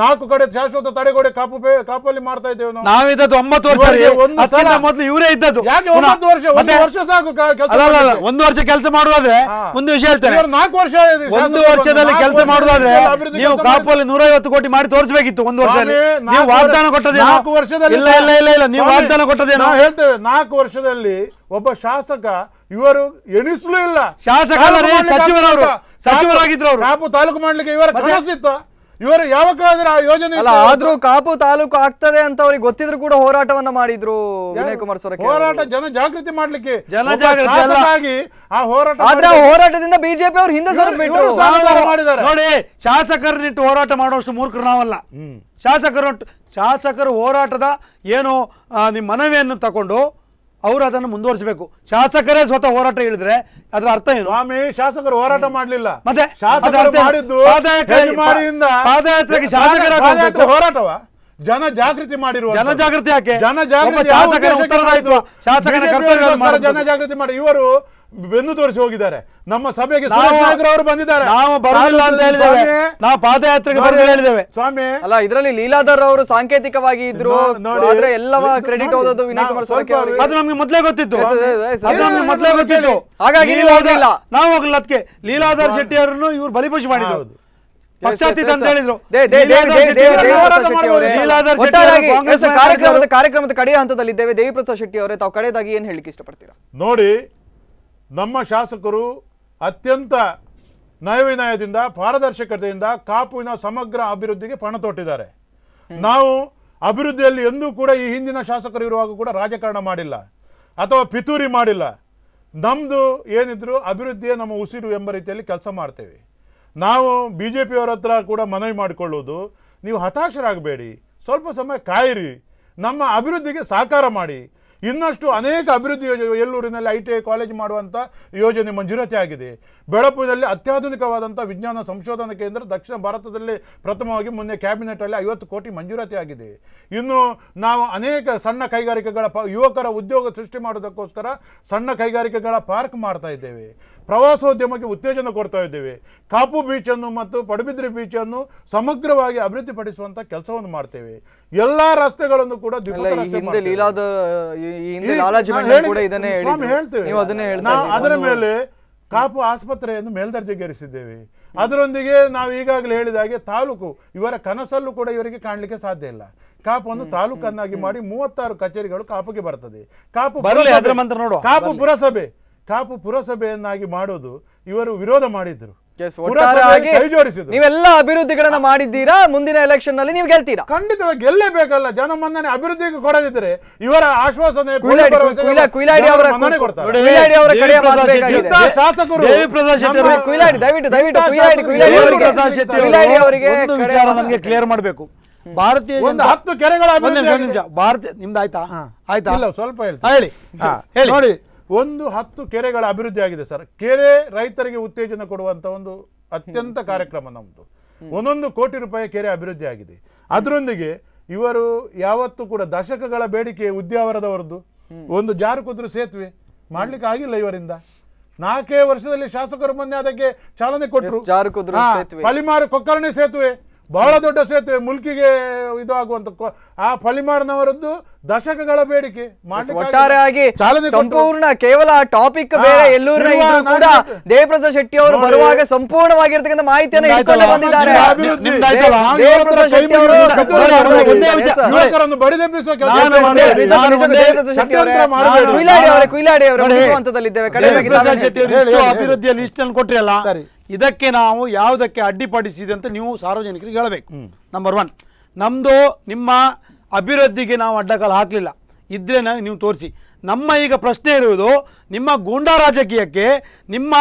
ನಾಲ್ಕು ಕಡೆ ಶಾಶ್ವತ ತಡೆಗೋಡೆ ಕಾಪು ಕಾಪಲ್ಲಿ ಮಾಡ್ತಾ ಇದ್ದೇವೆ ನಾವು ನಾವಿದ್ದದ್ದು ಒಂಬತ್ತು ವರ್ಷ ಸಲ ಮೊದಲು ಇವರೇ ಇದ್ದದ್ದು ಒಂಬತ್ತು ವರ್ಷ ಒಂದು ವರ್ಷ ಸಾಕು ಕೆಲಸ ಒಂದು ವರ್ಷ ಕೆಲಸ ಮಾಡುವಾದ್ರೆ ಒಂದು ವಿಷಯ ಹೇಳ್ತೇನೆ ನಾಲ್ಕು ವರ್ಷ ಒಂದು ವರ್ಷದಲ್ಲಿ ಕೆಲಸ ಮಾಡುವುದಾದ್ರೆ ನೀವು ಕಾಪಲ್ಲಿ ನೂರೈವತ್ತು ಕೋಟಿ ಮಾಡಿ ತೋರಿಸಬೇಕಿತ್ತು ಒಂದು ವರ್ಷದಲ್ಲಿ ನೀವು ವಾಗ್ದಾನ ಕೊಟ್ಟದೇನು ನಾಲ್ಕು ವರ್ಷದಲ್ಲಿ ಇಲ್ಲ ಇಲ್ಲ ಇಲ್ಲ ಇಲ್ಲ ನೀವು ವಾಗ್ದಾನ ಕೊಟ್ಟದೇನು ಹೇಳ್ತೇವೆ ನಾಲ್ಕು ವರ್ಷದಲ್ಲಿ ಒಬ್ಬ ಶಾಸಕ ಇವರು ಎಣಿಸಲು ಇಲ್ಲ ಶಾಸಕರವರು ಸಚಿವರಾಗಿದ್ರು ಅವರು ತಾಲೂಕು ಮಾಡ್ಲಿಕ್ಕೆ ಇವರ ಕನಸಿತ್ತ ಇವರು ಯಾವಾಗ ಆ ಯೋಜನೆ ಆದ್ರೂ ಕಾಪು ತಾಲೂಕು ಆಗ್ತದೆ ಅಂತ ಅವ್ರಿಗೆ ಗೊತ್ತಿದ್ರು ಕೂಡ ಹೋರಾಟವನ್ನ ಮಾಡಿದ್ರು ವಿನಯ್ ಕುಮಾರ್ ಸೊರಕೆ ಹೋರಾಟ ಜನ ಜಾಗೃತಿ ಮಾಡ್ಲಿಕ್ಕೆ ಜನ ಜಾಗೃತಿ ಆ ಹೋರಾಟ ಆದ್ರೆ ಹೋರಾಟದಿಂದ ಬಿಜೆಪಿ ಅವರು ಹಿಂದೆ ಸರದ್ಬಿಟ್ಟು ನೋಡಿ ಶಾಸಕರನ್ನಿಟ್ಟು ಹೋರಾಟ ಮಾಡುವಷ್ಟು ಮೂರ್ಖರು ನಾವಲ್ಲ ಶಾಸಕರು ಶಾಸಕರು ಹೋರಾಟದ ಏನು ನಿಮ್ಮ ಮನವಿಯನ್ನು ತಕೊಂಡು ಅವರು ಅದನ್ನು ಮುಂದುವರಿಸಬೇಕು ಶಾಸಕರೇ ಸ್ವತಃ ಹೋರಾಟ ಹೇಳಿದ್ರೆ ಅದರ ಅರ್ಥ ಏನು ಸ್ವಾಮಿ ಶಾಸಕರು ಹೋರಾಟ ಮಾಡಲಿಲ್ಲ ಮತ್ತೆ ಶಾಸಕರು ಮಾಡಿದ್ದು ಪಾದಯಾತ್ರೆಗೆ ಶಾಸಕರ ಹೋರಾಟವ ಜನ ಜಾಗೃತಿ ಮಾಡಿರುವ ಜನ ಜಾಗೃತಿ ಯಾಕೆ ಜನ ಜಾಗೃತಿ ಶಾಸಕರ ಶಾಸಕರ ಜನ ಜಾಗೃತಿ ಮಾಡಿ ಇವರು ಬೆನ್ನು ತೋರಿಸಿ ಹೋಗಿದ್ದಾರೆ ನಮ್ಮ ಸಭೆಗೆ ಅವರು ಬಂದಿದ್ದಾರೆ ನಾವು ಬರಲಿಲ್ಲ ಅಂತ ಪಾದಯಾತ್ರೆಗೆ ಹೇಳಿದ್ದೇವೆ ಸ್ವಾಮಿ ಅಲ್ಲ ಇದರಲ್ಲಿ ಲೀಲಾಧರ್ ಅವರು ಸಾಂಕೇತಿಕವಾಗಿ ಇದ್ರು ಆದ್ರೆ ಎಲ್ಲವ ಕ್ರೆಡಿಟ್ ಓದೋದು ವಿನಯ್ ಕುಮಾರ್ ಅದು ನಮ್ಗೆ ಮೊದಲೇ ಗೊತ್ತಿತ್ತು ಅದು ನಮಗೆ ಮೊದಲೇ ಗೊತ್ತಿತ್ತು ಹಾಗಾಗಿ ನೀವು ಹೋಗಲಿಲ್ಲ ನಾವು ಹೋಗಲಿಲ್ಲ ಅದಕ್ಕೆ ಲೀಲಾಧರ್ ಶೆಟ್ಟಿ ಅವರನ್ನು ಇವರು ಬಲಿಪೂಜೆ ಮಾಡಿದ್ರು ಕಾರ್ಯಕ್ರಮದ ಕಡೆಯ ಹಂತದಲ್ಲಿದ್ದೇವೆ ದೇವಿಪ್ರಸಾದ್ ಶೆಟ್ಟಿ ಅವರೇ ತಾವು ಕಡೆಯದಾಗಿ ಏನ್ ಹೇಳಿಕೆ ಇಷ್ಟಪಡ್ತೀರಾ ನೋಡಿ ನಮ್ಮ ಶಾಸಕರು ಅತ್ಯಂತ ನಯವಿನಯದಿಂದ ಪಾರದರ್ಶಕತೆಯಿಂದ ಕಾಪುವಿನ ಸಮಗ್ರ ಅಭಿವೃದ್ಧಿಗೆ ಪಣ ತೊಟ್ಟಿದ್ದಾರೆ ನಾವು ಅಭಿವೃದ್ಧಿಯಲ್ಲಿ ಎಂದೂ ಕೂಡ ಈ ಹಿಂದಿನ ಶಾಸಕರು ಇರುವಾಗ ಕೂಡ ರಾಜಕಾರಣ ಮಾಡಿಲ್ಲ ಅಥವಾ ಪಿತೂರಿ ಮಾಡಿಲ್ಲ ನಮ್ಮದು ಏನಿದ್ರು ಅಭಿವೃದ್ಧಿಯೇ ನಮ್ಮ ಉಸಿರು ಎಂಬ ರೀತಿಯಲ್ಲಿ ಕೆಲಸ ಮಾಡ್ತೇವೆ ನಾವು ಬಿ ಜೆ ಪಿಯವರ ಹತ್ರ ಕೂಡ ಮನವಿ ಮಾಡಿಕೊಳ್ಳೋದು ನೀವು ಹತಾಶರಾಗಬೇಡಿ ಸ್ವಲ್ಪ ಸಮಯ ಕಾಯಿರಿ ನಮ್ಮ ಅಭಿವೃದ್ಧಿಗೆ ಸಹಕಾರ ಮಾಡಿ ಇನ್ನಷ್ಟು ಅನೇಕ ಅಭಿವೃದ್ಧಿ ಯೋಜನೆ ಎಲ್ಲೂರಿನಲ್ಲಿ ಐ ಟಿ ಐ ಕಾಲೇಜ್ ಮಾಡುವಂಥ ಯೋಜನೆ ಮಂಜೂರತಿ ಆಗಿದೆ ಬೆಳಪುರದಲ್ಲಿ ಅತ್ಯಾಧುನಿಕವಾದಂಥ ವಿಜ್ಞಾನ ಸಂಶೋಧನಾ ಕೇಂದ್ರ ದಕ್ಷಿಣ ಭಾರತದಲ್ಲಿ ಪ್ರಥಮವಾಗಿ ಮೊನ್ನೆ ಕ್ಯಾಬಿನೆಟಲ್ಲಿ ಐವತ್ತು ಕೋಟಿ ಮಂಜೂರಾತಿ ಆಗಿದೆ ಇನ್ನು ನಾವು ಅನೇಕ ಸಣ್ಣ ಕೈಗಾರಿಕೆಗಳ ಪ ಯುವಕರ ಉದ್ಯೋಗ ಸೃಷ್ಟಿ ಮಾಡೋದಕ್ಕೋಸ್ಕರ ಸಣ್ಣ ಕೈಗಾರಿಕೆಗಳ ಪಾರ್ಕ್ ಮಾಡ್ತಾ ಇದ್ದೇವೆ ಪ್ರವಾಸೋದ್ಯಮಕ್ಕೆ ಉತ್ತೇಜನ ಕೊಡ್ತಾ ಇದ್ದೇವೆ ಕಾಪು ಬೀಚನ್ನು ಮತ್ತು ಪಡುಬಿದ್ರಿ ಬೀಚನ್ನು ಸಮಗ್ರವಾಗಿ ಪಡಿಸುವಂತ ಕೆಲಸವನ್ನು ಮಾಡ್ತೇವೆ ಎಲ್ಲಾ ರಸ್ತೆಗಳನ್ನು ಕೂಡ ಅದರ ಮೇಲೆ ಕಾಪು ಆಸ್ಪತ್ರೆಯನ್ನು ಮೇಲ್ದರ್ಜೆಗೇರಿಸಿದ್ದೇವೆ ಅದರೊಂದಿಗೆ ನಾವು ಈಗಾಗಲೇ ಹೇಳಿದ ಹಾಗೆ ತಾಲೂಕು ಇವರ ಕನಸಲ್ಲೂ ಕೂಡ ಇವರಿಗೆ ಕಾಣಲಿಕ್ಕೆ ಸಾಧ್ಯ ಇಲ್ಲ ಕಾಪನ್ನು ತಾಲೂಕನ್ನಾಗಿ ಮಾಡಿ ಮೂವತ್ತಾರು ಕಚೇರಿಗಳು ಕಾಪುಗೆ ಬರ್ತದೆ ಕಾಪು ಕಾಪು ಪುರಸಭೆ ಕಾಪು ಪುರಸಭೆಯನ್ನಾಗಿ ಮಾಡೋದು ಇವರು ವಿರೋಧ ಮಾಡಿದ್ರು ನೀವೆಲ್ಲ ಅಭಿವೃದ್ಧಿಗಳನ್ನ ಮಾಡಿದ್ದೀರಾ ಮುಂದಿನ ಎಲೆಕ್ಷನ್ ನಲ್ಲಿ ನೀವು ಗೆಲ್ತೀರಾ ಖಂಡಿತವಾಗಿ ಗೆಲ್ಲೇಬೇಕಲ್ಲ ಜನ ಅಭಿವೃದ್ಧಿಗೆ ಕೊಡದಿದ್ರೆ ಇವರ ಆಶ್ವಾಸನೆ ಅವರಿಗೆ ಕ್ಲಿಯರ್ ಮಾಡಬೇಕು ಭಾರತೀಯ ಒಂದು ಹತ್ತು ಕೆರೆಗಳ ಭಾರತೀಯ ನಿಮ್ದು ಆಯ್ತಾ ಆಯ್ತಾ ಸ್ವಲ್ಪ ಹೇಳಿ ಹೇಳಿ ನೋಡಿ ಒಂದು ಹತ್ತು ಕೆರೆಗಳ ಅಭಿವೃದ್ಧಿ ಆಗಿದೆ ಸರ್ ಕೆರೆ ರೈತರಿಗೆ ಉತ್ತೇಜನ ಕೊಡುವಂತ ಒಂದು ಅತ್ಯಂತ ಕಾರ್ಯಕ್ರಮ ನಮ್ಮದು ಒಂದೊಂದು ಕೋಟಿ ರೂಪಾಯಿ ಕೆರೆ ಅಭಿವೃದ್ಧಿ ಆಗಿದೆ ಅದರೊಂದಿಗೆ ಇವರು ಯಾವತ್ತೂ ಕೂಡ ದಶಕಗಳ ಬೇಡಿಕೆ ಉದ್ಯಾವರದವರದ್ದು ಒಂದು ಜಾರು ಸೇತುವೆ ಮಾಡ್ಲಿಕ್ಕೆ ಆಗಿಲ್ಲ ಇವರಿಂದ ನಾಲ್ಕೇ ವರ್ಷದಲ್ಲಿ ಶಾಸಕರು ಮೊನ್ನೆ ಅದಕ್ಕೆ ಚಾಲನೆ ಕೊಟ್ಟರು ಪಳಿಮಾರು ಕೊಕ್ಕರಣೆ ಸೇತುವೆ ಬಹಳ ದೊಡ್ಡ ಸೇತುವೆ ಮುಲ್ಕಿಗೆ ಇದು ಆಗುವಂತ ಆ ಫಲಿಮಾರ್ನವರದ್ದು ದಶಕಗಳ ಬೇಡಿಕೆ ಒಟ್ಟಾರೆ ಚಾಲನೆ ಸಂಪೂರ್ಣ ಕೇವಲ ಟಾಪಿಕ್ ಬೇರೆ ಎಲ್ಲೂರಿನ ಕೂಡ ದೇವಪ್ರಸಾದ್ ಶೆಟ್ಟಿ ಅವರು ಬರುವಾಗ ಸಂಪೂರ್ಣವಾಗಿರ್ತಕ್ಕಂಥ ಮಾಹಿತಿಯನ್ನು ಇಟ್ಕೊಂಡು ಬಂದಿದ್ದಾರೆ ಕುಯ್ಲಾಡಿ ಅವರ ಕುಯ್ಲಾಡಿ ಅವರ ಕಡೆ ಅಭಿವೃದ್ಧಿಯ ಲಿಸ್ಟ್ ಕೊಟ್ಟಿರಲ್ಲ ಇದಕ್ಕೆ ನಾವು ಯಾವುದಕ್ಕೆ ಅಡ್ಡಿಪಡಿಸಿದೆ ಅಂತ ನೀವು ಸಾರ್ವಜನಿಕರಿಗೆ ಹೇಳಬೇಕು ನಂಬರ್ ಒನ್ ನಮ್ಮದು ನಿಮ್ಮ ಅಭಿವೃದ್ಧಿಗೆ ನಾವು ಅಡ್ಡಕಾಲ ಹಾಕಲಿಲ್ಲ ಇದ್ರೆ ನೀವು ತೋರಿಸಿ ನಮ್ಮ ಈಗ ಪ್ರಶ್ನೆ ಇರುವುದು ನಿಮ್ಮ ಗೂಂಡಾ ರಾಜಕೀಯಕ್ಕೆ ನಿಮ್ಮ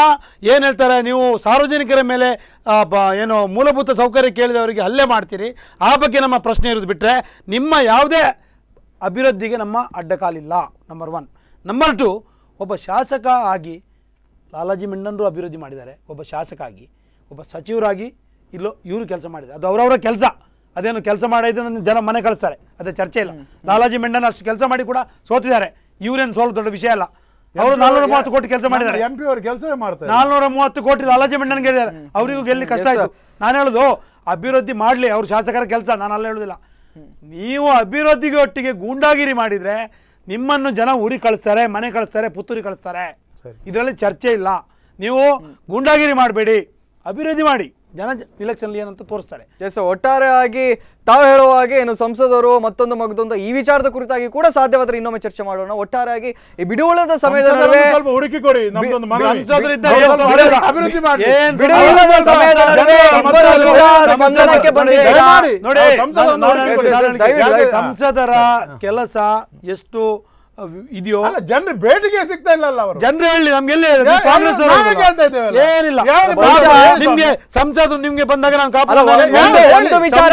ಏನು ಹೇಳ್ತಾರೆ ನೀವು ಸಾರ್ವಜನಿಕರ ಮೇಲೆ ಏನು ಮೂಲಭೂತ ಸೌಕರ್ಯ ಕೇಳಿದವರಿಗೆ ಹಲ್ಲೆ ಮಾಡ್ತೀರಿ ಆ ಬಗ್ಗೆ ನಮ್ಮ ಪ್ರಶ್ನೆ ಇರೋದು ಬಿಟ್ಟರೆ ನಿಮ್ಮ ಯಾವುದೇ ಅಭಿವೃದ್ಧಿಗೆ ನಮ್ಮ ಅಡ್ಡಕಾಲಿಲ್ಲ ನಂಬರ್ ಒನ್ ನಂಬರ್ ಟು ಒಬ್ಬ ಶಾಸಕ ಆಗಿ ಲಾಲಾಜಿ ಮೆಂಡನ್ರು ಅಭಿವೃದ್ಧಿ ಮಾಡಿದ್ದಾರೆ ಒಬ್ಬ ಶಾಸಕಾಗಿ ಒಬ್ಬ ಸಚಿವರಾಗಿ ಇಲ್ಲೋ ಇವರು ಕೆಲಸ ಮಾಡಿದ್ದಾರೆ ಅದು ಅವರವರ ಕೆಲಸ ಅದೇನು ಕೆಲಸ ಮಾಡಿದ್ರೆ ನನ್ನ ಜನ ಮನೆ ಕಳಿಸ್ತಾರೆ ಅದೇ ಚರ್ಚೆ ಇಲ್ಲ ಲಾಲಾಜಿ ಮೆಂಡನ್ ಅಷ್ಟು ಕೆಲಸ ಮಾಡಿ ಕೂಡ ಸೋತಿದ್ದಾರೆ ಇವರೇನು ಸೋಲು ದೊಡ್ಡ ವಿಷಯ ಅಲ್ಲ ಅವರು ನಾಲ್ನೂರ ಮೂವತ್ತು ಕೋಟಿ ಕೆಲಸ ಮಾಡಿದ್ದಾರೆ ಎಂಪಿ ಅವರು ಕೆಲಸ ಮಾಡ್ತಾರೆ ನಾಲ್ನೂರ ಮೂವತ್ತು ಕೋಟಿ ಲಾಲಾಜಿ ಮೆಂಡನ್ ಗೆದ್ದಾರೆ ಅವರಿಗೂ ಗೆಲ್ಲಿ ಕಷ್ಟ ಆಯಿತು ನಾನು ಹೇಳೋದು ಅಭಿವೃದ್ಧಿ ಮಾಡಲಿ ಅವ್ರು ಶಾಸಕರ ಕೆಲಸ ನಾನು ಅಲ್ಲ ಹೇಳೋದಿಲ್ಲ ನೀವು ಅಭಿವೃದ್ಧಿಗೆ ಒಟ್ಟಿಗೆ ಗೂಂಡಾಗಿರಿ ಮಾಡಿದರೆ ನಿಮ್ಮನ್ನು ಜನ ಊರಿಗೆ ಕಳಿಸ್ತಾರೆ ಮನೆ ಕಳಿಸ್ತಾರೆ ಪುತ್ತೂರಿಗೆ ಕಳಿಸ್ತಾರೆ ಇದರಲ್ಲಿ ಚರ್ಚೆ ಇಲ್ಲ ನೀವು ಗೂಂಡಾಗಿರಿ ಮಾಡಬೇಡಿ ಅಭಿವೃದ್ಧಿ ಮಾಡಿ ಜನ ಇಲೆಕ್ಷನ್ ಏನಂತ ತೋರಿಸ್ತಾರೆ ಎಸ್ ಒಟ್ಟಾರೆ ಆಗಿ ತಾವು ಹೇಳುವ ಹಾಗೆ ಏನು ಸಂಸದರು ಮತ್ತೊಂದು ಮಗದೊಂದು ಈ ವಿಚಾರದ ಕುರಿತಾಗಿ ಕೂಡ ಸಾಧ್ಯವಾದ್ರೆ ಇನ್ನೊಮ್ಮೆ ಚರ್ಚೆ ಮಾಡೋಣ ಒಟ್ಟಾರೆ ಆಗಿ ಈ ಬಿಡುವಳದ ಸಮಯದಲ್ಲಿ ಹುಡುಕಿ ಕೊಡಿ ಸಂಸದರ ಕೆಲಸ ಎಷ್ಟು ಇದೆಯೋ ಜನರು ಬೇಡಿಕೆ ಸಿಗ್ತಾ ಇಲ್ಲ ಅವರು ಜನರು ಹೇಳಿ ನಮ್ಗೆ ಎಲ್ಲಿ ಕಾಂಗ್ರೆಸ್ ಏನಿಲ್ಲ ನಿಮ್ಗೆ ಸಂಸದರು ನಿಮ್ಗೆ ಬಂದಾಗ ನಾನು ಒಂದು ವಿಚಾರ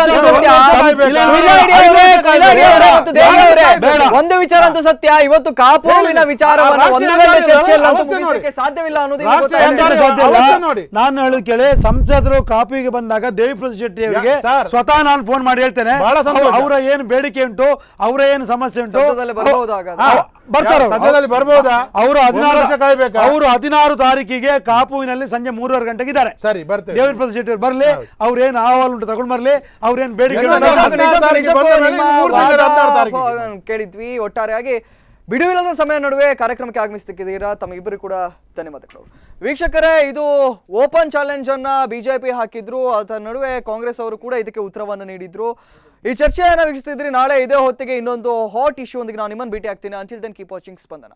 ಒಂದು ವಿಚಾರ ಅಂತೂ ಸತ್ಯ ಇವತ್ತು ಕಾಪುವಿನ ವಿಚಾರವನ್ನು ಸಾಧ್ಯವಿಲ್ಲ ಅನ್ನೋದು ನೋಡಿ ನಾನು ಹೇಳುದು ಕೇಳಿ ಸಂಸದರು ಕಾಪಿಗೆ ಬಂದಾಗ ಪ್ರಸಾದ್ ಶೆಟ್ಟಿ ಅವರಿಗೆ ಸ್ವತಃ ನಾನು ಫೋನ್ ಮಾಡಿ ಹೇಳ್ತೇನೆ ಅವರ ಏನು ಬೇಡಿಕೆ ಉಂಟು ಅವರ ಏನು ಸಮಸ್ಯೆ ಉಂಟು ಅವರು ಹದಿನಾರು ವರ್ಷ ಕಾಯ್ಬೇಕು ಅವರು ಹದಿನಾರು ತಾರೀಕಿಗೆ ಕಾಪುವಿನಲ್ಲಿ ಸಂಜೆ ಮೂರುವರೆ ಗಂಟೆಗೆ ಇದ್ದಾರೆ ಸರಿ ಬರ್ತೇವೆ ದೇವೇಂದ್ರ ಪ್ರಸಾದ್ ಶೆಟ್ಟಿ ಅವರು ಬರ್ಲಿ ಅವ್ರೇನ್ ಅಹವಾಲು ಉಂಟು ತಗೊಂಡ್ ಬರ್ಲಿ ಅವ್ರೇನ್ ಬೇಡಿಕೆ ಕೇಳಿದ್ವಿ ಒಟ್ಟಾರೆಯಾಗಿ ಬಿಡುವಿಲ್ಲದ ಸಮಯ ನಡುವೆ ಕಾರ್ಯಕ್ರಮಕ್ಕೆ ಆಗಮಿಸ್ತಿದ್ದೀರಾ ಇಬ್ಬರು ಕೂಡ ಧನ್ಯವಾದಗಳು ವೀಕ್ಷಕರೇ ಇದು ಓಪನ್ ಚಾಲೆಂಜ್ ಅನ್ನ ಬಿಜೆಪಿ ಹಾಕಿದ್ರು ಅದರ ನಡುವೆ ಕಾಂಗ್ರೆಸ್ ಅವರು ಕೂಡ ಇದಕ್ಕೆ ಉತ್ತರವನ್ನು ನೀಡಿದ್ರು ಈ ಚರ್ಚೆಯನ್ನು ವೀಕ್ಷಿಸ್ತಿದ್ರಿ ನಾಳೆ ಇದೇ ಹೊತ್ತಿಗೆ ಇನ್ನೊಂದು ಹಾಟ್ ಇಶ್ಯೂ ಒಂದಿಗೆ ನಾನು ನಿಮ್ಮನ್ನು ಭೇಟಿ ಆಗ್ತೀನಿ ಅಂಚಿಲ್ ದನ್ ಕೀಪ್ ವಾಚಿಂಗ್ ಸ್ಪಂದನ